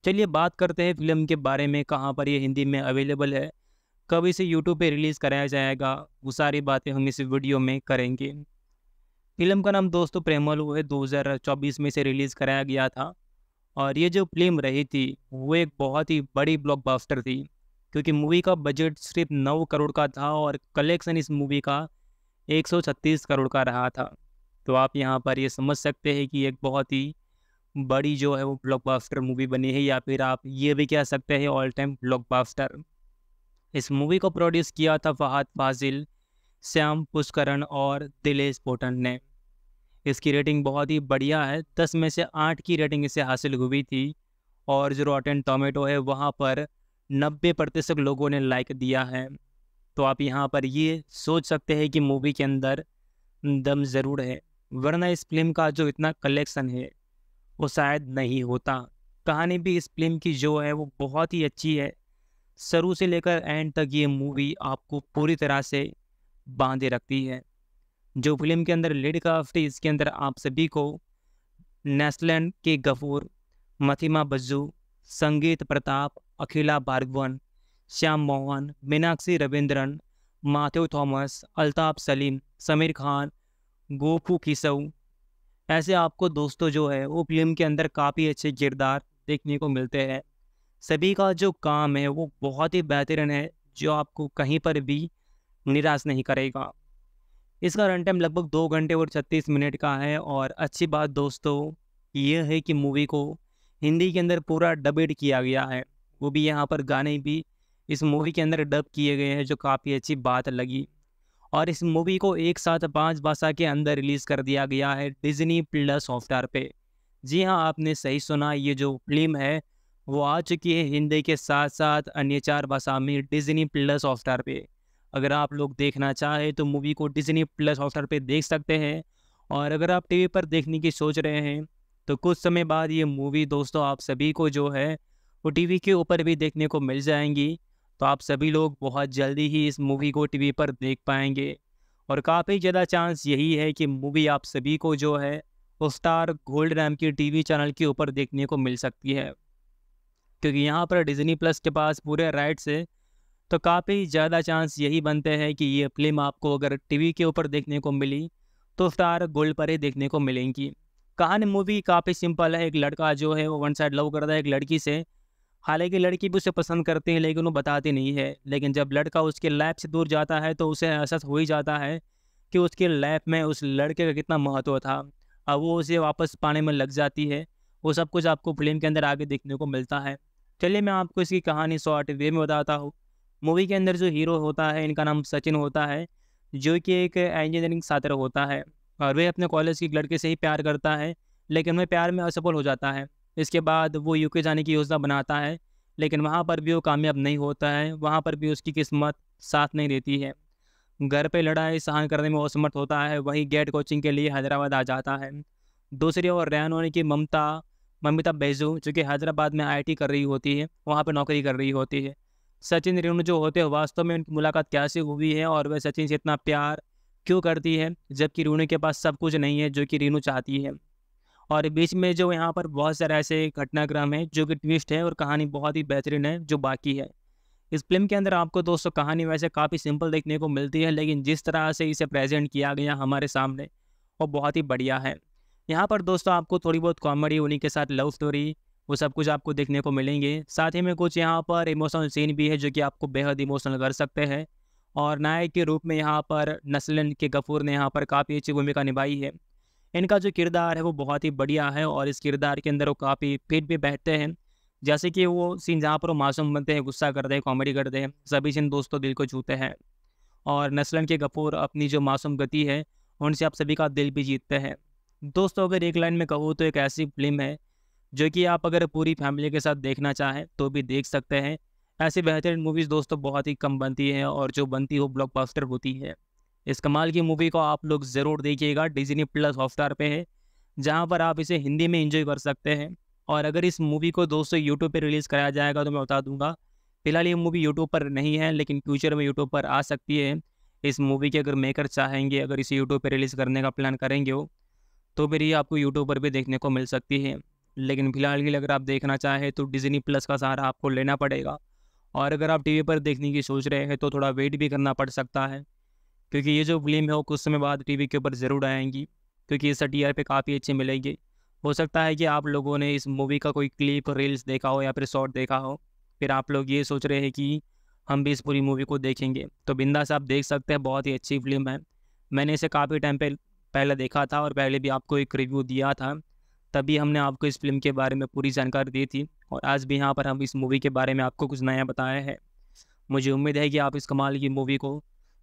S1: चलिए बात करते हैं फिल्म के बारे में कहाँ पर यह हिंदी में अवेलेबल है कब इसे यूट्यूब पर रिलीज़ कराया जाएगा वो सारी बातें हम इस वीडियो में करेंगे फिल्म का नाम दोस्तों प्रेमलू है 2024 में इसे रिलीज़ कराया गया था और ये जो फिल्म रही थी वो एक बहुत ही बड़ी ब्लॉकबस्टर थी क्योंकि मूवी का बजट सिर्फ नौ करोड़ का था और कलेक्शन इस मूवी का 136 करोड़ का रहा था तो आप यहाँ पर ये समझ सकते हैं कि एक बहुत ही बड़ी जो है वो ब्लॉकबस्टर मूवी बनी है या फिर आप ये भी कह सकते हैं ऑल टाइम ब्लॉकबस्टर इस मूवी को प्रोड्यूस किया था फहद फाजिल श्याम पुष्करण और दिलेश पोटन ने इसकी रेटिंग बहुत ही बढ़िया है दस में से आठ की रेटिंग इसे हासिल हुई थी और जो रॉटन टोमेटो है वहाँ पर नब्बे प्रतिशत लोगों ने लाइक दिया है तो आप यहाँ पर ये सोच सकते हैं कि मूवी के अंदर दम ज़रूर है वरना इस फिल्म का जो इतना कलेक्शन है वो शायद नहीं होता कहानी भी इस फिल्म की जो है वो बहुत ही अच्छी है शुरू से लेकर एंड तक ये मूवी आपको पूरी तरह से बांधे रखती है जो फिल्म के अंदर लीड काफ्ट थी इसके अंदर आप सभी को नेस्लैंड के गफूर मथिमा बज्जू संगीत प्रताप अखिला भार्गवन श्याम मोहन मीनाक्षी रविंद्रन माथ्यू थॉमस अल्ताफ सलीम समीर खान गोफू किसऊ ऐसे आपको दोस्तों जो है वो फिल्म के अंदर काफ़ी अच्छे किरदार देखने को मिलते हैं सभी का जो काम है वो बहुत ही बेहतरीन है जो आपको कहीं पर भी निराश नहीं करेगा इसका रन टाइम लगभग दो घंटे और छत्तीस मिनट का है और अच्छी बात दोस्तों ये है कि मूवी को हिंदी के अंदर पूरा डबेड किया गया है वो भी यहाँ पर गाने भी इस मूवी के अंदर डब किए गए हैं जो काफ़ी अच्छी बात लगी और इस मूवी को एक साथ पाँच भाषा के अंदर रिलीज़ कर दिया गया है डिजनी प्लस हॉटस्टार पे जी हाँ आपने सही सुना ये जो फिल्म है वो आ चुकी है हिंदी के साथ साथ अन्य चार भाषा में डिजनी प्लस हॉटस्टार पे अगर आप लोग देखना चाहें तो मूवी को डिजनी प्लस हॉटस्टार पे देख सकते हैं और अगर आप टीवी पर देखने की सोच रहे हैं तो कुछ समय बाद ये मूवी दोस्तों आप सभी को जो है वो टीवी के ऊपर भी देखने को मिल जाएंगी तो आप सभी लोग बहुत जल्दी ही इस मूवी को टीवी पर देख पाएंगे और काफ़ी ज़्यादा चांस यही है कि मूवी आप सभी को जो है स्टार गोल्ड रैम की टीवी चैनल के ऊपर देखने को मिल सकती है क्योंकि यहाँ पर डिज्नी प्लस के पास पूरे राइट्स है तो काफ़ी ज़्यादा चांस यही बनते हैं कि ये फिल्म आपको अगर टीवी के ऊपर देखने को मिली तो स्टार गोल्ड पर ही देखने को मिलेंगी कहानी मूवी काफ़ी सिंपल है एक लड़का जो है वो वन साइड लव करता है एक लड़की से हालांकि लड़की भी उसे पसंद करती है लेकिन वो बताती नहीं है लेकिन जब लड़का उसके लैब से दूर जाता है तो उसे एहसास हो ही जाता है कि उसके लैब में उस लड़के का कितना महत्व था अब वो उसे वापस पाने में लग जाती है वो सब कुछ आपको फिल्म के अंदर आगे देखने को मिलता है चलिए मैं आपको इसकी कहानी शॉर्ट वे में बताता हूँ मूवी के अंदर जो हीरो होता है इनका नाम सचिन होता है जो कि एक इंजीनियरिंग छात्र होता है और वह अपने कॉलेज के लड़के से ही प्यार करता है लेकिन वह प्यार में असफल हो जाता है इसके बाद वो यूके जाने की योजना बनाता है लेकिन वहाँ पर भी वो कामयाब नहीं होता है वहाँ पर भी उसकी किस्मत साथ नहीं देती है घर पे लड़ाई सहन करने में असमर्थ होता है वहीं गेट कोचिंग के लिए हैदराबाद आ जाता है दूसरी ओर रैन होने की ममता ममिता बैजू जो कि हैदराबाद में आईटी कर रही होती है वहाँ पर नौकरी कर रही होती है सचिन रेणु जो होते हैं वास्तव में उनकी मुलाकात कैसे हुई है और वह सचिन से इतना प्यार क्यों करती है जबकि रेणु के पास सब कुछ नहीं है जो कि रेणु चाहती है और बीच में जो यहाँ पर बहुत सारे ऐसे घटनाक्रम है जो कि ट्विस्ट है और कहानी बहुत ही बेहतरीन है जो बाकी है इस फिल्म के अंदर आपको दोस्तों कहानी वैसे काफ़ी सिंपल देखने को मिलती है लेकिन जिस तरह से इसे प्रेजेंट किया गया हमारे सामने वो बहुत ही बढ़िया है यहाँ पर दोस्तों आपको थोड़ी बहुत कॉमेडी उन्हीं के साथ लव स्टोरी वो सब कुछ आपको देखने को मिलेंगे साथ ही में कुछ यहाँ पर इमोशनल सीन भी है जो कि आपको बेहद इमोशनल कर सकते हैं और नायक के रूप में यहाँ पर नस्लन के कपूर ने यहाँ पर काफ़ी अच्छी भूमिका निभाई है इनका जो किरदार है वो बहुत ही बढ़िया है और इस किरदार के अंदर वो काफ़ी फिट भी बैठते हैं जैसे कि वो सीन जहाँ पर वो मासूम बनते हैं गुस्सा करते हैं कॉमेडी करते हैं सभी सीन दोस्तों दिल को छूते हैं और नस्लन के गफूर अपनी जो मासूम गति है उनसे आप सभी का दिल भी जीतते हैं दोस्तों अगर एक लाइन में कहूँ तो एक ऐसी फिल्म है जो कि आप अगर पूरी फैमिली के साथ देखना चाहें तो भी देख सकते हैं ऐसी बेहतरीन मूवीज़ दोस्तों बहुत ही कम बनती हैं और जो बनती हो ब्लॉकबस्टर होती है इस कमाल की मूवी को आप लोग ज़रूर देखिएगा डिजनी प्लस हॉटस्टार पे है जहाँ पर आप इसे हिंदी में इंजॉय कर सकते हैं और अगर इस मूवी को दोस्तों यूट्यूब पर रिलीज़ कराया जाएगा तो मैं बता दूंगा फिलहाल ये मूवी यूट्यूब पर नहीं है लेकिन फ्यूचर में यूट्यूब पर आ सकती है इस मूवी के अगर मेकर चाहेंगे अगर इसे यूट्यूब पर रिलीज़ करने का प्लान करेंगे हो तो फिर ये आपको यूट्यूब पर भी देखने को मिल सकती है लेकिन फिलहाल के लिए अगर आप देखना चाहें तो डिजनी प्लस का सहारा आपको लेना पड़ेगा और अगर आप टीवी पर देखने की सोच रहे हैं तो थोड़ा वेट भी करना पड़ सकता है क्योंकि ये जो फिल्म है वो कुछ समय बाद टीवी के ऊपर ज़रूर आएंगी क्योंकि इस टी आर पे काफ़ी अच्छी मिलेंगे हो सकता है कि आप लोगों ने इस मूवी का कोई क्लिप रील्स देखा हो या फिर शॉर्ट देखा हो फिर आप लोग ये सोच रहे हैं कि हम भी इस पूरी मूवी को देखेंगे तो बिंदा साहब देख सकते हैं बहुत ही अच्छी फिल्म है मैंने इसे काफ़ी टाइम पे पहले देखा था और पहले भी आपको एक रिव्यू दिया था तभी हमने आपको इस फिल्म के बारे में पूरी जानकारी दी थी और आज भी यहाँ पर हम इस मूवी के बारे में आपको कुछ नया बताया है मुझे उम्मीद है कि आप इस कमाल की मूवी को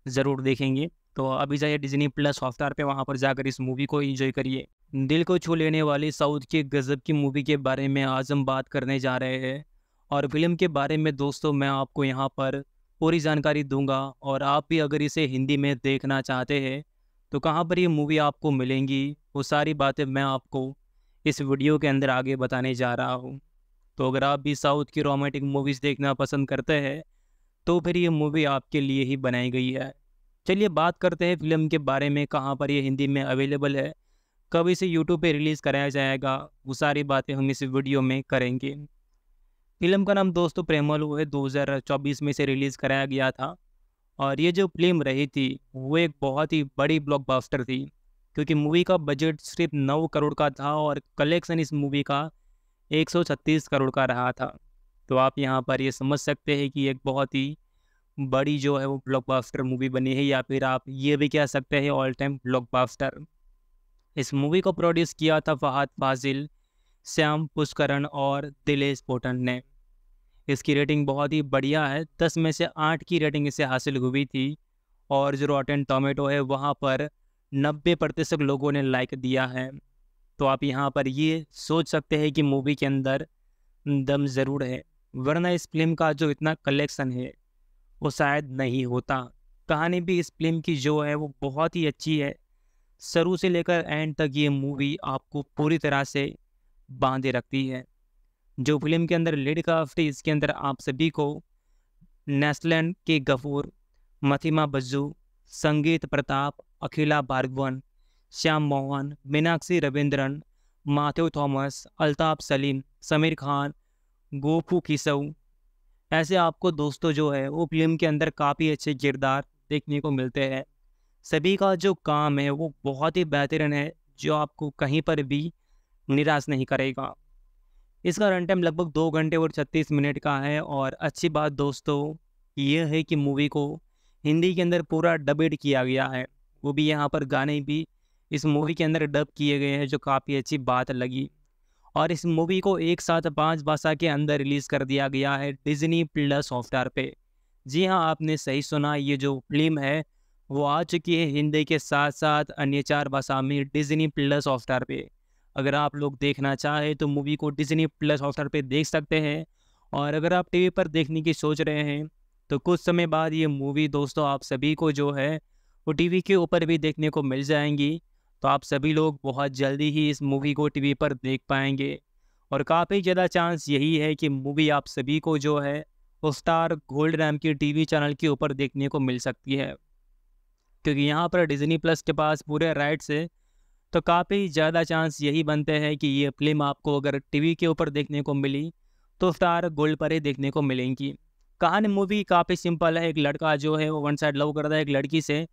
S1: ज़रूर देखेंगे तो अभी जाइए डिजनी प्लस हॉटस्टार पे वहाँ पर जाकर इस मूवी को एंजॉय करिए दिल को छू लेने वाली साउथ के गज़ब की मूवी के बारे में आज हम बात करने जा रहे हैं और फिल्म के बारे में दोस्तों मैं आपको यहाँ पर पूरी जानकारी दूंगा और आप भी अगर इसे हिंदी में देखना चाहते हैं तो कहाँ पर ये मूवी आपको मिलेंगी वो सारी बातें मैं आपको इस वीडियो के अंदर आगे बताने जा रहा हूँ तो अगर आप भी साउथ की रोमांटिक मूवीज़ देखना पसंद करते हैं तो फिर ये मूवी आपके लिए ही बनाई गई है चलिए बात करते हैं फिल्म के बारे में कहाँ पर ये हिंदी में अवेलेबल है कब इसे यूट्यूब पे रिलीज़ कराया जाएगा वो सारी बातें हम इस वीडियो में करेंगे फिल्म का नाम दोस्तों प्रेमल हुए 2024 में इसे रिलीज़ कराया गया था और ये जो फिल्म रही थी वो एक बहुत ही बड़ी ब्लॉकबस्टर थी क्योंकि मूवी का बजट सिर्फ नौ करोड़ का था और कलेक्शन इस मूवी का एक करोड़ का रहा था तो आप यहाँ पर ये समझ सकते हैं कि एक बहुत ही बड़ी जो है वो ब्लॉकबास्टर मूवी बनी है या फिर आप ये भी कह सकते हैं ऑल टाइम बास्टर इस मूवी को प्रोड्यूस किया था फहाद फाजिल श्याम पुष्करण और दिलेश पोटन ने इसकी रेटिंग बहुत ही बढ़िया है दस में से आठ की रेटिंग इसे हासिल हुई थी और जो रॉटेन टोमेटो है वहाँ पर नब्बे प्रतिशत लोगों ने लाइक दिया है तो आप यहाँ पर ये सोच सकते हैं कि मूवी के अंदर दम ज़रूर है वरना इस फिल्म का जो इतना कलेक्शन है वो शायद नहीं होता कहानी भी इस फिल्म की जो है वो बहुत ही अच्छी है शुरू से लेकर एंड तक ये मूवी आपको पूरी तरह से बांधे रखती है जो फिल्म के अंदर लीड थी इसके अंदर आप सभी को नेस्लैंड के गफूर मथिमा बज्जू संगीत प्रताप अखिला भार्गवन श्याम मोहन मीनाक्षी रविंद्रन माथ्यू थॉमस अल्ताफ सलीम समीर खान गोफू किसऊ ऐसे आपको दोस्तों जो है वो फिल्म के अंदर काफ़ी अच्छे किरदार देखने को मिलते हैं सभी का जो काम है वो बहुत ही बेहतरीन है जो आपको कहीं पर भी निराश नहीं करेगा इसका रन टाइम लगभग दो घंटे और छत्तीस मिनट का है और अच्छी बात दोस्तों यह है कि मूवी को हिंदी के अंदर पूरा डबेड किया गया है वो भी यहाँ पर गाने भी इस मूवी के अंदर डब किए गए हैं जो काफ़ी अच्छी बात लगी और इस मूवी को एक साथ पाँच भाषा के अंदर रिलीज़ कर दिया गया है डिजनी प्लस सॉफ्टवेयर पे जी हाँ आपने सही सुना ये जो फिल्म है वो आ चुकी है हिंदी के साथ साथ अन्य चार भाषा में डिजनी प्लस सॉफ्टवेयर पे अगर आप लोग देखना चाहें तो मूवी को डिजनी प्लस सॉफ्टवेयर पे देख सकते हैं और अगर आप टीवी पर देखने की सोच रहे हैं तो कुछ समय बाद ये मूवी दोस्तों आप सभी को जो है वो टीवी के ऊपर भी देखने को मिल जाएंगी तो आप सभी लोग बहुत जल्दी ही इस मूवी को टीवी पर देख पाएंगे और काफ़ी ज़्यादा चांस यही है कि मूवी आप सभी को जो है स्टार गोल्ड रैम की टीवी चैनल के ऊपर देखने को मिल सकती है क्योंकि यहाँ पर डिज्नी प्लस के पास पूरे राइट्स है तो काफ़ी ज़्यादा चांस यही बनते हैं कि ये फिल्म आपको अगर टीवी के ऊपर देखने को मिली तो स्टार गोल्ड पर ही देखने को मिलेंगी कहानी मूवी काफ़ी सिंपल है एक लड़का जो है वो वन साइड लव करता है एक लड़की से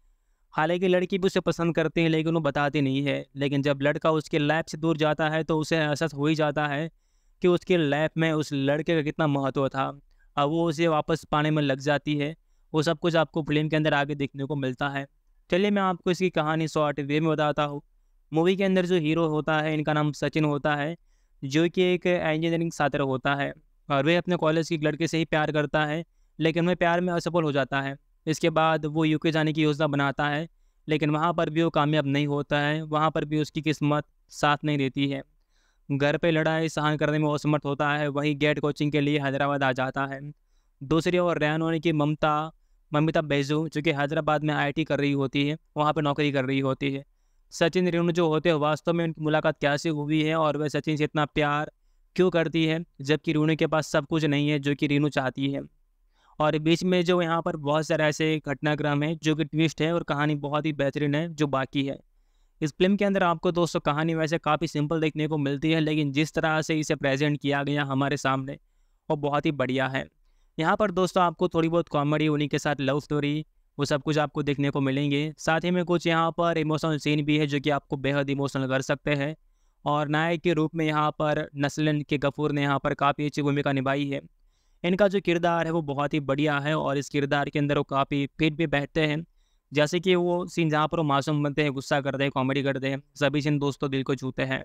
S1: हालांकि लड़की भी उसे पसंद करती है लेकिन वो बताती नहीं है लेकिन जब लड़का उसके लैब से दूर जाता है तो उसे एहसास हो ही जाता है कि उसके लाइफ में उस लड़के का कितना महत्व था अब वो उसे वापस पाने में लग जाती है वो सब कुछ आपको फिल्म के अंदर आगे देखने को मिलता है चलिए मैं आपको इसकी कहानी शॉर्ट वे में बताता हूँ मूवी के अंदर जो हीरो होता है इनका नाम सचिन होता है जो कि एक इंजीनियरिंग छात्र होता है और वह अपने कॉलेज के लड़के से ही प्यार करता है लेकिन वह प्यार में असफल हो जाता है इसके बाद वो यूके जाने की योजना बनाता है लेकिन वहाँ पर भी वो कामयाब नहीं होता है वहाँ पर भी उसकी किस्मत साथ नहीं देती है घर पे लड़ाई सहन करने में असमर्थ होता है वहीं गेट कोचिंग के लिए हैदराबाद आ जाता है दूसरी ओर रैन होने की ममता ममिता बैजू जो कि हैदराबाद में आईआईटी कर रही होती है वहाँ पर नौकरी कर रही होती है सचिन रेणु जो होते हैं वास्तव में उनकी मुलाकात कैसे हुई है और वह सचिन से इतना प्यार क्यों करती है जबकि रेणु के पास सब कुछ नहीं है जो कि रेणु चाहती है और बीच में जो यहाँ पर बहुत सारे ऐसे घटनाक्रम है जो कि ट्विस्ट है और कहानी बहुत ही बेहतरीन है जो बाकी है इस फिल्म के अंदर आपको दोस्तों कहानी वैसे काफ़ी सिंपल देखने को मिलती है लेकिन जिस तरह से इसे प्रेजेंट किया गया हमारे सामने वो बहुत ही बढ़िया है यहाँ पर दोस्तों आपको थोड़ी बहुत कॉमेडी उन्हीं के साथ लव स्टोरी वो सब कुछ आपको देखने को मिलेंगे साथ ही में कुछ यहाँ पर इमोशनल सीन भी है जो कि आपको बेहद इमोशनल कर सकते हैं और नायक के रूप में यहाँ पर नस्लन के गफूर ने यहाँ पर काफ़ी अच्छी भूमिका निभाई है इनका जो किरदार है वो बहुत ही बढ़िया है और इस किरदार के अंदर वो काफ़ी फिट भी बैठते हैं जैसे कि वो सीन जहाँ पर वो मासूम बनते हैं गुस्सा करते हैं कॉमेडी करते हैं सभी सीन दोस्तों दिल को छूते हैं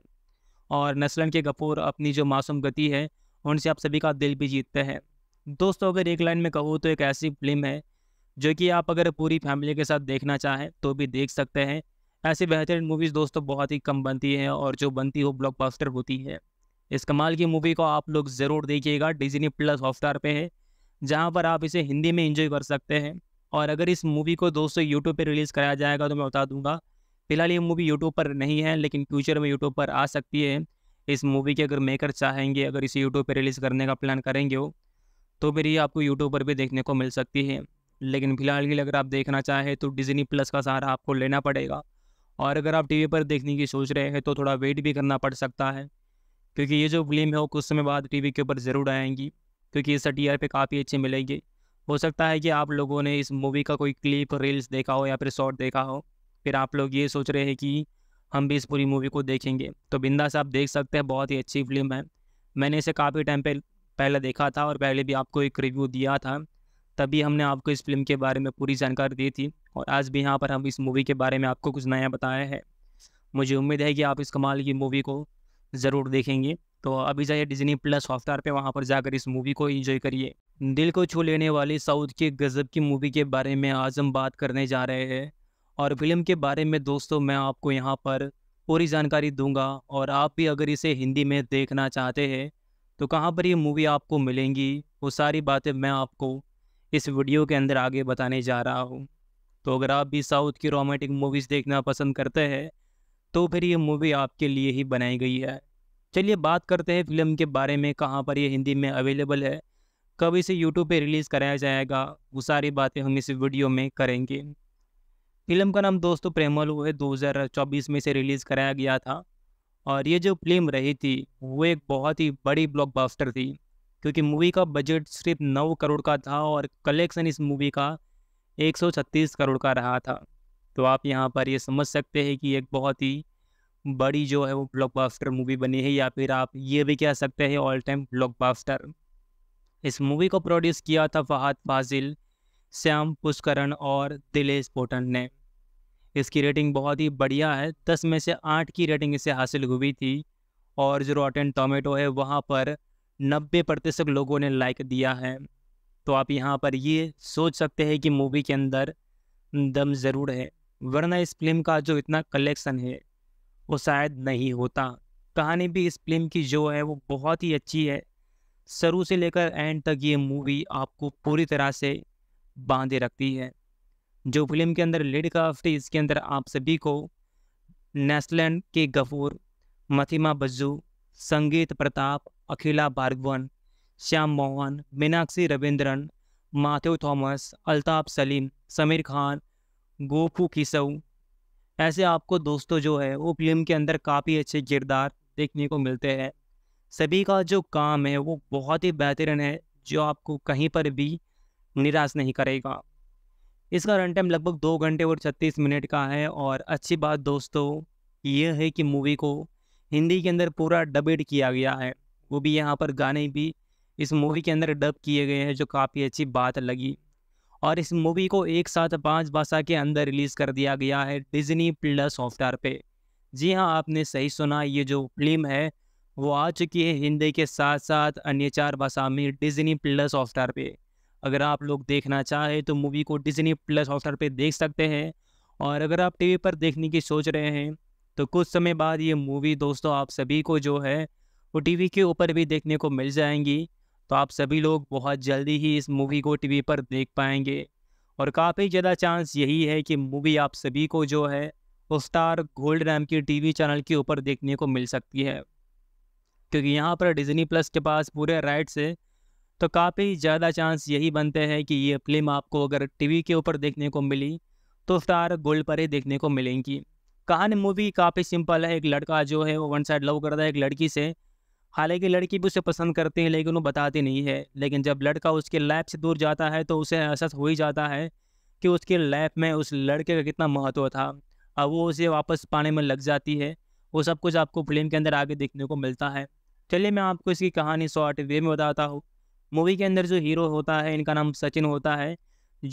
S1: और नस्लन के कपूर अपनी जो मासूम गति है उनसे आप सभी का दिल भी जीतते हैं दोस्तों अगर एक लाइन में कहूँ तो एक ऐसी फिल्म है जो कि आप अगर पूरी फैमिली के साथ देखना चाहें तो भी देख सकते हैं ऐसी बेहतरीन मूवीज़ दोस्तों बहुत ही कम बनती हैं और जो बनती हो ब्लॉकबस्टर होती है इस कमाल की मूवी को आप लोग ज़रूर देखिएगा डिजनी प्लस हॉटस्टार पे है जहाँ पर आप इसे हिंदी में इंजॉय कर सकते हैं और अगर इस मूवी को दोस्तों यूट्यूब पर रिलीज़ कराया जाएगा तो मैं बता दूंगा फिलहाल ये मूवी यूट्यूब पर नहीं है लेकिन फ्यूचर में यूट्यूब पर आ सकती है इस मूवी के अगर मेकर चाहेंगे अगर इसे यूट्यूब पर रिलीज़ करने का प्लान करेंगे वो तो फिर ये आपको यूट्यूब पर भी देखने को मिल सकती है लेकिन फिलहाल के लिए अगर आप देखना चाहें तो डिजनी प्लस का सहारा आपको लेना पड़ेगा और अगर आप टीवी पर देखने की सोच रहे हैं तो थोड़ा वेट भी करना पड़ सकता है क्योंकि ये जो फिल्म है वो कुछ समय बाद टीवी के ऊपर ज़रूर आएंगी क्योंकि इस टी पे काफ़ी अच्छी मिलेंगे हो सकता है कि आप लोगों ने इस मूवी का कोई क्लिप रील्स देखा हो या फिर शॉर्ट देखा हो फिर आप लोग ये सोच रहे हैं कि हम भी इस पूरी मूवी को देखेंगे तो बिंदा से आप देख सकते हैं बहुत ही अच्छी फिल्म है मैंने इसे काफ़ी टाइम पे पहले देखा था और पहले भी आपको एक रिव्यू दिया था तभी हमने आपको इस फिल्म के बारे में पूरी जानकारी दी थी और आज भी यहाँ पर हम इस मूवी के बारे में आपको कुछ नया बताया है मुझे उम्मीद है कि आप इस कमाल की मूवी को ज़रूर देखेंगे तो अभी जाइए डिज्नी प्लस हॉटस्टार पे वहाँ पर जाकर इस मूवी को एंजॉय करिए दिल को छू लेने वाली साउथ की गज़ब की मूवी के बारे में आज हम बात करने जा रहे हैं और फिल्म के बारे में दोस्तों मैं आपको यहाँ पर पूरी जानकारी दूंगा और आप भी अगर इसे हिंदी में देखना चाहते हैं तो कहाँ पर ये मूवी आपको मिलेंगी वो सारी बातें मैं आपको इस वीडियो के अंदर आगे बताने जा रहा हूँ तो अगर आप भी साउथ की रोमांटिक मूवीज़ देखना पसंद करते हैं तो फिर ये मूवी आपके लिए ही बनाई गई है चलिए बात करते हैं फिल्म के बारे में कहाँ पर ये हिंदी में अवेलेबल है कब इसे यूट्यूब पे रिलीज़ कराया जाएगा वो सारी बातें हम इस वीडियो में करेंगे फिल्म का नाम दोस्तों प्रेमलू है 2024 में इसे रिलीज़ कराया गया था और ये जो फिल्म रही थी वो एक बहुत ही बड़ी ब्लॉकबस्टर थी क्योंकि मूवी का बजट सिर्फ नौ करोड़ का था और कलेक्शन इस मूवी का 136 करोड़ का रहा था तो आप यहाँ पर ये समझ सकते हैं कि एक बहुत ही बड़ी जो है वो ब्लॉकबस्टर मूवी बनी है या फिर आप ये भी कह सकते हैं ऑल टाइम ब्लॉकबस्टर इस मूवी को प्रोड्यूस किया था फहाद फाजिल श्याम पुष्करण और दिलेश पोटन ने इसकी रेटिंग बहुत ही बढ़िया है दस में से आठ की रेटिंग इसे हासिल हुई थी और जो रॉटन टोमेटो है वहाँ पर नब्बे प्रतिशत लोगों ने लाइक दिया है तो आप यहाँ पर ये सोच सकते हैं कि मूवी के अंदर दम ज़रूर है वरना इस फिल्म का जो इतना कलेक्शन है वो शायद नहीं होता कहानी भी इस फिल्म की जो है वो बहुत ही अच्छी है शुरू से लेकर एंड तक ये मूवी आपको पूरी तरह से बांधे रखती है जो फिल्म के अंदर लीड काफ्ट इसके अंदर आप सभी को नेस्लैंड के गफूर मथिमा बज्जू संगीत प्रताप अखिला भार्गवन श्याम मोहन मीनाक्षी रविंद्रन माथ्यू थॉमस अल्ताफ सलीम समीर खान गोफू किसऊ ऐसे आपको दोस्तों जो है वो फिल्म के अंदर काफ़ी अच्छे किरदार देखने को मिलते हैं सभी का जो काम है वो बहुत ही बेहतरीन है जो आपको कहीं पर भी निराश नहीं करेगा इसका रन टाइम लगभग दो घंटे और छत्तीस मिनट का है और अच्छी बात दोस्तों ये है कि मूवी को हिंदी के अंदर पूरा डबेड किया गया है वो भी यहाँ पर गाने भी इस मूवी के अंदर डब किए गए हैं जो काफ़ी अच्छी बात लगी और इस मूवी को एक साथ पाँच भाषा के अंदर रिलीज़ कर दिया गया है डिजनी प्लस हॉटस्टार पे जी हाँ आपने सही सुना ये जो फिल्म है वो आ चुकी है हिंदी के साथ साथ अन्य चार भाषा में डिजनी प्लस हॉटस्टार पे अगर आप लोग देखना चाहें तो मूवी को डिजनी प्लस हॉटस्टार पे देख सकते हैं और अगर आप टी पर देखने की सोच रहे हैं तो कुछ समय बाद ये मूवी दोस्तों आप सभी को जो है वो टी के ऊपर भी देखने को मिल जाएंगी तो आप सभी लोग बहुत जल्दी ही इस मूवी को टीवी पर देख पाएंगे और काफ़ी ज़्यादा चांस यही है कि मूवी आप सभी को जो है स्टार गोल्ड रैम की टीवी चैनल के ऊपर देखने को मिल सकती है क्योंकि यहाँ पर डिज्नी प्लस के पास पूरे राइट्स है तो काफ़ी ज़्यादा चांस यही बनते हैं कि ये फिल्म आपको अगर टीवी के ऊपर देखने को मिली तो स्टार गोल्ड पर ही देखने को मिलेंगी कहानी मूवी काफ़ी सिंपल है एक लड़का जो है वो वन साइड लव करता है एक लड़की से हालांकि लड़की भी उसे पसंद करती है लेकिन वो बताती नहीं है लेकिन जब लड़का उसके लैब से दूर जाता है तो उसे एहसास हो ही जाता है कि उसके लैब में उस लड़के का कितना महत्व था अब वो उसे वापस पाने में लग जाती है वो सब कुछ आपको फिल्म के अंदर आगे देखने को मिलता है चलिए मैं आपको इसकी कहानी शॉर्ट वे में बताता हूँ मूवी के अंदर जो हीरो होता है इनका नाम सचिन होता है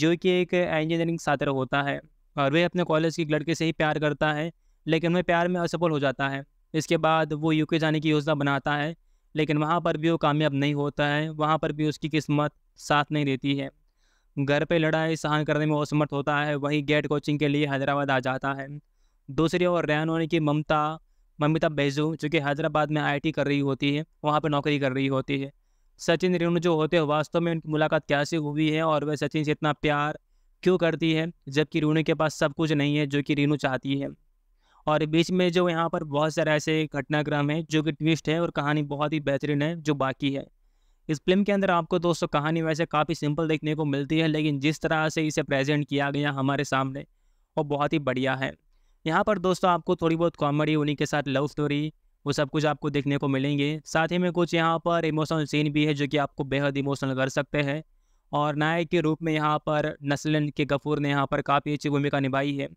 S1: जो कि एक इंजीनियरिंग छात्र होता है और वह अपने कॉलेज के लड़के से ही प्यार करता है लेकिन वह प्यार में असफल हो जाता है इसके बाद वो यूके जाने की योजना बनाता है लेकिन वहाँ पर भी वो कामयाब नहीं होता है वहाँ पर भी उसकी किस्मत साथ नहीं देती है घर पे लड़ाई सहन करने में असमर्थ होता है वहीं गेट कोचिंग के लिए हैदराबाद आ जाता है दूसरी ओर रैन होने की ममता ममिता बैजू जो कि हैदराबाद में आई कर रही होती है वहाँ पर नौकरी कर रही होती है सचिन रेणु जो होते हैं वास्तव में उनकी मुलाकात कैसे हुई है और वह सचिन से इतना प्यार क्यों करती है जबकि रेणु के पास सब कुछ नहीं है जो कि रेणु चाहती है और बीच में जो यहाँ पर बहुत सारे ऐसे घटनाक्रम है जो कि ट्विस्ट है और कहानी बहुत ही बेहतरीन है जो बाकी है इस फिल्म के अंदर आपको दोस्तों कहानी वैसे काफ़ी सिंपल देखने को मिलती है लेकिन जिस तरह से इसे प्रेजेंट किया गया हमारे सामने वो बहुत ही बढ़िया है यहाँ पर दोस्तों आपको थोड़ी बहुत कॉमेडी उन्हीं के साथ लव स्टोरी वो सब कुछ आपको देखने को मिलेंगे साथ ही में कुछ यहाँ पर इमोशनल सीन भी है जो कि आपको बेहद इमोशनल कर सकते हैं और नायक के रूप में यहाँ पर नस्लन के गफूर ने यहाँ पर काफ़ी अच्छी भूमिका निभाई है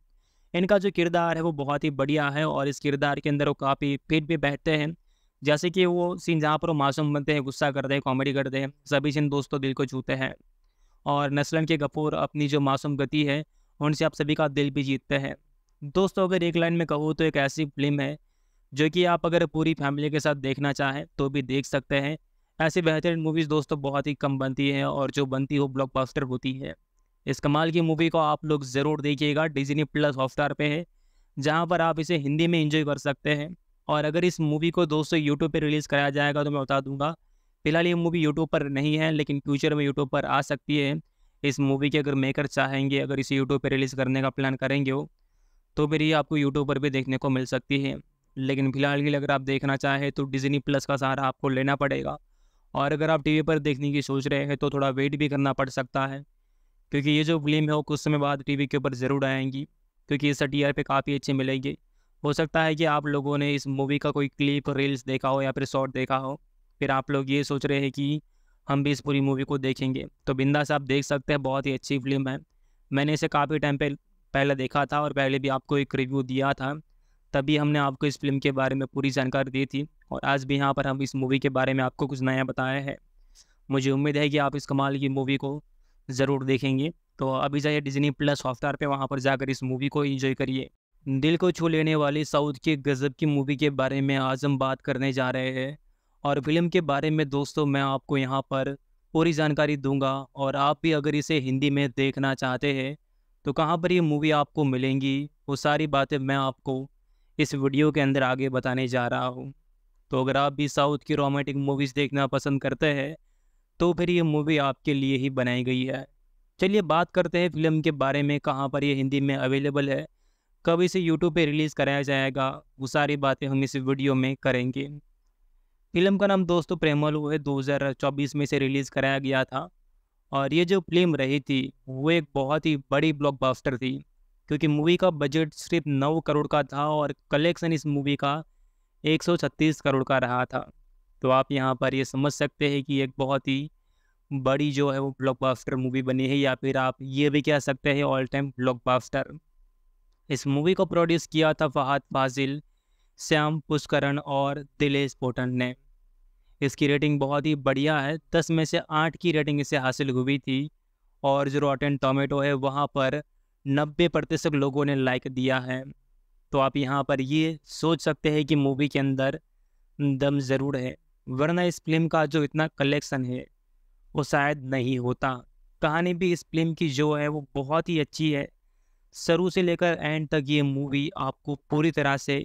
S1: इनका जो किरदार है वो बहुत ही बढ़िया है और इस किरदार के अंदर वो काफ़ी फिट भी बैठते हैं जैसे कि वो सीन जहाँ पर वो मासूम बनते हैं गुस्सा करते हैं कॉमेडी करते हैं सभी सीन दोस्तों दिल को छूते हैं और नस्लन के गफूर अपनी जो मासूम गति है उनसे आप सभी का दिल भी जीतते हैं दोस्तों अगर एक लाइन में कहूँ तो एक ऐसी फिल्म है जो कि आप अगर पूरी फैमिली के साथ देखना चाहें तो भी देख सकते हैं ऐसी बेहतरीन मूवीज़ दोस्तों बहुत ही कम बनती हैं और जो बनती हो ब्लॉकबस्टर होती है इस कमाल की मूवी को आप लोग ज़रूर देखिएगा डिजनी प्लस हॉटस्टार पे है जहाँ पर आप इसे हिंदी में इंजॉय कर सकते हैं और अगर इस मूवी को दोस्तों यूट्यूब पर रिलीज़ कराया जाएगा तो मैं बता दूंगा फिलहाल ये मूवी यूट्यूब पर नहीं है लेकिन फ्यूचर में यूट्यूब पर आ सकती है इस मूवी के अगर मेकर चाहेंगे अगर इसे यूट्यूब पर रिलीज़ करने का प्लान करेंगे हो तो फिर ये आपको यूट्यूब पर भी देखने को मिल सकती है लेकिन फिलहाल के लिए अगर आप देखना चाहें तो डिजनी प्लस का सहारा आपको लेना पड़ेगा और अगर आप टीवी पर देखने की सोच रहे हैं तो थोड़ा वेट भी करना पड़ सकता है क्योंकि ये जो फिल्म है वो कुछ समय बाद टीवी के ऊपर ज़रूर आएंगी क्योंकि ये टी आर पे काफ़ी अच्छी मिलेंगे हो सकता है कि आप लोगों ने इस मूवी का कोई क्लिप रील्स देखा हो या फिर शॉर्ट देखा हो फिर आप लोग ये सोच रहे हैं कि हम भी इस पूरी मूवी को देखेंगे तो बिंदा साहब देख सकते हैं बहुत ही अच्छी फिल्म है मैंने इसे काफ़ी टाइम पे पहले देखा था और पहले भी आपको एक रिव्यू दिया था तभी हमने आपको इस फिल्म के बारे में पूरी जानकारी दी थी और आज भी यहाँ पर हम इस मूवी के बारे में आपको कुछ नया बताया है मुझे उम्मीद है कि आप इस कमाल की मूवी को ज़रूर देखेंगे तो अभी जाइए डिजनी प्लस हॉटस्टार पे वहाँ पर जाकर इस मूवी को एंजॉय करिए दिल को छू लेने वाली साउथ के गज़ब की मूवी के बारे में आज हम बात करने जा रहे हैं और फिल्म के बारे में दोस्तों मैं आपको यहाँ पर पूरी जानकारी दूंगा और आप भी अगर इसे हिंदी में देखना चाहते हैं तो कहाँ पर ये मूवी आपको मिलेंगी वो सारी बातें मैं आपको इस वीडियो के अंदर आगे बताने जा रहा हूँ तो अगर आप भी साउथ की रोमांटिक मूवीज़ देखना पसंद करते हैं तो फिर ये मूवी आपके लिए ही बनाई गई है चलिए बात करते हैं फिल्म के बारे में कहाँ पर यह हिंदी में अवेलेबल है कब इसे यूट्यूब पर रिलीज़ कराया जाएगा वो सारी बातें हम इस वीडियो में करेंगे फिल्म का नाम दोस्तों प्रेमल हुए 2024 में इसे रिलीज़ कराया गया था और ये जो फिल्म रही थी वो एक बहुत ही बड़ी ब्लॉकबस्टर थी क्योंकि मूवी का बजट सिर्फ नौ करोड़ का था और कलेक्शन इस मूवी का 136 करोड़ का रहा था तो आप यहाँ पर ये समझ सकते हैं कि एक बहुत ही बड़ी जो है वो ब्लॉकबास्टर मूवी बनी है या फिर आप ये भी कह सकते हैं ऑल टाइम ब्लॉकबास्टर इस मूवी को प्रोड्यूस किया था फहाद फाजिल श्याम पुष्करण और दिलेश पोटन ने इसकी रेटिंग बहुत ही बढ़िया है दस में से आठ की रेटिंग इसे हासिल हुई थी और जो रॉटेन टोमेटो है वहाँ पर नब्बे प्रतिशत लोगों ने लाइक दिया है तो आप यहाँ पर ये सोच सकते हैं कि मूवी के अंदर दम ज़रूर है वरना इस फिल्म का जो इतना कलेक्शन है वो शायद नहीं होता कहानी भी इस फिल्म की जो है वो बहुत ही अच्छी है शुरू से लेकर एंड तक ये मूवी आपको पूरी तरह से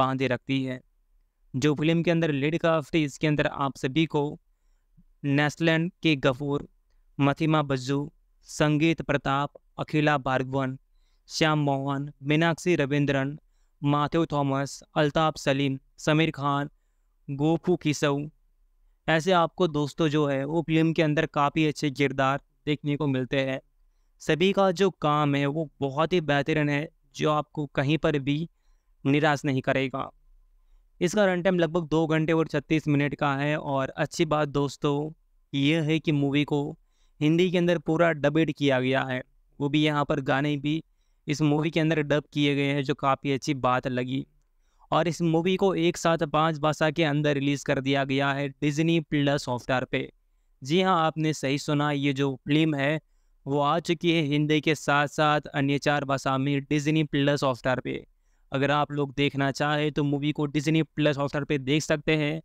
S1: बांधे रखती है जो फिल्म के अंदर लेडी थी इसके अंदर आप सभी को नेस्लैंड के गफूर मथिमा बज्जू संगीत प्रताप अखिला भार्गवन श्याम मोहन मीनाक्षी रविंद्रन माथ्यू थॉमस अल्ताफ सलीम समीर खान गोफू किसऊ ऐसे आपको दोस्तों जो है वो फिल्म के अंदर काफ़ी अच्छे किरदार देखने को मिलते हैं सभी का जो काम है वो बहुत ही बेहतरीन है जो आपको कहीं पर भी निराश नहीं करेगा इसका रन टाइम लगभग दो घंटे और छत्तीस मिनट का है और अच्छी बात दोस्तों ये है कि मूवी को हिंदी के अंदर पूरा डबेड किया गया है वो भी यहाँ पर गाने भी इस मूवी के अंदर डब किए गए हैं जो काफ़ी अच्छी बात लगी और इस मूवी को एक साथ पाँच भाषा के अंदर रिलीज़ कर दिया गया है डिज्नी प्लस सॉफ्टवेयर पे जी हाँ आपने सही सुना ये जो फिल्म है वो आ चुकी है हिंदी के साथ साथ अन्य चार भाषा में डिज्नी प्लस सॉफ्टवेयर पे अगर आप लोग देखना चाहें तो मूवी को डिज्नी प्लस सॉफ्टवेयर पे देख सकते हैं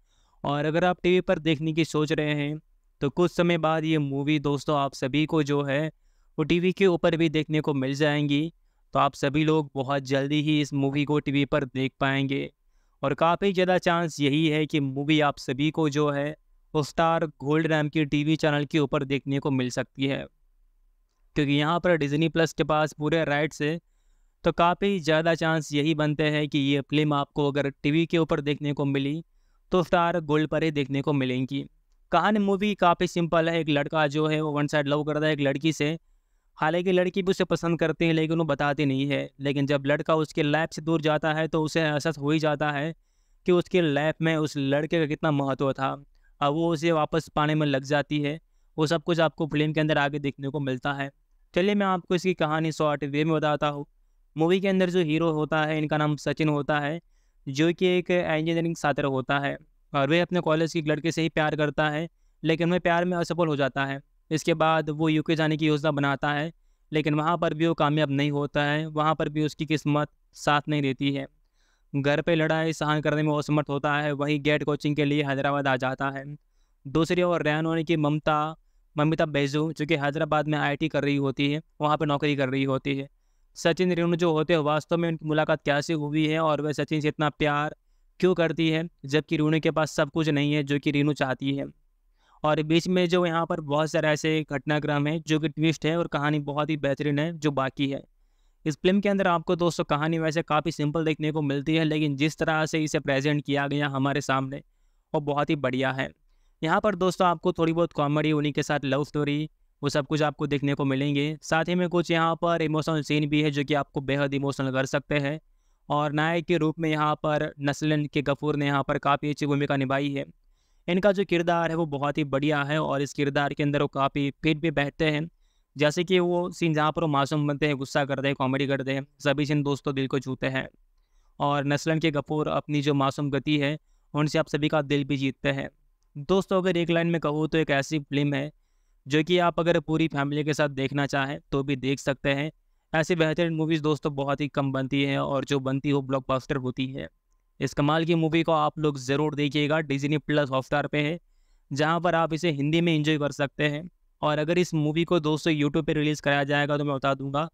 S1: और अगर आप टीवी पर देखने की सोच रहे हैं तो कुछ समय बाद ये मूवी दोस्तों आप सभी को जो है वो टीवी के ऊपर भी देखने को मिल जाएंगी तो आप सभी लोग बहुत जल्दी ही इस मूवी को टीवी पर देख पाएंगे और काफ़ी ज़्यादा चांस यही है कि मूवी आप सभी को जो है स्टार गोल्ड रैम की टीवी चैनल के ऊपर देखने को मिल सकती है क्योंकि यहाँ पर डिज्नी प्लस के पास पूरे राइट्स है तो काफ़ी ज़्यादा चांस यही बनते हैं कि ये फिल्म आपको अगर टीवी के ऊपर देखने को मिली तो स्टार गोल्ड पर ही देखने को मिलेंगी कहानी मूवी काफ़ी सिंपल है एक लड़का जो है वो वन साइड लव करता है एक लड़की से हालांकि लड़की भी उसे पसंद करती है लेकिन वो बताती नहीं है लेकिन जब लड़का उसके लैब से दूर जाता है तो उसे एहसास हो ही जाता है कि उसके लैब में उस लड़के का कितना महत्व था अब वो उसे वापस पाने में लग जाती है वो सब कुछ आपको फिल्म के अंदर आगे देखने को मिलता है चलिए मैं आपको इसकी कहानी शॉर्ट वे में बताता हूँ मूवी के अंदर जो हीरो होता है इनका नाम सचिन होता है जो कि एक इंजीनियरिंग छात्र होता है और वह अपने कॉलेज की लड़के से ही प्यार करता है लेकिन वह प्यार में असफल हो जाता है इसके बाद वो यूके जाने की योजना बनाता है लेकिन वहाँ पर भी वो कामयाब नहीं होता है वहाँ पर भी उसकी किस्मत साथ नहीं देती है घर पे लड़ाई सहन करने में असमर्थ होता है वहीं गेट कोचिंग के लिए हैदराबाद आ जाता है दूसरी ओर रैन होने की ममता ममिता बैजू जो कि हैदराबाद में आई कर रही होती है वहाँ पर नौकरी कर रही होती है सचिन रेणु जो होते हैं वास्तव में उनकी मुलाकात कैसे हुई है और वह सचिन से इतना प्यार क्यों करती है जबकि रेणु के पास सब कुछ नहीं है जो कि रेणु चाहती है और बीच में जो यहाँ पर बहुत सारे ऐसे घटनाक्रम है जो कि ट्विस्ट है और कहानी बहुत ही बेहतरीन है जो बाकी है इस फिल्म के अंदर आपको दोस्तों कहानी वैसे काफ़ी सिंपल देखने को मिलती है लेकिन जिस तरह से इसे प्रेजेंट किया गया हमारे सामने वो बहुत ही बढ़िया है यहाँ पर दोस्तों आपको थोड़ी बहुत कॉमेडी उन्हीं के साथ लव स्टोरी वो सब कुछ आपको देखने को मिलेंगे साथ ही में कुछ यहाँ पर इमोशनल सीन भी है जो कि आपको बेहद इमोशनल कर सकते हैं और नायक के रूप में यहाँ पर नस्लन के गफूर ने यहाँ पर काफ़ी अच्छी भूमिका निभाई है इनका जो किरदार है वो बहुत ही बढ़िया है और इस किरदार के अंदर वो काफ़ी फिट भी बैठते हैं जैसे कि वो सीन जहाँ पर वो मासूम बनते हैं गुस्सा करते हैं कॉमेडी करते हैं सभी सीन दोस्तों दिल को छूते हैं और नस्लन के गफूर अपनी जो मासूम गति है उनसे आप सभी का दिल भी जीतते हैं दोस्तों अगर एक लाइन में कहूँ तो एक ऐसी फिल्म है जो कि आप अगर पूरी फैमिली के साथ देखना चाहें तो भी देख सकते हैं ऐसी बेहतरीन मूवीज़ दोस्तों बहुत ही कम बनती हैं और जो बनती हो ब्लॉकबस्टर होती है इस कमाल की मूवी को आप लोग ज़रूर देखिएगा डिजनी प्लस हॉटस्टार पे है जहाँ पर आप इसे हिंदी में इंजॉय कर सकते हैं और अगर इस मूवी को दोस्तों यूट्यूब पर रिलीज़ कराया जाएगा तो मैं बता दूंगा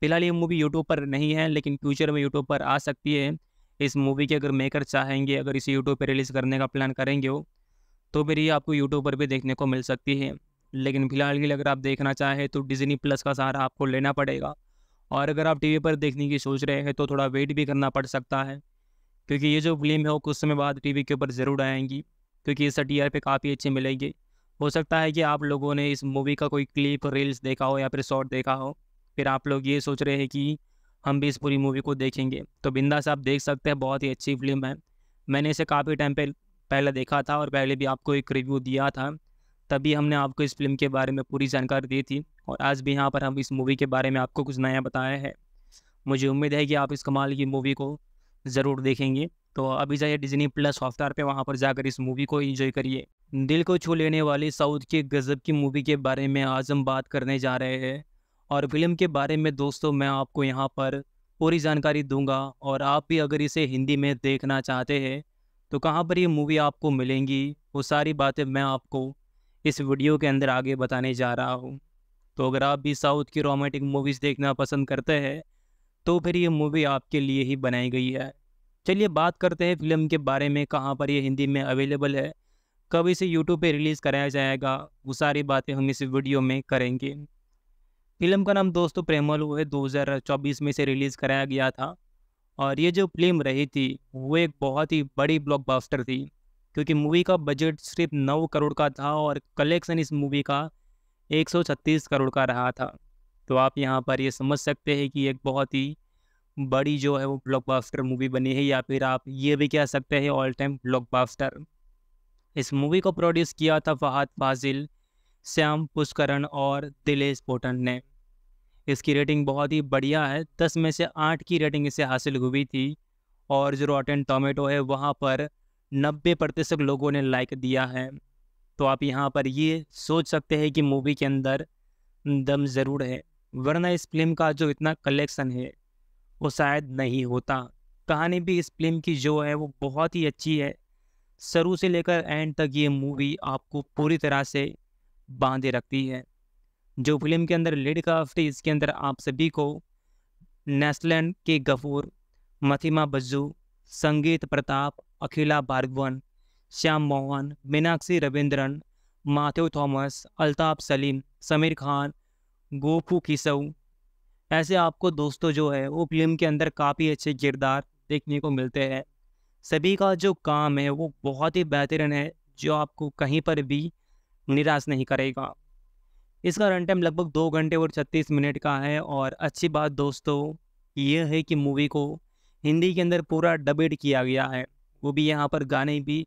S1: फिलहाल ये मूवी यूट्यूब पर नहीं है लेकिन फ्यूचर में यूट्यूब पर आ सकती है इस मूवी के अगर मेकर चाहेंगे अगर इसे यूट्यूब पर रिलीज़ करने का प्लान करेंगे हो तो फिर ये आपको यूट्यूब पर भी देखने को मिल सकती है लेकिन फिलहाल के लिए अगर आप देखना चाहें तो डिजनी प्लस का सहारा आपको लेना पड़ेगा और अगर आप टीवी पर देखने की सोच रहे हैं तो थोड़ा वेट भी करना पड़ सकता है क्योंकि ये जो फिल्म है वो कुछ समय बाद टीवी के ऊपर ज़रूर आएंगी क्योंकि इस टी आर पे काफ़ी अच्छी मिलेंगी हो सकता है कि आप लोगों ने इस मूवी का कोई क्लिप रील्स देखा हो या फिर शॉर्ट देखा हो फिर आप लोग ये सोच रहे हैं कि हम भी इस पूरी मूवी को देखेंगे तो बिंदास आप देख सकते हैं बहुत ही अच्छी फिल्म है मैंने इसे काफ़ी टाइम पे पहले देखा था और पहले भी आपको एक रिव्यू दिया था तभी हमने आपको इस फिल्म के बारे में पूरी जानकारी दी थी और आज भी यहाँ पर हम इस मूवी के बारे में आपको कुछ नया बताया है मुझे उम्मीद है कि आप इस कमाल की मूवी को ज़रूर देखेंगे तो अभी जाइए डिजनी प्लस हॉटस्टार पे वहाँ पर जाकर इस मूवी को एंजॉय करिए दिल को छू लेने वाली साउथ की गज़ब की मूवी के बारे में आज हम बात करने जा रहे हैं और फिल्म के बारे में दोस्तों मैं आपको यहाँ पर पूरी जानकारी दूंगा और आप भी अगर इसे हिंदी में देखना चाहते हैं तो कहाँ पर ये मूवी आपको मिलेंगी वो सारी बातें मैं आपको इस वीडियो के अंदर आगे बताने जा रहा हूँ तो अगर आप भी साउथ की रोमांटिक मूवीज़ देखना पसंद करते हैं तो फिर ये मूवी आपके लिए ही बनाई गई है चलिए बात करते हैं फिल्म के बारे में कहाँ पर ये हिंदी में अवेलेबल है कब इसे यूट्यूब पे रिलीज़ कराया जाएगा वो सारी बातें हम इस वीडियो में करेंगे फिल्म का नाम दोस्तों प्रेमल वो है दो में इसे रिलीज़ कराया गया था और ये जो फिल्म रही थी वो एक बहुत ही बड़ी ब्लॉकबस्टर थी क्योंकि मूवी का बजट सिर्फ नौ करोड़ का था और कलेक्शन इस मूवी का 136 करोड़ का रहा था तो आप यहाँ पर ये समझ सकते हैं कि एक बहुत ही बड़ी जो है वो ब्लॉकबस्टर मूवी बनी है या फिर आप ये भी कह सकते हैं ऑल टाइम ब्लॉकबस्टर इस मूवी को प्रोड्यूस किया था फहद फाजिल श्याम पुष्करण और दिलेश पोटन ने इसकी रेटिंग बहुत ही बढ़िया है दस में से आठ की रेटिंग इसे हासिल हुई थी और जो रॉटन टोमेटो है वहाँ पर नब्बे प्रतिशत लोगों ने लाइक दिया है तो आप यहाँ पर ये सोच सकते हैं कि मूवी के अंदर दम ज़रूर है वरना इस फिल्म का जो इतना कलेक्शन है वो शायद नहीं होता कहानी भी इस फिल्म की जो है वो बहुत ही अच्छी है शुरू से लेकर एंड तक ये मूवी आपको पूरी तरह से बांधे रखती है जो फिल्म के अंदर लीड क्राफ्ट थी इसके अंदर आप सभी को नेस्लैंड के गफूर मथिमा बज्जू संगीत प्रताप अखिला भार्गवन श्याम मोहन मीनाक्षी रविंद्रन माथ्यू थॉमस अल्ताफ सलीम समीर खान गोफू किसऊ ऐसे आपको दोस्तों जो है वो फिल्म के अंदर काफ़ी अच्छे किरदार देखने को मिलते हैं सभी का जो काम है वो बहुत ही बेहतरीन है जो आपको कहीं पर भी निराश नहीं करेगा इसका रन टाइम लगभग दो घंटे और छत्तीस मिनट का है और अच्छी बात दोस्तों यह है कि मूवी को हिंदी के अंदर पूरा डबेड किया गया है वो भी यहाँ पर गाने भी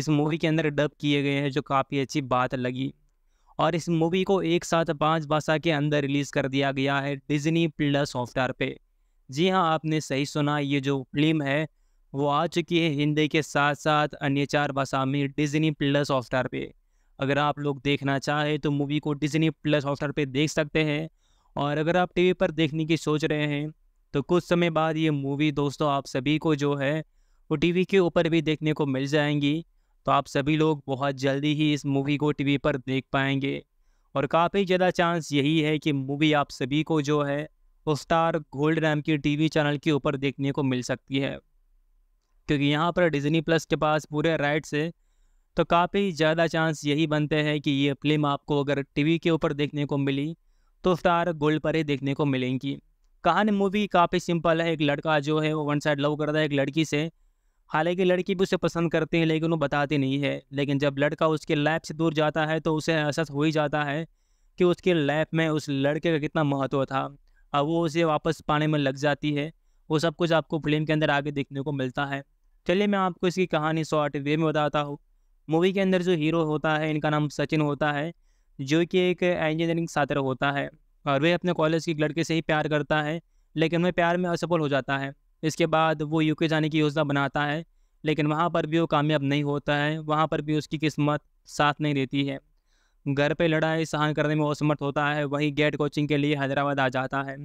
S1: इस मूवी के अंदर डब किए गए हैं जो काफ़ी अच्छी बात लगी और इस मूवी को एक साथ पाँच भाषा के अंदर रिलीज़ कर दिया गया है डिजनी प्लस हॉटस्टार पे जी हाँ आपने सही सुना ये जो फिल्म है वो आ चुकी है हिंदी के साथ साथ अन्य चार भाषा में डिजनी प्लस हॉटस्टार पे अगर आप लोग देखना चाहें तो मूवी को डिजनी प्लस हॉटस्टार पे देख सकते हैं और अगर आप टीवी पर देखने की सोच रहे हैं तो कुछ समय बाद ये मूवी दोस्तों आप सभी को जो है वो टीवी के ऊपर भी देखने को मिल जाएंगी तो आप सभी लोग बहुत जल्दी ही इस मूवी को टीवी पर देख पाएंगे और काफ़ी ज़्यादा चांस यही है कि मूवी आप सभी को जो है स्टार गोल्ड रैम की टीवी चैनल के ऊपर देखने को मिल सकती है क्योंकि यहाँ पर डिज्नी प्लस के पास पूरे राइट्स है तो काफ़ी ज़्यादा चांस यही बनते हैं कि ये फिल्म आपको अगर टीवी के ऊपर देखने को मिली तो स्टार गोल्ड पर ही देखने को मिलेंगी कहानी मूवी काफ़ी सिंपल है एक लड़का जो है वो वन साइड लव करता है एक लड़की से हालांकि लड़की भी उसे पसंद करती है लेकिन वो बताती नहीं है लेकिन जब लड़का उसके लैब से दूर जाता है तो उसे एहसास हो ही जाता है कि उसके लैब में उस लड़के का कितना महत्व था अब वो उसे वापस पाने में लग जाती है वो सब कुछ आपको फिल्म के अंदर आगे देखने को मिलता है चलिए मैं आपको इसकी कहानी शॉर्ट वे में बताता हूँ मूवी के अंदर जो हीरो होता है इनका नाम सचिन होता है जो कि एक इंजीनियरिंग छात्र होता है और वह अपने कॉलेज की लड़के से ही प्यार करता है लेकिन वह प्यार में असफल हो जाता है इसके बाद वो यूके जाने की योजना बनाता है लेकिन वहाँ पर भी वो कामयाब नहीं होता है वहाँ पर भी उसकी किस्मत साथ नहीं देती है घर पे लड़ाई सहन करने में असमर्थ होता है वहीं गेट कोचिंग के लिए हैदराबाद आ जाता है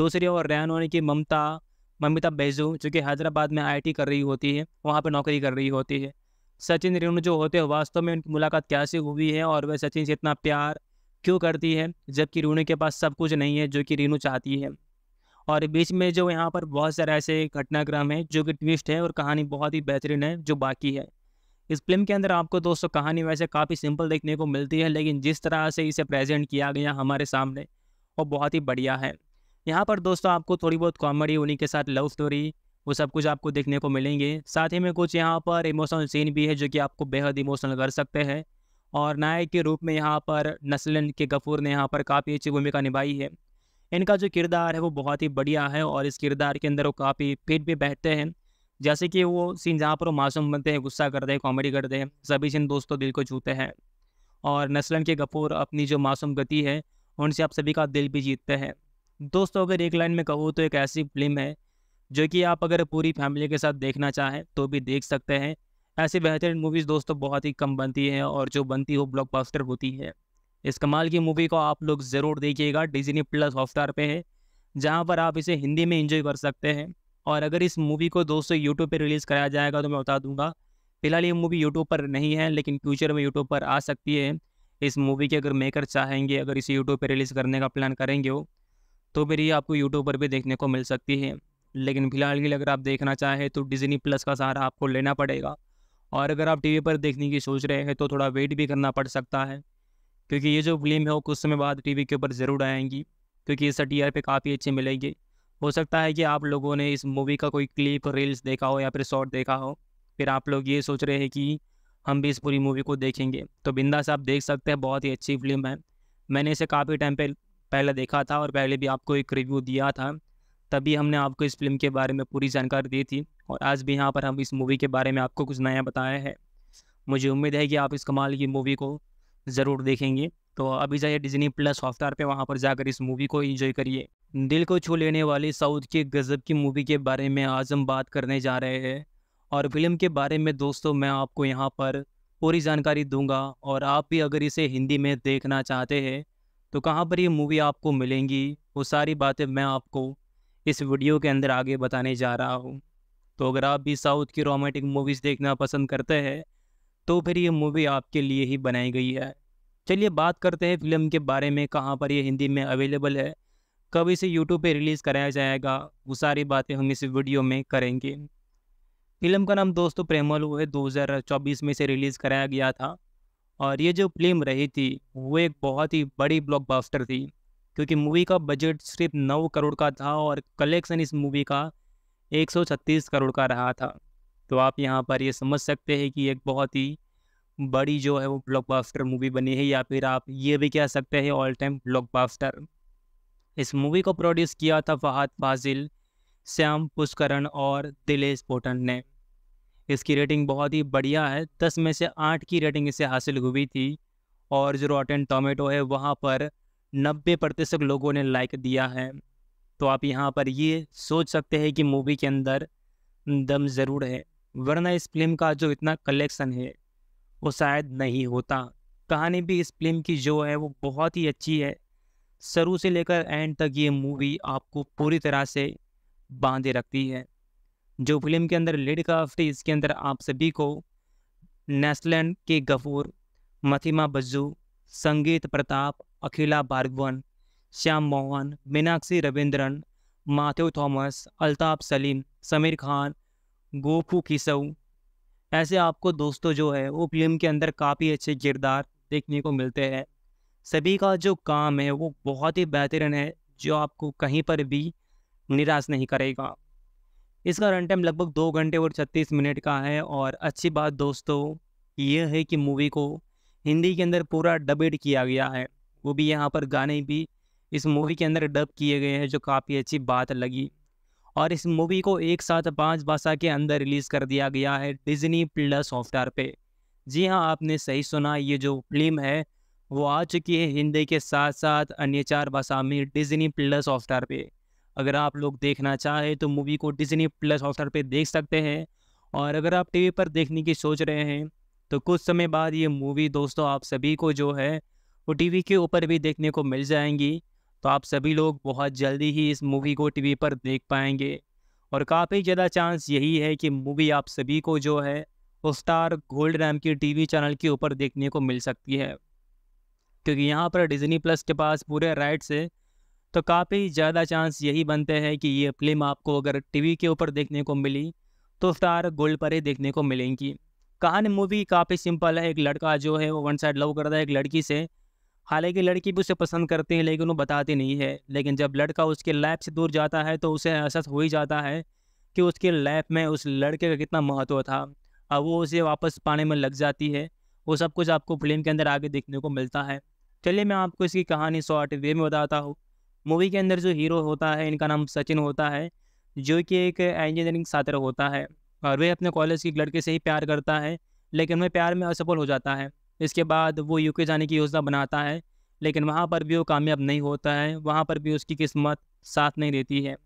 S1: दूसरी ओर रैन होने की ममता ममिता बैजू जो कि हैदराबाद में आईटी कर रही होती है वहाँ पर नौकरी कर रही होती है सचिन रेणु जो होते हैं वास्तव में उनकी मुलाकात कैसे हुई है और वह सचिन से इतना प्यार क्यों करती है जबकि रेणु के पास सब कुछ नहीं है जो कि रेणु चाहती है और बीच में जो यहाँ पर बहुत सारे ऐसे घटनाक्रम है जो कि ट्विस्ट है और कहानी बहुत ही बेहतरीन है जो बाकी है इस फिल्म के अंदर आपको दोस्तों कहानी वैसे काफ़ी सिंपल देखने को मिलती है लेकिन जिस तरह से इसे प्रेजेंट किया गया हमारे सामने वो बहुत ही बढ़िया है यहाँ पर दोस्तों आपको थोड़ी बहुत कॉमेडी उन्हीं के साथ लव स्टोरी वो सब कुछ आपको देखने को मिलेंगे साथ ही में कुछ यहाँ पर इमोशनल सीन भी है जो कि आपको बेहद इमोशनल कर सकते हैं और नायक के रूप में यहाँ पर नसलन के गफूर ने यहाँ पर काफ़ी अच्छी भूमिका निभाई है इनका जो किरदार है वो बहुत ही बढ़िया है और इस किरदार के अंदर वो काफ़ी फिट भी बैठते हैं जैसे कि वो सीन जहाँ पर वो मासूम बनते हैं गुस्सा करते हैं कॉमेडी करते हैं सभी सीन दोस्तों दिल को छूते हैं और नस्लन के गफूर अपनी जो मासूम गति है उनसे आप सभी का दिल भी जीतते हैं दोस्तों अगर एक लाइन में कहूँ तो एक ऐसी फिल्म है जो कि आप अगर पूरी फैमिली के साथ देखना चाहें तो भी देख सकते हैं ऐसी बेहतरीन मूवीज़ दोस्तों बहुत ही कम बनती हैं और जो बनती हो ब्लॉकबस्टर होती है इस कमाल की मूवी को आप लोग ज़रूर देखिएगा डिजनी प्लस हॉटस्टार पे है जहाँ पर आप इसे हिंदी में इंजॉय कर सकते हैं और अगर इस मूवी को दोस्तों यूट्यूब पर रिलीज़ कराया जाएगा तो मैं बता दूंगा फिलहाल ये मूवी यूट्यूब पर नहीं है लेकिन फ्यूचर में यूट्यूब पर आ सकती है इस मूवी के अगर मेकर चाहेंगे अगर इसे यूट्यूब पर रिलीज़ करने का प्लान करेंगे हो तो फिर ये आपको यूट्यूब पर भी देखने को मिल सकती है लेकिन फिलहाल के लिए अगर आप देखना चाहें तो डिजनी प्लस का सहारा आपको लेना पड़ेगा और अगर आप टीवी पर देखने की सोच रहे हैं तो थोड़ा वेट भी करना पड़ सकता है क्योंकि ये जो फिल्म है वो कुछ समय बाद टीवी के ऊपर ज़रूर आएंगी क्योंकि इस टी आर पे काफ़ी अच्छे मिलेंगे हो सकता है कि आप लोगों ने इस मूवी का कोई क्लिप रील्स देखा हो या फिर शॉर्ट देखा हो फिर आप लोग ये सोच रहे हैं कि हम भी इस पूरी मूवी को देखेंगे तो बिंदा से आप देख सकते हैं बहुत ही अच्छी फिल्म है मैंने इसे काफ़ी टाइम पे पहले देखा था और पहले भी आपको एक रिव्यू दिया था तभी हमने आपको इस फिल्म के बारे में पूरी जानकारी दी थी और आज भी यहाँ पर हम इस मूवी के बारे में आपको कुछ नया बताया है मुझे उम्मीद है कि आप इस कमाल की मूवी को ज़रूर देखेंगे तो अभी जाइए डिजनी प्लस हॉटस्टार पे वहाँ पर जाकर इस मूवी को एंजॉय करिए दिल को छू लेने वाली साउथ के गज़ब की मूवी के बारे में आज हम बात करने जा रहे हैं और फिल्म के बारे में दोस्तों मैं आपको यहाँ पर पूरी जानकारी दूंगा और आप भी अगर इसे हिंदी में देखना चाहते हैं तो कहाँ पर ये मूवी आपको मिलेंगी वो सारी बातें मैं आपको इस वीडियो के अंदर आगे बताने जा रहा हूँ तो अगर आप भी साउथ की रोमांटिक मूवीज़ देखना पसंद करते हैं तो फिर ये मूवी आपके लिए ही बनाई गई है चलिए बात करते हैं फिल्म के बारे में कहाँ पर यह हिंदी में अवेलेबल है कब इसे यूट्यूब पर रिलीज़ कराया जाएगा वो सारी बातें हम इस वीडियो में करेंगे फिल्म का नाम दोस्तों प्रेमल हुए 2024 में इसे रिलीज़ कराया गया था और ये जो फिल्म रही थी वो एक बहुत ही बड़ी ब्लॉकबस्टर थी क्योंकि मूवी का बजट सिर्फ नौ करोड़ का था और कलेक्शन इस मूवी का 136 करोड़ का रहा था तो आप यहाँ पर ये समझ सकते हैं कि एक बहुत ही बड़ी जो है वो ब्लॉकबास्टर मूवी बनी है या फिर आप ये भी कह सकते हैं ऑल टाइम ब्लॉकबास्टर इस मूवी को प्रोड्यूस किया था फहाद फाजिल श्याम पुष्करण और दिलेश पोटन ने इसकी रेटिंग बहुत ही बढ़िया है दस में से आठ की रेटिंग इसे हासिल हुई थी और जो रॉटेन टोमेटो है वहाँ पर नब्बे प्रतिशत लोगों ने लाइक दिया है तो आप यहाँ पर ये सोच सकते हैं कि मूवी के अंदर दम ज़रूर है वरना इस फिल्म का जो इतना कलेक्शन है वो शायद नहीं होता कहानी भी इस फिल्म की जो है वो बहुत ही अच्छी है शुरू से लेकर एंड तक ये मूवी आपको पूरी तरह से बांधे रखती है जो फिल्म के अंदर लेडी क्राफ्ट इसके अंदर आप सभी को नेस्लैंड के गफूर मथिमा बज्जू संगीत प्रताप अखिला भार्गवन श्याम मोहन मीनाक्षी रविंद्रन माथ्यू थॉमस अल्ताफ सलीम समीर खान गोफू किसऊ ऐसे आपको दोस्तों जो है वो फिल्म के अंदर काफ़ी अच्छे किरदार देखने को मिलते हैं सभी का जो काम है वो बहुत ही बेहतरीन है जो आपको कहीं पर भी निराश नहीं करेगा इसका रन टाइम लगभग दो घंटे और छत्तीस मिनट का है और अच्छी बात दोस्तों ये है कि मूवी को हिंदी के अंदर पूरा डबेड किया गया है वो भी यहाँ पर गाने भी इस मूवी के अंदर डब किए गए हैं जो काफ़ी अच्छी बात लगी और इस मूवी को एक साथ पाँच भाषा के अंदर रिलीज़ कर दिया गया है डिज्नी प्लस सॉफ्टवेयर पे जी हाँ आपने सही सुना ये जो फिल्म है वो आ चुकी है हिंदी के साथ साथ अन्य चार भाषा में डिज्नी प्लस सॉफ्टवेयर पे अगर आप लोग देखना चाहें तो मूवी को डिज्नी प्लस सॉफ्टवेयर पे देख सकते हैं और अगर आप टीवी पर देखने की सोच रहे हैं तो कुछ समय बाद ये मूवी दोस्तों आप सभी को जो है वो टीवी के ऊपर भी देखने को मिल जाएंगी तो आप सभी लोग बहुत जल्दी ही इस मूवी को टीवी पर देख पाएंगे और काफ़ी ज़्यादा चांस यही है कि मूवी आप सभी को जो है स्टार गोल्ड रैम की टीवी चैनल के ऊपर देखने को मिल सकती है क्योंकि यहाँ पर डिज्नी प्लस के पास पूरे राइट्स है तो काफ़ी ज़्यादा चांस यही बनते हैं कि ये फिल्म आपको अगर टीवी के ऊपर देखने को मिली तो स्टार गोल्ड पर ही देखने को मिलेंगी कहानी मूवी काफ़ी सिंपल है एक लड़का जो है वो वन साइड लव करता है एक लड़की से हालांकि लड़की भी उसे पसंद करती है लेकिन वो बताती नहीं है लेकिन जब लड़का उसके लैब से दूर जाता है तो उसे एहसास हो ही जाता है कि उसके लैब में उस लड़के का कितना महत्व था अब वो उसे वापस पाने में लग जाती है वो सब कुछ आपको फिल्म के अंदर आगे देखने को मिलता है चलिए मैं आपको इसकी कहानी शॉर्ट वे में बताता हूँ मूवी के अंदर जो हीरो होता है इनका नाम सचिन होता है जो कि एक इंजीनियरिंग छात्र होता है और वह अपने कॉलेज की लड़के से ही प्यार करता है लेकिन वह प्यार में असफल हो जाता है इसके बाद वो यूके जाने की योजना बनाता है लेकिन वहाँ पर भी वो कामयाब नहीं होता है वहाँ पर भी उसकी किस्मत साथ नहीं देती है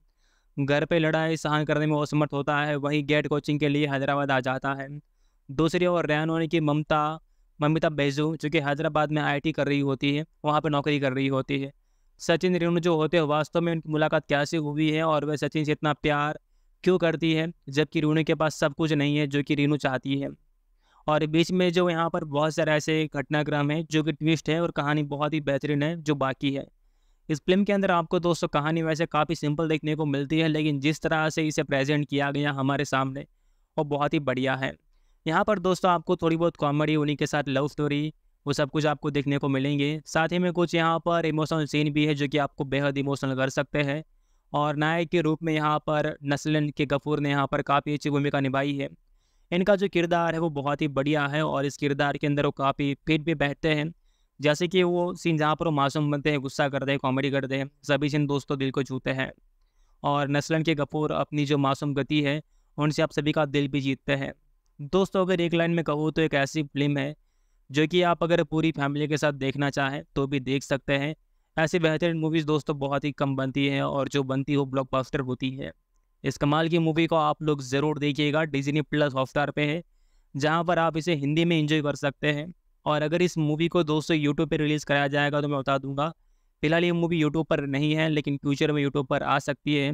S1: घर पे लड़ाई सहन करने में असमर्थ होता है वही गेट कोचिंग के लिए हैदराबाद आ जाता है दूसरी ओर रैन होने की ममता ममिता बैजू जो कि हैदराबाद में आई कर रही होती है वहाँ पर नौकरी कर रही होती है सचिन रेणु जो होते हैं वास्तव में उनकी मुलाकात कैसे हुई है और वह सचिन से इतना प्यार क्यों करती है जबकि रेणु के पास सब कुछ नहीं है जो कि रेणु चाहती है और बीच में जो यहाँ पर बहुत सारे ऐसे घटनाक्रम है जो कि ट्विस्ट है और कहानी बहुत ही बेहतरीन है जो बाकी है इस फिल्म के अंदर आपको दोस्तों कहानी वैसे काफ़ी सिंपल देखने को मिलती है लेकिन जिस तरह से इसे प्रेजेंट किया गया हमारे सामने वो बहुत ही बढ़िया है यहाँ पर दोस्तों आपको थोड़ी बहुत कॉमेडी उन्हीं के साथ लव स्टोरी वो सब कुछ आपको देखने को मिलेंगे साथ ही में कुछ यहाँ पर इमोशनल सीन भी है जो कि आपको बेहद इमोशनल कर सकते हैं और नायक के रूप में यहाँ पर नस्लन के गफूर ने यहाँ पर काफ़ी अच्छी भूमिका निभाई है इनका जो किरदार है वो बहुत ही बढ़िया है और इस किरदार के अंदर वो काफ़ी फिट भी बैठते हैं जैसे कि वो सीन जहाँ पर वो मासूम बनते हैं गुस्सा करते हैं कॉमेडी करते हैं सभी सीन दोस्तों दिल को छूते हैं और नस्लन के कपूर अपनी जो मासूम गति है उनसे आप सभी का दिल भी जीतते हैं दोस्तों अगर एक लाइन में कहूँ तो एक ऐसी फिल्म है जो कि आप अगर पूरी फैमिली के साथ देखना चाहें तो भी देख सकते हैं ऐसी बेहतरीन मूवीज़ दोस्तों बहुत ही कम बनती हैं और जो बनती हो ब्लॉकबस्टर होती है इस कमाल की मूवी को आप लोग ज़रूर देखिएगा डिजनी प्लस हॉटस्टार पे है जहाँ पर आप इसे हिंदी में इंजॉय कर सकते हैं और अगर इस मूवी को दोस्तों यूट्यूब पर रिलीज़ कराया जाएगा तो मैं बता दूंगा फिलहाल ये मूवी यूट्यूब पर नहीं है लेकिन फ्यूचर में यूट्यूब पर आ सकती है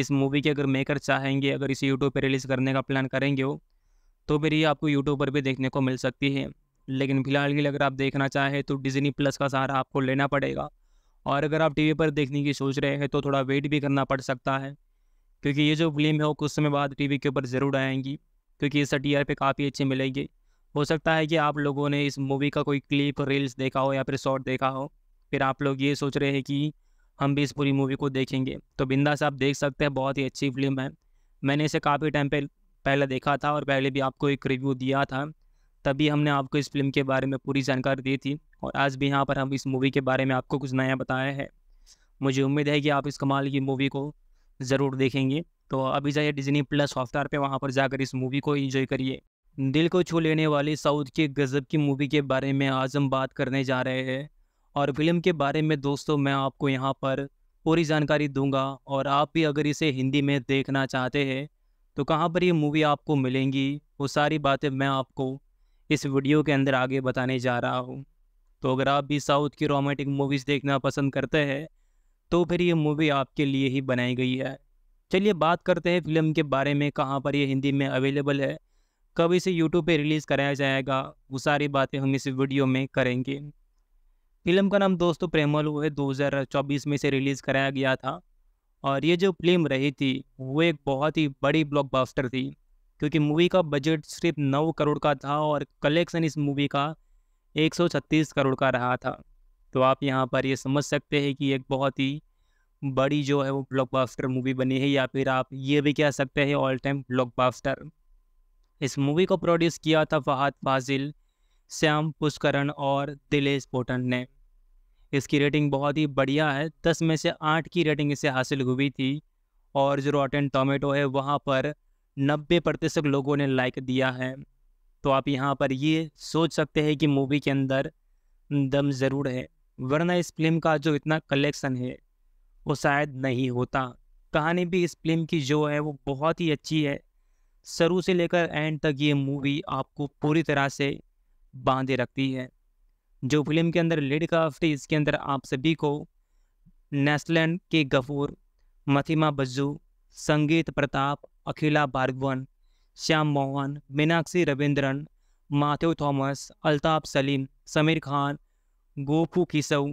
S1: इस मूवी के अगर मेकर चाहेंगे अगर इसे यूट्यूब पर रिलीज़ करने का प्लान करेंगे हो तो फिर ये आपको यूट्यूब पर भी देखने को मिल सकती है लेकिन फिलहाल के लिए अगर आप देखना चाहें तो डिजनी प्लस का सहारा आपको लेना पड़ेगा और अगर आप टीवी पर देखने की सोच रहे हैं तो थोड़ा वेट भी करना पड़ सकता है क्योंकि ये जो फिल्म है वो कुछ समय बाद टीवी के ऊपर ज़रूर आएंगी क्योंकि इस टी आर पे काफ़ी अच्छे मिलेंगे हो सकता है कि आप लोगों ने इस मूवी का कोई क्लिप रील्स देखा हो या फिर शॉर्ट देखा हो फिर आप लोग ये सोच रहे हैं कि हम भी इस पूरी मूवी को देखेंगे तो बिंदा आप देख सकते हैं बहुत ही अच्छी फिल्म है मैंने इसे काफ़ी टाइम पे पहले देखा था और पहले भी आपको एक रिव्यू दिया था तभी हमने आपको इस फिल्म के बारे में पूरी जानकारी दी थी और आज भी यहाँ पर हम इस मूवी के बारे में आपको कुछ नया बताया है मुझे उम्मीद है कि आप इस कमाल की मूवी को ज़रूर देखेंगे तो अभी जाइए डिजनी प्लस हॉटस्टार पे वहाँ पर जाकर इस मूवी को एंजॉय करिए दिल को छू लेने वाली साउथ के गज़ब की मूवी के बारे में आज हम बात करने जा रहे हैं और फिल्म के बारे में दोस्तों मैं आपको यहाँ पर पूरी जानकारी दूंगा और आप भी अगर इसे हिंदी में देखना चाहते हैं तो कहाँ पर ये मूवी आपको मिलेंगी वो सारी बातें मैं आपको इस वीडियो के अंदर आगे बताने जा रहा हूँ तो अगर आप भी साउथ की रोमांटिक मूवीज़ देखना पसंद करते हैं तो फिर ये मूवी आपके लिए ही बनाई गई है चलिए बात करते हैं फिल्म के बारे में कहाँ पर ये हिंदी में अवेलेबल है कब इसे यूट्यूब पे रिलीज़ कराया जाएगा वो सारी बातें हम इस वीडियो में करेंगे फिल्म का नाम दोस्तों प्रेमल वो है दो में इसे रिलीज़ कराया गया था और ये जो फिल्म रही थी वो एक बहुत ही बड़ी ब्लॉकबस्टर थी क्योंकि मूवी का बजट सिर्फ नौ करोड़ का था और कलेक्शन इस मूवी का 136 करोड़ का रहा था तो आप यहाँ पर ये समझ सकते हैं कि एक बहुत ही बड़ी जो है वो ब्लॉकबास्टर मूवी बनी है या फिर आप ये भी कह सकते हैं ऑल टाइम ब्लॉकबास्टर इस मूवी को प्रोड्यूस किया था फहाद फाजिल श्याम पुष्करण और दिलेश पोटन ने इसकी रेटिंग बहुत ही बढ़िया है दस में से आठ की रेटिंग इसे हासिल हुई थी और जो रॉट एंड टोमेटो है वहाँ पर नब्बे प्रतिशत लोगों ने लाइक दिया है तो आप यहाँ पर ये सोच सकते हैं कि मूवी के अंदर दम ज़रूर है वरना इस फिल्म का जो इतना कलेक्शन है वो शायद नहीं होता कहानी भी इस फिल्म की जो है वो बहुत ही अच्छी है शुरू से लेकर एंड तक ये मूवी आपको पूरी तरह से बांधे रखती है जो फिल्म के अंदर लेडी काफ थी इसके अंदर आप सभी को नेस्लैंड के गफूर मथिमा बज्जू संगीत प्रताप अखिला भार्गवन श्याम मोहन मीनाक्षी रविंद्रन माथ्यू थॉमस अल्ताफ सलीम समीर खान गोफू किसऊ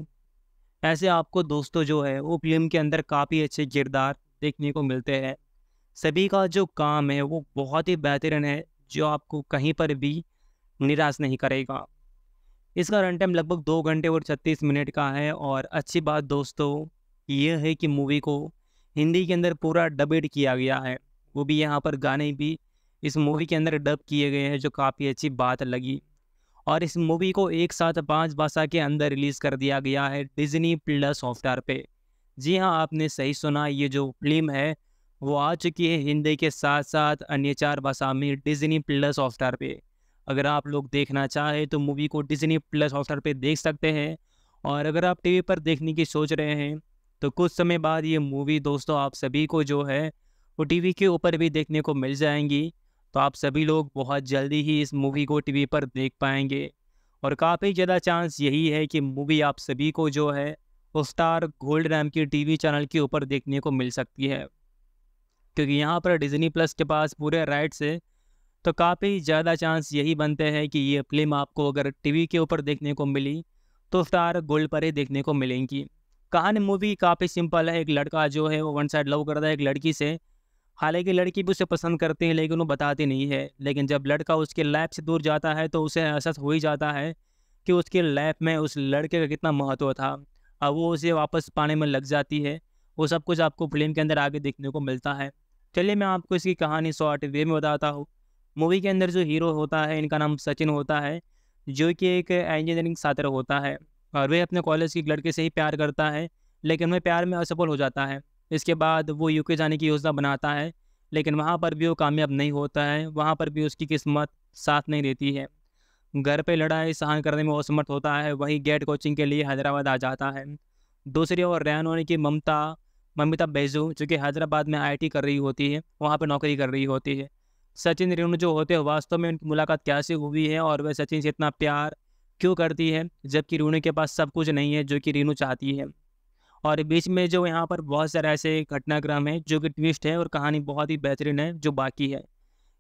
S1: ऐसे आपको दोस्तों जो है वो फिल्म के अंदर काफ़ी अच्छे किरदार देखने को मिलते हैं सभी का जो काम है वो बहुत ही बेहतरीन है जो आपको कहीं पर भी निराश नहीं करेगा इसका रन टाइम लगभग दो घंटे और छत्तीस मिनट का है और अच्छी बात दोस्तों यह है कि मूवी को हिंदी के अंदर पूरा डबेड किया गया है वो भी यहाँ पर गाने भी इस मूवी के अंदर डब किए गए हैं जो काफ़ी अच्छी बात लगी और इस मूवी को एक साथ पांच भाषा के अंदर रिलीज़ कर दिया गया है डिजनी प्लस सॉफ्टवेयर पे जी हाँ आपने सही सुना ये जो फिल्म है वो आ चुकी है हिंदी के साथ साथ अन्य चार भाषा में डिजनी प्लस सॉफ्टवेयर पे अगर आप लोग देखना चाहें तो मूवी को डिजनी प्लस सॉफ्टवेयर पे देख सकते हैं और अगर आप टीवी पर देखने की सोच रहे हैं तो कुछ समय बाद ये मूवी दोस्तों आप सभी को जो है वो टीवी के ऊपर भी देखने को मिल जाएंगी तो आप सभी लोग बहुत जल्दी ही इस मूवी को टीवी पर देख पाएंगे और काफ़ी ज़्यादा चांस यही है कि मूवी आप सभी को जो है स्टार गोल्ड रैम की टीवी चैनल के ऊपर देखने को मिल सकती है क्योंकि यहाँ पर डिज्नी प्लस के पास पूरे राइट्स है तो काफ़ी ज़्यादा चांस यही बनते हैं कि ये फिल्म आपको अगर टीवी के ऊपर देखने को मिली तो स्टार गोल्ड पर ही देखने को मिलेंगी कहानी मूवी काफ़ी सिंपल है एक लड़का जो है वो वन साइड लव करता है एक लड़की से हालांकि लड़की भी उसे पसंद करती है लेकिन वो बताती नहीं है लेकिन जब लड़का उसके लाइफ से दूर जाता है तो उसे एहसास हो ही जाता है कि उसके लाइफ में उस लड़के का कितना महत्व था अब वो उसे वापस पाने में लग जाती है वो सब कुछ आपको फिल्म के अंदर आगे देखने को मिलता है चलिए मैं आपको इसकी कहानी शॉर्ट वे में बताता हूँ मूवी के अंदर जो हीरो होता है इनका नाम सचिन होता है जो कि एक इंजीनियरिंग छात्र होता है और वह अपने कॉलेज के लड़के से ही प्यार करता है लेकिन वह प्यार में असफल हो जाता है इसके बाद वो यूके जाने की योजना बनाता है लेकिन वहाँ पर भी वो कामयाब नहीं होता है वहाँ पर भी उसकी किस्मत साथ नहीं देती है घर पे लड़ाई सहन करने में असमर्थ होता है वहीं गेट कोचिंग के लिए हैदराबाद आ जाता है दूसरी ओर रैन होने की ममता ममिता बैजू जो कि हैदराबाद में आईटी कर रही होती है वहाँ पर नौकरी कर रही होती है सचिन रेणु जो होते हैं वास्तव में उनकी मुलाकात कैसे हुई है और वह सचिन से इतना प्यार क्यों करती है जबकि रेणु के पास सब कुछ नहीं है जो कि रेणु चाहती है और बीच में जो यहाँ पर बहुत सारे ऐसे घटनाक्रम है जो कि ट्विस्ट है और कहानी बहुत ही बेहतरीन है जो बाकी है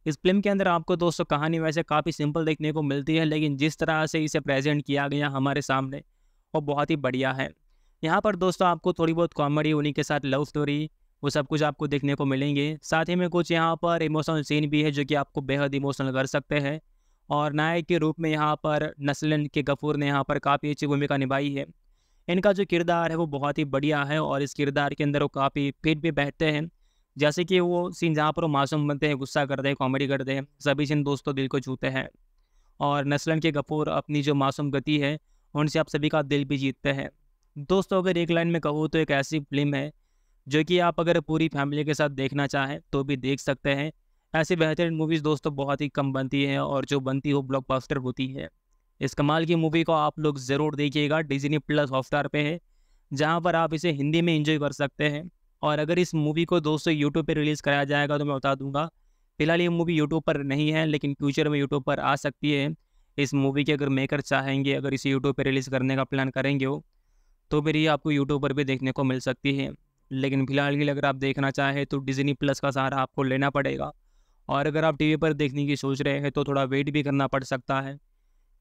S1: इस फिल्म के अंदर आपको दोस्तों कहानी वैसे काफ़ी सिंपल देखने को मिलती है लेकिन जिस तरह से इसे प्रेजेंट किया गया हमारे सामने वो बहुत ही बढ़िया है यहाँ पर दोस्तों आपको थोड़ी बहुत कॉमेडी उन्हीं के साथ लव स्टोरी वो सब कुछ आपको देखने को मिलेंगे साथ ही में कुछ यहाँ पर इमोशनल सीन भी है जो कि आपको बेहद इमोशनल कर सकते हैं और नायक के रूप में यहाँ पर नसलन के गफूर ने यहाँ पर काफ़ी अच्छी भूमिका निभाई है इनका जो किरदार है वो बहुत ही बढ़िया है और इस किरदार के अंदर वो काफ़ी फिट भी बैठते हैं जैसे कि वो सीन जहाँ पर वो मासूम बनते हैं गुस्सा करते हैं कॉमेडी करते हैं सभी सीन दोस्तों दिल को छूते हैं और नस्लन के कपूर अपनी जो मासूम गति है उनसे आप सभी का दिल भी जीतते हैं दोस्तों अगर एक लाइन में कहूँ तो एक ऐसी फिल्म है जो कि आप अगर पूरी फैमिली के साथ देखना चाहें तो भी देख सकते हैं ऐसी बेहतरीन मूवीज़ दोस्तों बहुत ही कम बनती हैं और जो बनती हो ब्लॉकबस्टर होती है इस कमाल की मूवी को आप लोग ज़रूर देखिएगा डिजनी प्लस हॉटस्टार पे है जहाँ पर आप इसे हिंदी में इंजॉय कर सकते हैं और अगर इस मूवी को दोस्तों यूट्यूब पर रिलीज़ कराया जाएगा तो मैं बता दूंगा फिलहाल ये मूवी यूट्यूब पर नहीं है लेकिन फ्यूचर में यूट्यूब पर आ सकती है इस मूवी के अगर मेकर चाहेंगे अगर इसे यूट्यूब पर रिलीज़ करने का प्लान करेंगे हो तो फिर ये आपको यूट्यूब पर भी देखने को मिल सकती है लेकिन फिलहाल के लिए अगर आप देखना चाहें तो डिजनी प्लस का सहारा आपको लेना पड़ेगा और अगर आप टीवी पर देखने की सोच रहे हैं तो थोड़ा वेट भी करना पड़ सकता है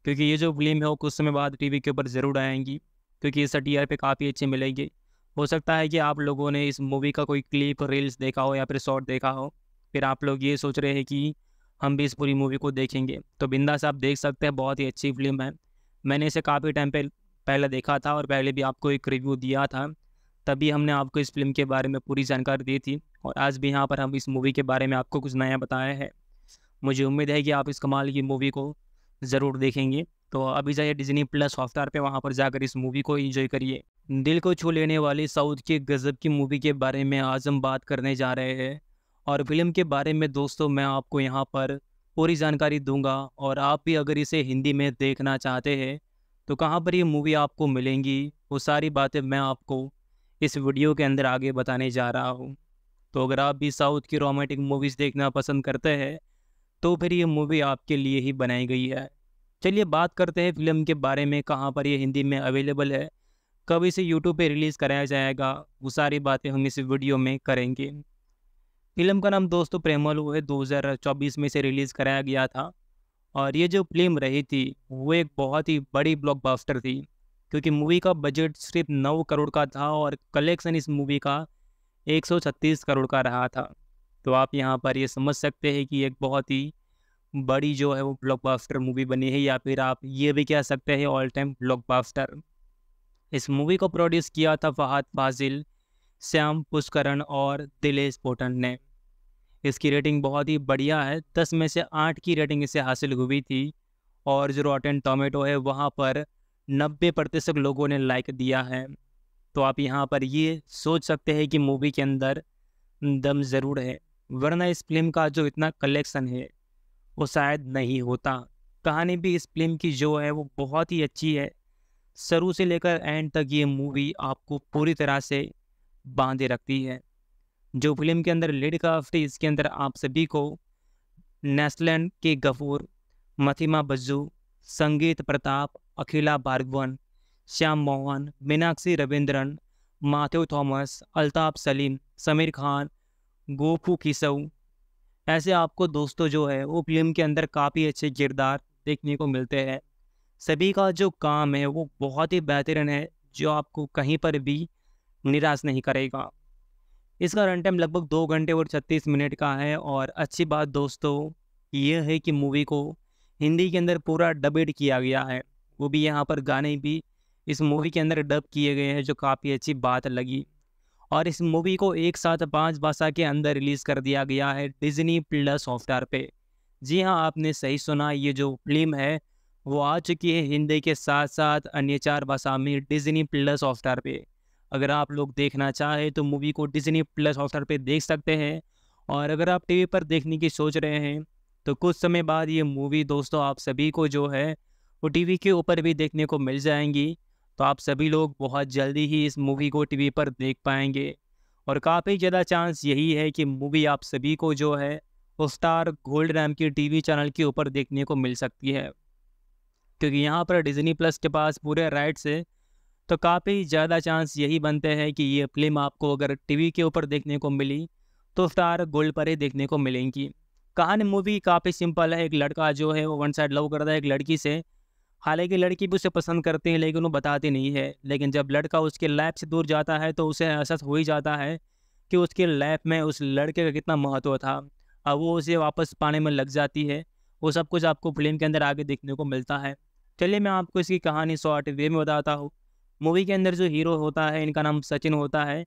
S1: क्योंकि ये जो फिल्म है वो कुछ समय बाद टीवी के ऊपर ज़रूर आएंगी क्योंकि इस टी आर पे काफ़ी अच्छे मिलेंगे हो सकता है कि आप लोगों ने इस मूवी का कोई क्लिप रील्स देखा हो या फिर शॉर्ट देखा हो फिर आप लोग ये सोच रहे हैं कि हम भी इस पूरी मूवी को देखेंगे तो बिंदा साहब देख सकते हैं बहुत ही अच्छी फिल्म है मैंने इसे काफ़ी टाइम पे पहले देखा था और पहले भी आपको एक रिव्यू दिया था तभी हमने आपको इस फिल्म के बारे में पूरी जानकारी दी थी और आज भी यहाँ पर हम इस मूवी के बारे में आपको कुछ नया बताया है मुझे उम्मीद है कि आप इस कमाल की मूवी को ज़रूर देखेंगे तो अभी जाइए डिजनी प्लस हॉटस्टार पे वहाँ पर जाकर इस मूवी को एंजॉय करिए दिल को छू लेने वाली साउथ की गज़ब की मूवी के बारे में आज हम बात करने जा रहे हैं और फिल्म के बारे में दोस्तों मैं आपको यहाँ पर पूरी जानकारी दूंगा और आप भी अगर इसे हिंदी में देखना चाहते हैं तो कहाँ पर ये मूवी आपको मिलेंगी वो सारी बातें मैं आपको इस वीडियो के अंदर आगे बताने जा रहा हूँ तो अगर आप भी साउथ की रोमांटिक मूवीज़ देखना पसंद करते हैं तो फिर ये मूवी आपके लिए ही बनाई गई है चलिए बात करते हैं फिल्म के बारे में कहाँ पर यह हिंदी में अवेलेबल है कब इसे यूट्यूब पर रिलीज़ कराया जाएगा वो सारी बातें हम इस वीडियो में करेंगे फिल्म का नाम दोस्तों प्रेमलू है 2024 में इसे रिलीज़ कराया गया था और ये जो फिल्म रही थी वो एक बहुत ही बड़ी ब्लॉकबस्टर थी क्योंकि मूवी का बजट सिर्फ नौ करोड़ का था और कलेक्शन इस मूवी का 136 करोड़ का रहा था तो आप यहाँ पर ये समझ सकते हैं कि एक बहुत ही बड़ी जो है वो ब्लॉकबस्टर मूवी बनी है या फिर आप ये भी कह सकते हैं ऑल टाइम ब्लॉकबस्टर इस मूवी को प्रोड्यूस किया था फहद फाजिल श्याम पुष्करण और दिलेश पोटन ने इसकी रेटिंग बहुत ही बढ़िया है दस में से आठ की रेटिंग इसे हासिल हुई थी और जो रॉटेन टोमेटो है वहाँ पर नब्बे प्रतिशत लोगों ने लाइक दिया है तो आप यहाँ पर ये सोच सकते हैं कि मूवी के अंदर दम ज़रूर है वरना इस फिल्म का जो इतना कलेक्शन है वो शायद नहीं होता कहानी भी इस फिल्म की जो है वो बहुत ही अच्छी है शुरू से लेकर एंड तक ये मूवी आपको पूरी तरह से बांधे रखती है जो फिल्म के अंदर लेड क्राफ्ट थी इसके अंदर आप सभी को नेस्लैंड के गफूर मथिमा बज्जू संगीत प्रताप अखिला भार्गवन श्याम मोहन मीनाक्षी रविंद्रन माथ्यू थॉमस अल्ताफ सलीम समीर खान गोफू किसऊ ऐसे आपको दोस्तों जो है वो फिल्म के अंदर काफ़ी अच्छे किरदार देखने को मिलते हैं सभी का जो काम है वो बहुत ही बेहतरीन है जो आपको कहीं पर भी निराश नहीं करेगा इसका रन टाइम लगभग दो घंटे और छत्तीस मिनट का है और अच्छी बात दोस्तों यह है कि मूवी को हिंदी के अंदर पूरा डबेड किया गया है वो भी यहाँ पर गाने भी इस मूवी के अंदर डब किए गए हैं जो काफ़ी अच्छी बात लगी और इस मूवी को एक साथ पाँच भाषा के अंदर रिलीज़ कर दिया गया है डिज्नी प्लस हॉटस्टार पे जी हाँ आपने सही सुना ये जो फिल्म है वो आ चुकी है हिंदी के साथ साथ अन्य चार भाषा में डिज्नी प्लस हॉटस्टार पे अगर आप लोग देखना चाहें तो मूवी को डिज्नी प्लस हॉटस्टार पे देख सकते हैं और अगर आप टीवी पर देखने की सोच रहे हैं तो कुछ समय बाद ये मूवी दोस्तों आप सभी को जो है वो टीवी के ऊपर भी देखने को मिल जाएंगी तो आप सभी लोग बहुत जल्दी ही इस मूवी को टीवी पर देख पाएंगे और काफ़ी ज़्यादा चांस यही है कि मूवी आप सभी को जो है स्टार गोल्ड रैम की टीवी चैनल के ऊपर देखने को मिल सकती है क्योंकि यहाँ पर डिज्नी प्लस के पास पूरे राइट्स है तो काफ़ी ज़्यादा चांस यही बनते हैं कि ये फिल्म आपको अगर टीवी के ऊपर देखने को मिली तो स्टार गोल्ड पर ही देखने को मिलेंगी कहानी मूवी काफ़ी सिंपल है एक लड़का जो है वो वन साइड लव करता है एक लड़की से हालांकि लड़की भी उसे पसंद करती है लेकिन वो बताती नहीं है लेकिन जब लड़का उसके लैब से दूर जाता है तो उसे एहसास हो ही जाता है कि उसके लैब में उस लड़के का कितना महत्व था अब वो उसे वापस पाने में लग जाती है वो सब कुछ आपको फिल्म के अंदर आगे देखने को मिलता है चलिए मैं आपको इसकी कहानी शॉर्ट वे में बताता हूँ मूवी के अंदर जो हीरो होता है इनका नाम सचिन होता है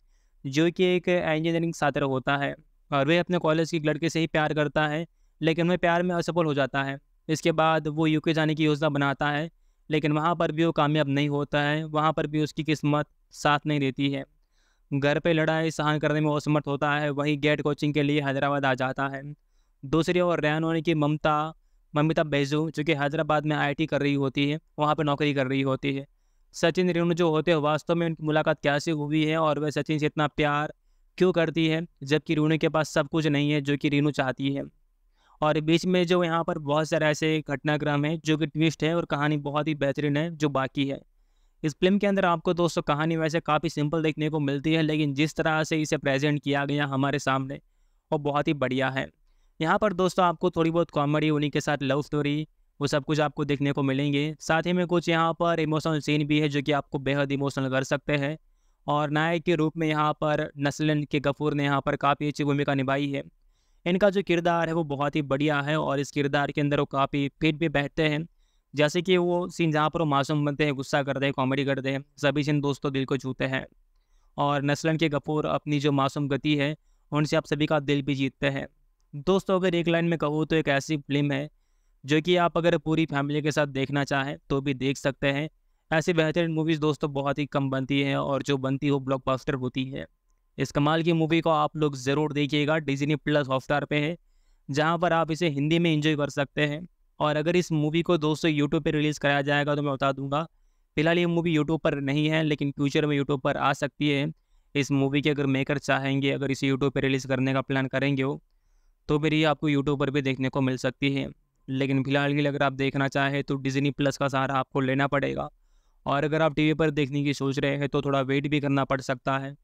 S1: जो कि एक इंजीनियरिंग छात्र होता है और वह अपने कॉलेज की लड़के से ही प्यार करता है लेकिन वह प्यार में असफल हो जाता है इसके बाद वो यूके जाने की योजना बनाता है लेकिन वहाँ पर भी वो कामयाब नहीं होता है वहाँ पर भी उसकी किस्मत साथ नहीं देती है घर पे लड़ाई सहन करने में असमर्थ होता है वहीं गेट कोचिंग के लिए हैदराबाद आ जाता है दूसरी ओर रैन होने की ममता ममिता बैजू जो कि हैदराबाद में आई कर रही होती है वहाँ पर नौकरी कर रही होती है सचिन रेणु जो होते हैं वास्तव में उनकी मुलाकात कैसे हुई है और वह सचिन से इतना प्यार क्यों करती है जबकि रेणु के पास सब कुछ नहीं है जो कि रेणु चाहती है और बीच में जो यहाँ पर बहुत सारे ऐसे घटनाक्रम है जो कि ट्विस्ट है और कहानी बहुत ही बेहतरीन है जो बाकी है इस फिल्म के अंदर आपको दोस्तों कहानी वैसे काफ़ी सिंपल देखने को मिलती है लेकिन जिस तरह से इसे प्रेजेंट किया गया हमारे सामने वो बहुत ही बढ़िया है यहाँ पर दोस्तों आपको थोड़ी बहुत कॉमेडी उन्हीं के साथ लव स्टोरी वो सब कुछ आपको देखने को मिलेंगे साथ ही में कुछ यहाँ पर इमोशनल सीन भी है जो कि आपको बेहद इमोशनल कर सकते हैं और नायक के रूप में यहाँ पर नस्लन के गफूर ने यहाँ पर काफ़ी अच्छी भूमिका निभाई है इनका जो किरदार है वो बहुत ही बढ़िया है और इस किरदार के अंदर वो काफ़ी फिट भी बैठते हैं जैसे कि वो सीन जहाँ पर वो मासूम बनते हैं गुस्सा करते हैं कॉमेडी करते हैं सभी सीन दोस्तों दिल को छूते हैं और नस्लन के कपूर अपनी जो मासूम गति है उनसे आप सभी का दिल भी जीतते हैं दोस्तों अगर एक लाइन में कहूँ तो एक ऐसी फिल्म है जो कि आप अगर पूरी फैमिली के साथ देखना चाहें तो भी देख सकते हैं ऐसी बेहतरीन मूवीज़ दोस्तों बहुत ही कम बनती हैं और जो बनती हो ब्लॉकबस्टर होती है इस कमाल की मूवी को आप लोग ज़रूर देखिएगा डिजनी प्लस हॉटस्टार पे है जहाँ पर आप इसे हिंदी में इंजॉय कर सकते हैं और अगर इस मूवी को दोस्तों यूट्यूब पर रिलीज़ कराया जाएगा तो मैं बता दूंगा फिलहाल ये मूवी यूट्यूब पर नहीं है लेकिन फ्यूचर में यूट्यूब पर आ सकती है इस मूवी के अगर मेकर चाहेंगे अगर इसे यूट्यूब पर रिलीज़ करने का प्लान करेंगे हो तो फिर ये आपको यूट्यूब पर भी देखने को मिल सकती है लेकिन फिलहाल के लिए अगर आप देखना चाहें तो डिजनी प्लस का सहारा आपको लेना पड़ेगा और अगर आप टीवी पर देखने की सोच रहे हैं तो थोड़ा वेट भी करना पड़ सकता है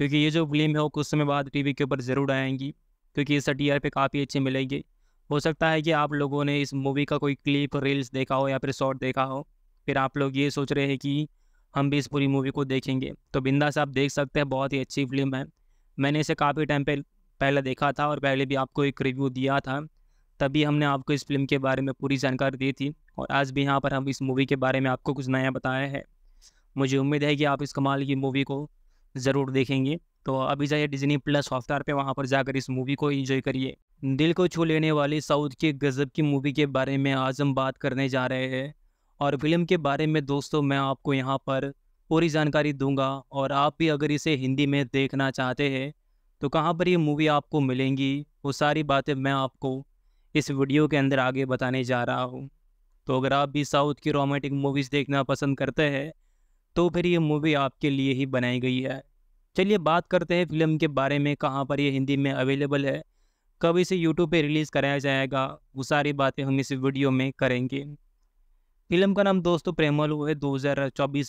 S1: क्योंकि ये जो फिल्म है वो कुछ समय बाद टीवी के ऊपर ज़रूर आएंगी क्योंकि इस टी आर पे काफ़ी अच्छी मिलेंगे हो सकता है कि आप लोगों ने इस मूवी का कोई क्लिप रील्स देखा हो या फिर शॉर्ट देखा हो फिर आप लोग ये सोच रहे हैं कि हम भी इस पूरी मूवी को देखेंगे तो बिंदास आप देख सकते हैं बहुत ही अच्छी फिल्म है मैंने इसे काफ़ी टाइम पे पहले देखा था और पहले भी आपको एक रिव्यू दिया था तभी हमने आपको इस फिल्म के बारे में पूरी जानकारी दी थी और आज भी यहाँ पर हम इस मूवी के बारे में आपको कुछ नया बताया है मुझे उम्मीद है कि आप इस कमाल की मूवी को ज़रूर देखेंगे तो अभी जाइए डिजनी प्लस हॉटस्टार पे वहाँ पर जाकर इस मूवी को एंजॉय करिए दिल को छू लेने वाली साउथ की गज़ब की मूवी के बारे में आज हम बात करने जा रहे हैं और फिल्म के बारे में दोस्तों मैं आपको यहाँ पर पूरी जानकारी दूंगा और आप भी अगर इसे हिंदी में देखना चाहते हैं तो कहाँ पर ये मूवी आपको मिलेंगी वो सारी बातें मैं आपको इस वीडियो के अंदर आगे बताने जा रहा हूँ तो अगर आप भी साउथ की रोमांटिक मूवीज़ देखना पसंद करते हैं तो फिर ये मूवी आपके लिए ही बनाई गई है चलिए बात करते हैं फिल्म के बारे में कहाँ पर यह हिंदी में अवेलेबल है कब इसे यूट्यूब पे रिलीज़ कराया जाएगा वो सारी बातें हम इस वीडियो में करेंगे फिल्म का नाम दोस्तों प्रेमल है दो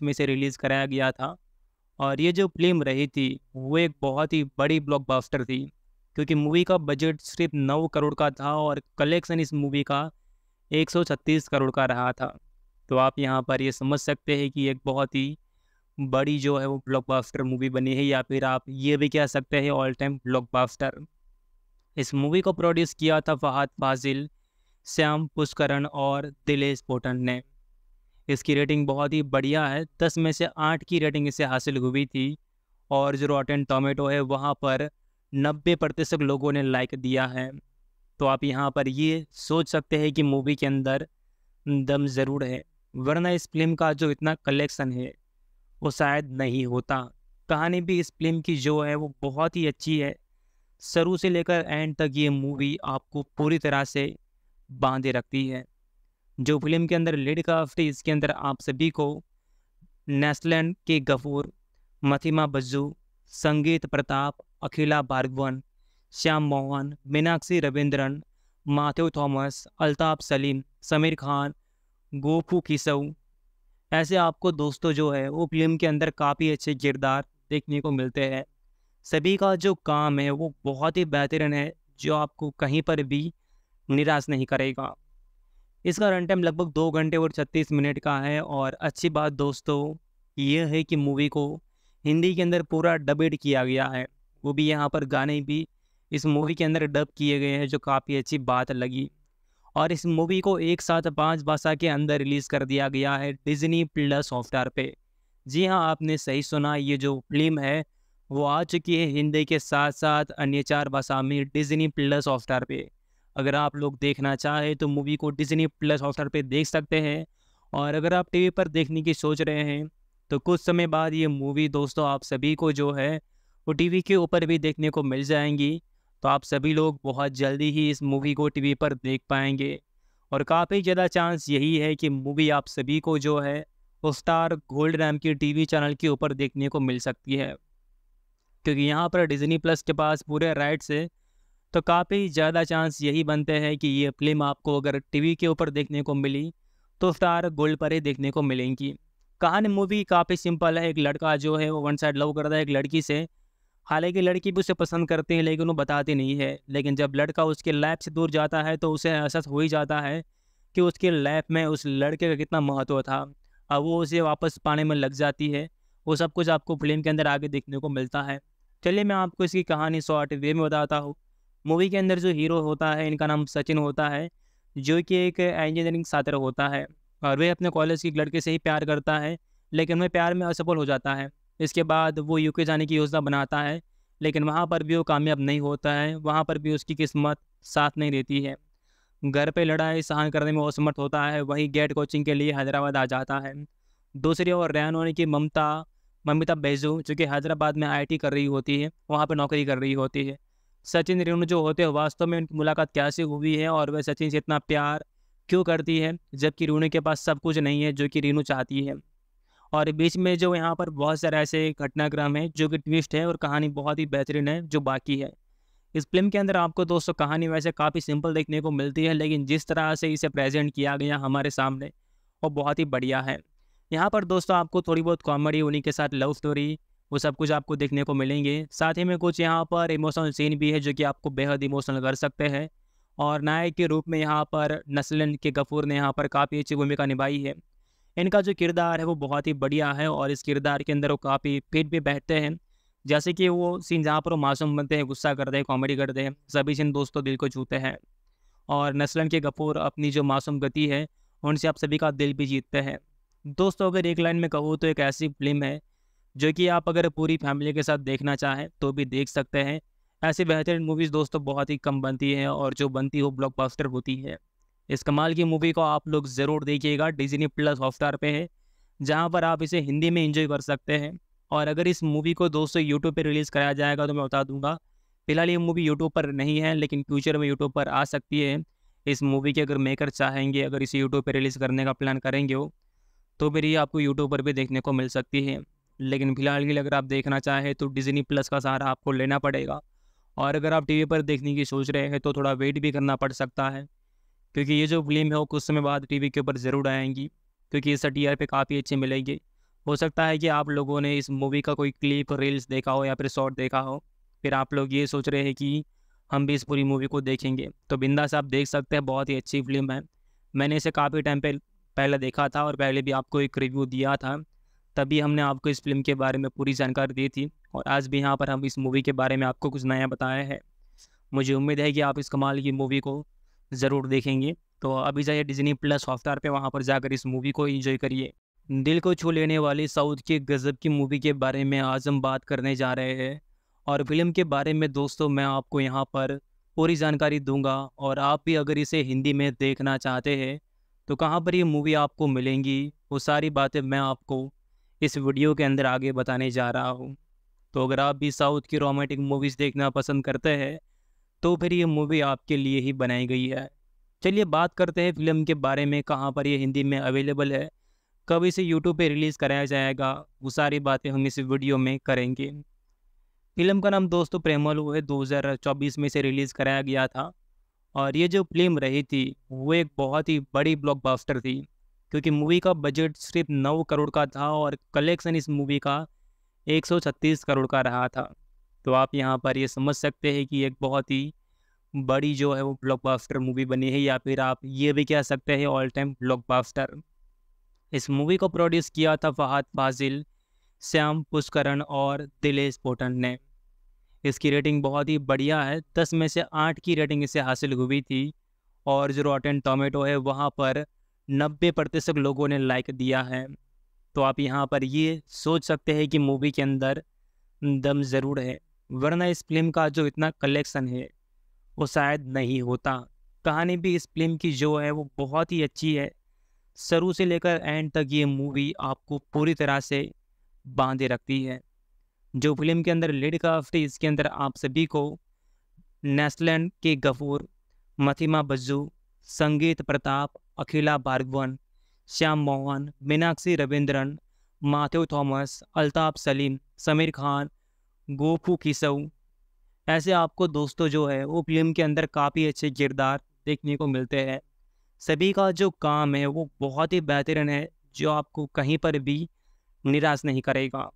S1: में इसे रिलीज़ कराया गया था और ये जो फिल्म रही थी वो एक बहुत ही बड़ी ब्लॉकबस्टर थी क्योंकि मूवी का बजट सिर्फ नौ करोड़ का था और कलेक्शन इस मूवी का 136 करोड़ का रहा था तो आप यहाँ पर ये समझ सकते हैं कि एक बहुत ही बड़ी जो है वो ब्लॉकबस्टर मूवी बनी है या फिर आप ये भी कह सकते हैं ऑल टाइम ब्लॉकबस्टर इस मूवी को प्रोड्यूस किया था फहद फाजिल श्याम पुष्करण और दिलेश पोटन ने इसकी रेटिंग बहुत ही बढ़िया है दस में से आठ की रेटिंग इसे हासिल हुई थी और जो रॉटन टोमेटो है वहाँ पर नब्बे प्रतिशत लोगों ने लाइक दिया है तो आप यहाँ पर ये सोच सकते हैं कि मूवी के अंदर दम ज़रूर है वरना इस फिल्म का जो इतना कलेक्शन है वो शायद नहीं होता कहानी भी इस फिल्म की जो है वो बहुत ही अच्छी है शुरू से लेकर एंड तक ये मूवी आपको पूरी तरह से बांधे रखती है जो फिल्म के अंदर लेडी थी इसके अंदर आप सभी को नेस्लैंड के गफूर मथिमा बज्जू संगीत प्रताप अखिला भार्गवन श्याम मोहन मीनाक्षी रविंद्रन माथ्यू थॉमस अल्ताफ सलीम समीर खान गोफू किसऊ ऐसे आपको दोस्तों जो है वो फिल्म के अंदर काफ़ी अच्छे किरदार देखने को मिलते हैं सभी का जो काम है वो बहुत ही बेहतरीन है जो आपको कहीं पर भी निराश नहीं करेगा इसका रन टाइम लगभग दो घंटे और छत्तीस मिनट का है और अच्छी बात दोस्तों यह है कि मूवी को हिंदी के अंदर पूरा डबेड किया गया है वो भी यहाँ पर गाने भी इस मूवी के अंदर डब किए गए हैं जो काफ़ी अच्छी बात लगी और इस मूवी को एक साथ पांच भाषा के अंदर रिलीज़ कर दिया गया है डिज्नी प्लस सॉफ्टवेयर पे जी हाँ आपने सही सुना ये जो फिल्म है वो आ चुकी है हिंदी के साथ साथ अन्य चार भाषा में डिज्नी प्लस सॉफ्टवेयर पे अगर आप लोग देखना चाहें तो मूवी को डिज्नी प्लस सॉफ्टवेयर पे देख सकते हैं और अगर आप टीवी पर देखने की सोच रहे हैं तो कुछ समय बाद ये मूवी दोस्तों आप सभी को जो है वो टीवी के ऊपर भी देखने को मिल जाएंगी तो आप सभी लोग बहुत जल्दी ही इस मूवी को टीवी पर देख पाएंगे और काफ़ी ज़्यादा चांस यही है कि मूवी आप सभी को जो है स्टार गोल्ड रैम की टीवी चैनल के ऊपर देखने को मिल सकती है क्योंकि यहाँ पर डिज्नी प्लस के पास पूरे राइट्स है तो काफ़ी ज़्यादा चांस यही बनते हैं कि ये फिल्म आपको अगर टीवी के ऊपर देखने को मिली तो स्टार गोल्ड पर ही देखने को मिलेंगी कहानी मूवी काफ़ी सिंपल है एक लड़का जो है वो वन साइड लव करता है एक लड़की से हालांकि लड़की भी उसे पसंद करती है लेकिन वो बताती नहीं है लेकिन जब लड़का उसके लाइफ से दूर जाता है तो उसे एहसास हो ही जाता है कि उसके लाइफ में उस लड़के का कितना महत्व था अब वो उसे वापस पाने में लग जाती है वो सब कुछ आपको फिल्म के अंदर आगे देखने को मिलता है चलिए मैं आपको इसकी कहानी शॉर्ट वे में बताता हूँ मूवी के अंदर जो हीरो होता है इनका नाम सचिन होता है जो कि एक इंजीनियरिंग छात्र होता है और वह अपने कॉलेज के लड़के से ही प्यार करता है लेकिन वह प्यार में असफल हो जाता है इसके बाद वो यूके जाने की योजना बनाता है लेकिन वहाँ पर भी वो कामयाब नहीं होता है वहाँ पर भी उसकी किस्मत साथ नहीं देती है घर पे लड़ाई सहन करने में असमर्थ होता है वहीं गेट कोचिंग के लिए हैदराबाद आ जाता है दूसरी ओर रैन होने की ममता ममिता बैजू जो कि हैदराबाद में आई कर रही होती है वहाँ पर नौकरी कर रही होती है सचिन रेणु जो होते हैं वास्तव में उनकी मुलाकात कैसे हुई है और वह सचिन से इतना प्यार क्यों करती है जबकि रेणु के पास सब कुछ नहीं है जो कि रेणु चाहती है और बीच में जो यहाँ पर बहुत सारे ऐसे घटनाक्रम है जो कि ट्विस्ट है और कहानी बहुत ही बेहतरीन है जो बाकी है इस फिल्म के अंदर आपको दोस्तों कहानी वैसे काफ़ी सिंपल देखने को मिलती है लेकिन जिस तरह से इसे प्रेजेंट किया गया हमारे सामने वो बहुत ही बढ़िया है यहाँ पर दोस्तों आपको थोड़ी बहुत कॉमेडी उन्हीं के साथ लव स्टोरी वो सब कुछ आपको देखने को मिलेंगे साथ ही में कुछ यहाँ पर इमोशनल सीन भी है जो कि आपको बेहद इमोशनल कर सकते हैं और नायक के रूप में यहाँ पर नसलन के गफूर ने यहाँ पर काफ़ी अच्छी भूमिका निभाई है इनका जो किरदार है वो बहुत ही बढ़िया है और इस किरदार के अंदर वो काफ़ी फिट भी बैठते हैं जैसे कि वो सीन जहाँ पर वो मासूम बनते हैं गुस्सा करते हैं कॉमेडी करते हैं सभी सीन दोस्तों दिल को छूते हैं और नस्लन के गफूर अपनी जो मासूम गति है उनसे आप सभी का दिल भी जीतते हैं दोस्तों अगर एक लाइन में कहूँ तो एक ऐसी फिल्म है जो कि आप अगर पूरी फैमिली के साथ देखना चाहें तो भी देख सकते हैं ऐसी बेहतरीन मूवीज़ दोस्तों बहुत ही कम बनती हैं और जो बनती हो ब्लॉकबस्टर होती है इस कमाल की मूवी को आप लोग ज़रूर देखिएगा डिजनी प्लस हॉटस्टार पे है जहाँ पर आप इसे हिंदी में इंजॉय कर सकते हैं और अगर इस मूवी को दोस्तों यूट्यूब पर रिलीज़ कराया जाएगा तो मैं बता दूंगा फिलहाल ये मूवी यूट्यूब पर नहीं है लेकिन फ्यूचर में यूट्यूब पर आ सकती है इस मूवी के अगर मेकर चाहेंगे अगर इसे यूट्यूब पर रिलीज़ करने का प्लान करेंगे वो तो फिर ये आपको यूट्यूब पर भी देखने को मिल सकती है लेकिन फिलहाल के लिए अगर आप देखना चाहें तो डिजनी प्लस का सहारा आपको लेना पड़ेगा और अगर आप टीवी पर देखने की सोच रहे हैं तो थोड़ा वेट भी करना पड़ सकता है क्योंकि ये जो फिल्म है वो कुछ समय बाद टीवी के ऊपर ज़रूर आएंगी क्योंकि इस टी आर पे काफ़ी अच्छे मिलेंगे हो सकता है कि आप लोगों ने इस मूवी का कोई क्लिप रील्स देखा हो या फिर शॉर्ट देखा हो फिर आप लोग ये सोच रहे हैं कि हम भी इस पूरी मूवी को देखेंगे तो बिंदा से आप देख सकते हैं बहुत ही अच्छी फिल्म है मैंने इसे काफ़ी टाइम पे पहले देखा था और पहले भी आपको एक रिव्यू दिया था तभी हमने आपको इस फिल्म के बारे में पूरी जानकारी दी थी और आज भी यहाँ पर हम इस मूवी के बारे में आपको कुछ नया बताया है मुझे उम्मीद है कि आप इस कमाल की मूवी को ज़रूर देखेंगे तो अभी जाइए डिजनी प्लस हॉटस्टार पे वहाँ पर जाकर इस मूवी को एंजॉय करिए दिल को छू लेने वाली साउथ की गज़ब की मूवी के बारे में आज हम बात करने जा रहे हैं और फिल्म के बारे में दोस्तों मैं आपको यहाँ पर पूरी जानकारी दूंगा और आप भी अगर इसे हिंदी में देखना चाहते हैं तो कहाँ पर ये मूवी आपको मिलेंगी वो सारी बातें मैं आपको इस वीडियो के अंदर आगे बताने जा रहा हूँ तो अगर आप भी साउथ की रोमांटिक मूवीज़ देखना पसंद करते हैं तो फिर ये मूवी आपके लिए ही बनाई गई है चलिए बात करते हैं फिल्म के बारे में कहाँ पर यह हिंदी में अवेलेबल है कब इसे यूट्यूब पर रिलीज़ कराया जाएगा वो सारी बातें हम इस वीडियो में करेंगे फिल्म का नाम दोस्तों प्रेमलू है 2024 में इसे रिलीज़ कराया गया था और ये जो फिल्म रही थी वो एक बहुत ही बड़ी ब्लॉकबस्टर थी क्योंकि मूवी का बजट सिर्फ नौ करोड़ का था और कलेक्शन इस मूवी का 136 करोड़ का रहा था तो आप यहाँ पर ये समझ सकते हैं कि एक बहुत ही बड़ी जो है वो ब्लॉकबास्टर मूवी बनी है या फिर आप ये भी कह सकते हैं ऑल टाइम ब्लॉकबस्टर इस मूवी को प्रोड्यूस किया था फहाद फाजिल श्याम पुष्करण और दिलेश पोटन ने इसकी रेटिंग बहुत ही बढ़िया है दस में से आठ की रेटिंग इसे हासिल हुई थी और जो रॉटेन टोमेटो है वहाँ पर नब्बे प्रतिशत लोगों ने लाइक दिया है तो आप यहाँ पर ये सोच सकते हैं कि मूवी के अंदर दम ज़रूर है वरना इस फिल्म का जो इतना कलेक्शन है वो शायद नहीं होता कहानी भी इस फिल्म की जो है वो बहुत ही अच्छी है शुरू से लेकर एंड तक ये मूवी आपको पूरी तरह से बांधे रखती है जो फिल्म के अंदर लीड काफ्ट थी इसके अंदर आप सभी को नेस्लैंड के गफूर मथिमा बज्जू संगीत प्रताप अखिला भार्गवन श्याम मोहन मीनाक्षी रविंद्रन माथ्यू थॉमस अल्ताफ सलीम समीर खान गोफू किसऊ ऐसे आपको दोस्तों जो है वो फिल्म के अंदर काफ़ी अच्छे किरदार देखने को मिलते हैं सभी का जो काम है वो बहुत ही बेहतरीन है जो आपको कहीं पर भी निराश नहीं करेगा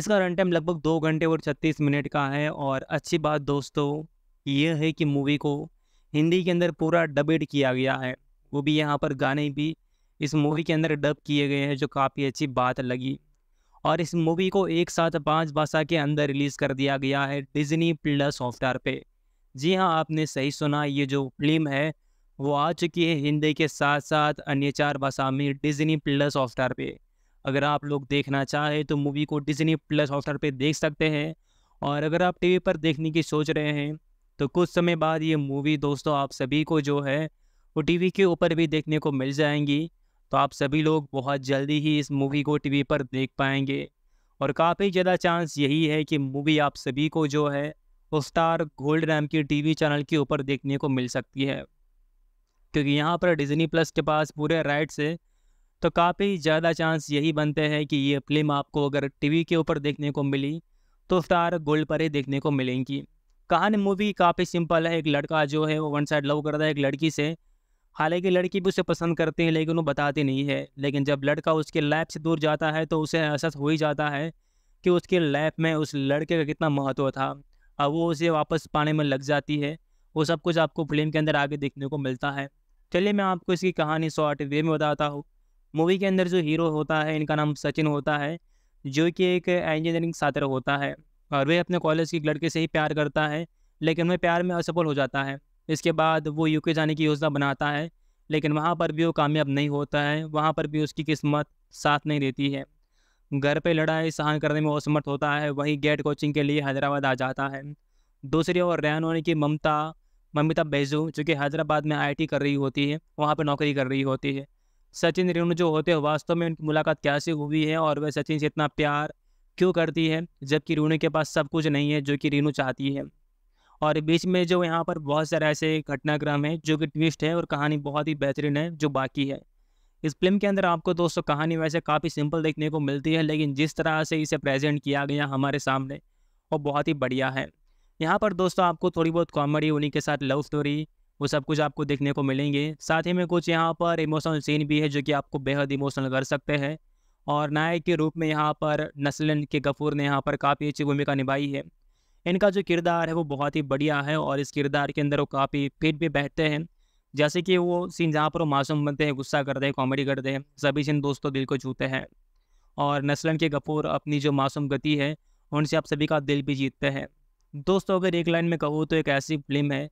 S1: इसका रन टाइम लगभग दो घंटे और छत्तीस मिनट का है और अच्छी बात दोस्तों यह है कि मूवी को हिंदी के अंदर पूरा डबेड किया गया है वो भी यहाँ पर गाने भी इस मूवी के अंदर डब किए गए हैं जो काफ़ी अच्छी बात लगी और इस मूवी को एक साथ पाँच भाषा के अंदर रिलीज़ कर दिया गया है डिजनी प्लस हॉटस्टार पे जी हाँ आपने सही सुना ये जो फिल्म है वो आ चुकी है हिंदी के साथ साथ अन्य चार भाषा में डिजनी प्लस हॉटस्टार पे अगर आप लोग देखना चाहें तो मूवी को डिजनी प्लस हॉटस्टार पे देख सकते हैं और अगर आप टीवी पर देखने की सोच रहे हैं तो कुछ समय बाद ये मूवी दोस्तों आप सभी को जो है वो टीवी के ऊपर भी देखने को मिल जाएंगी तो आप सभी लोग बहुत जल्दी ही इस मूवी को टीवी पर देख पाएंगे और काफ़ी ज़्यादा चांस यही है कि मूवी आप सभी को जो है स्टार गोल्ड रैम की टीवी चैनल के ऊपर देखने को मिल सकती है क्योंकि यहाँ पर डिजनी प्लस के पास पूरे राइट्स है तो काफ़ी ज़्यादा चांस यही बनते हैं कि ये फिल्म आपको अगर टीवी के ऊपर देखने को मिली तो स्टार गोल्ड पर ही देखने को मिलेंगी कहानी मूवी काफ़ी सिंपल है एक लड़का जो है वो वन साइड लव करता है एक लड़की से हालांकि लड़की भी उसे पसंद करती है लेकिन वो बताती नहीं है लेकिन जब लड़का उसके लैब से दूर जाता है तो उसे एहसास हो ही जाता है कि उसके लैब में उस लड़के का कितना महत्व था अब वो उसे वापस पाने में लग जाती है वो सब कुछ आपको फिल्म के अंदर आगे देखने को मिलता है चलिए मैं आपको इसकी कहानी शॉर्ट वे में बताता हूँ मूवी के अंदर जो हीरो होता है इनका नाम सचिन होता है जो कि एक इंजीनियरिंग छात्र होता है और वह अपने कॉलेज की लड़के से ही प्यार करता है लेकिन वह प्यार में असफल हो जाता है इसके बाद वो यूके जाने की योजना बनाता है लेकिन वहाँ पर भी वो कामयाब नहीं होता है वहाँ पर भी उसकी किस्मत साथ नहीं देती है घर पे लड़ाई सहन करने में असमर्थ होता है वहीं गेट कोचिंग के लिए हैदराबाद आ जाता है दूसरी ओर रैन होने की ममता ममिता बैजू जो कि हैदराबाद में आईटी कर रही होती है वहाँ पर नौकरी कर रही होती है सचिन रेणु जो होते हैं वास्तव में उनकी मुलाकात कैसे हुई है और वह सचिन से इतना प्यार क्यों करती है जबकि रेणु के पास सब कुछ नहीं है जो कि रेणु चाहती है और बीच में जो यहाँ पर बहुत सारे ऐसे घटनाक्रम है जो कि ट्विस्ट है और कहानी बहुत ही बेहतरीन है जो बाकी है इस फिल्म के अंदर आपको दोस्तों कहानी वैसे काफ़ी सिंपल देखने को मिलती है लेकिन जिस तरह से इसे प्रेजेंट किया गया हमारे सामने वो बहुत ही बढ़िया है यहाँ पर दोस्तों आपको थोड़ी बहुत कॉमेडी उन्हीं के साथ लव स्टोरी वो सब कुछ आपको देखने को मिलेंगे साथ ही में कुछ यहाँ पर इमोशनल सीन भी है जो कि आपको बेहद इमोशनल कर सकते हैं और नायक के रूप में यहाँ पर नस्लन के गफूर ने यहाँ पर काफ़ी अच्छी भूमिका निभाई है इनका जो किरदार है वो बहुत ही बढ़िया है और इस किरदार के अंदर वो काफ़ी फिट भी बैठते हैं जैसे कि वो सीन जहाँ पर वो मासूम बनते हैं गुस्सा करते हैं कॉमेडी करते हैं सभी सीन दोस्तों दिल को छूते हैं और नस्लन के गफूर अपनी जो मासूम गति है उनसे आप सभी का दिल भी जीतते हैं दोस्तों अगर एक लाइन में कहूँ तो एक ऐसी फिल्म है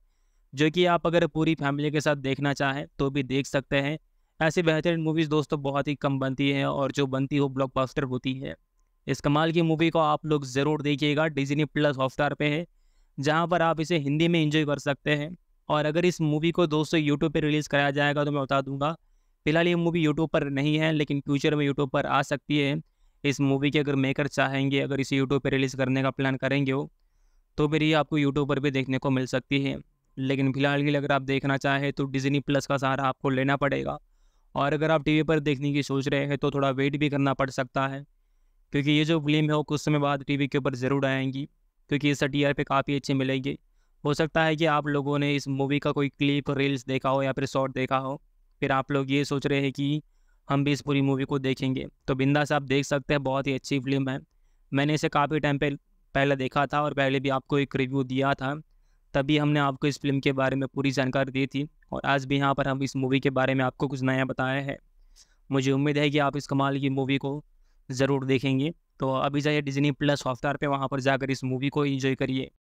S1: जो कि आप अगर पूरी फैमिली के साथ देखना चाहें तो भी देख सकते हैं ऐसी बेहतरीन मूवीज़ दोस्तों बहुत ही कम बनती हैं और जो बनती हो ब्लॉकबस्टर होती है इस कमाल की मूवी को आप लोग ज़रूर देखिएगा डिजनी प्लस हॉटस्टार पे है जहाँ पर आप इसे हिंदी में इंजॉय कर सकते हैं और अगर इस मूवी को दोस्तों यूट्यूब पर रिलीज़ कराया जाएगा तो मैं बता दूंगा फिलहाल ये मूवी यूट्यूब पर नहीं है लेकिन फ्यूचर में यूट्यूब पर आ सकती है इस मूवी के अगर मेकर चाहेंगे अगर इसे यूट्यूब पर रिलीज़ करने का प्लान करेंगे हो तो फिर ये आपको यूट्यूब पर भी देखने को मिल सकती है लेकिन फिलहाल के लिए अगर आप देखना चाहें तो डिजनी प्लस का सहारा आपको लेना पड़ेगा और अगर आप टीवी पर देखने की सोच रहे हैं तो थोड़ा वेट भी करना पड़ सकता है क्योंकि ये जो फिल्म है वो कुछ समय बाद टीवी के ऊपर ज़रूर आएंगी क्योंकि इस टी आर पे काफ़ी अच्छी मिलेगी हो सकता है कि आप लोगों ने इस मूवी का कोई क्लिप रील्स देखा हो या फिर शॉर्ट देखा हो फिर आप लोग ये सोच रहे हैं कि हम भी इस पूरी मूवी को देखेंगे तो बिंदास आप देख सकते हैं बहुत ही अच्छी फिल्म है मैंने इसे काफ़ी टाइम पे पहले देखा था और पहले भी आपको एक रिव्यू दिया था तभी हमने आपको इस फिल्म के बारे में पूरी जानकारी दी थी और आज भी यहाँ पर हम इस मूवी के बारे में आपको कुछ नया बताया है मुझे उम्मीद है कि आप इस कमाल की मूवी को ज़रूर देखेंगे तो अभी जाइए डिजनी प्लस हॉटस्टार पर वहाँ पर जाकर इस मूवी को इन्जॉय करिए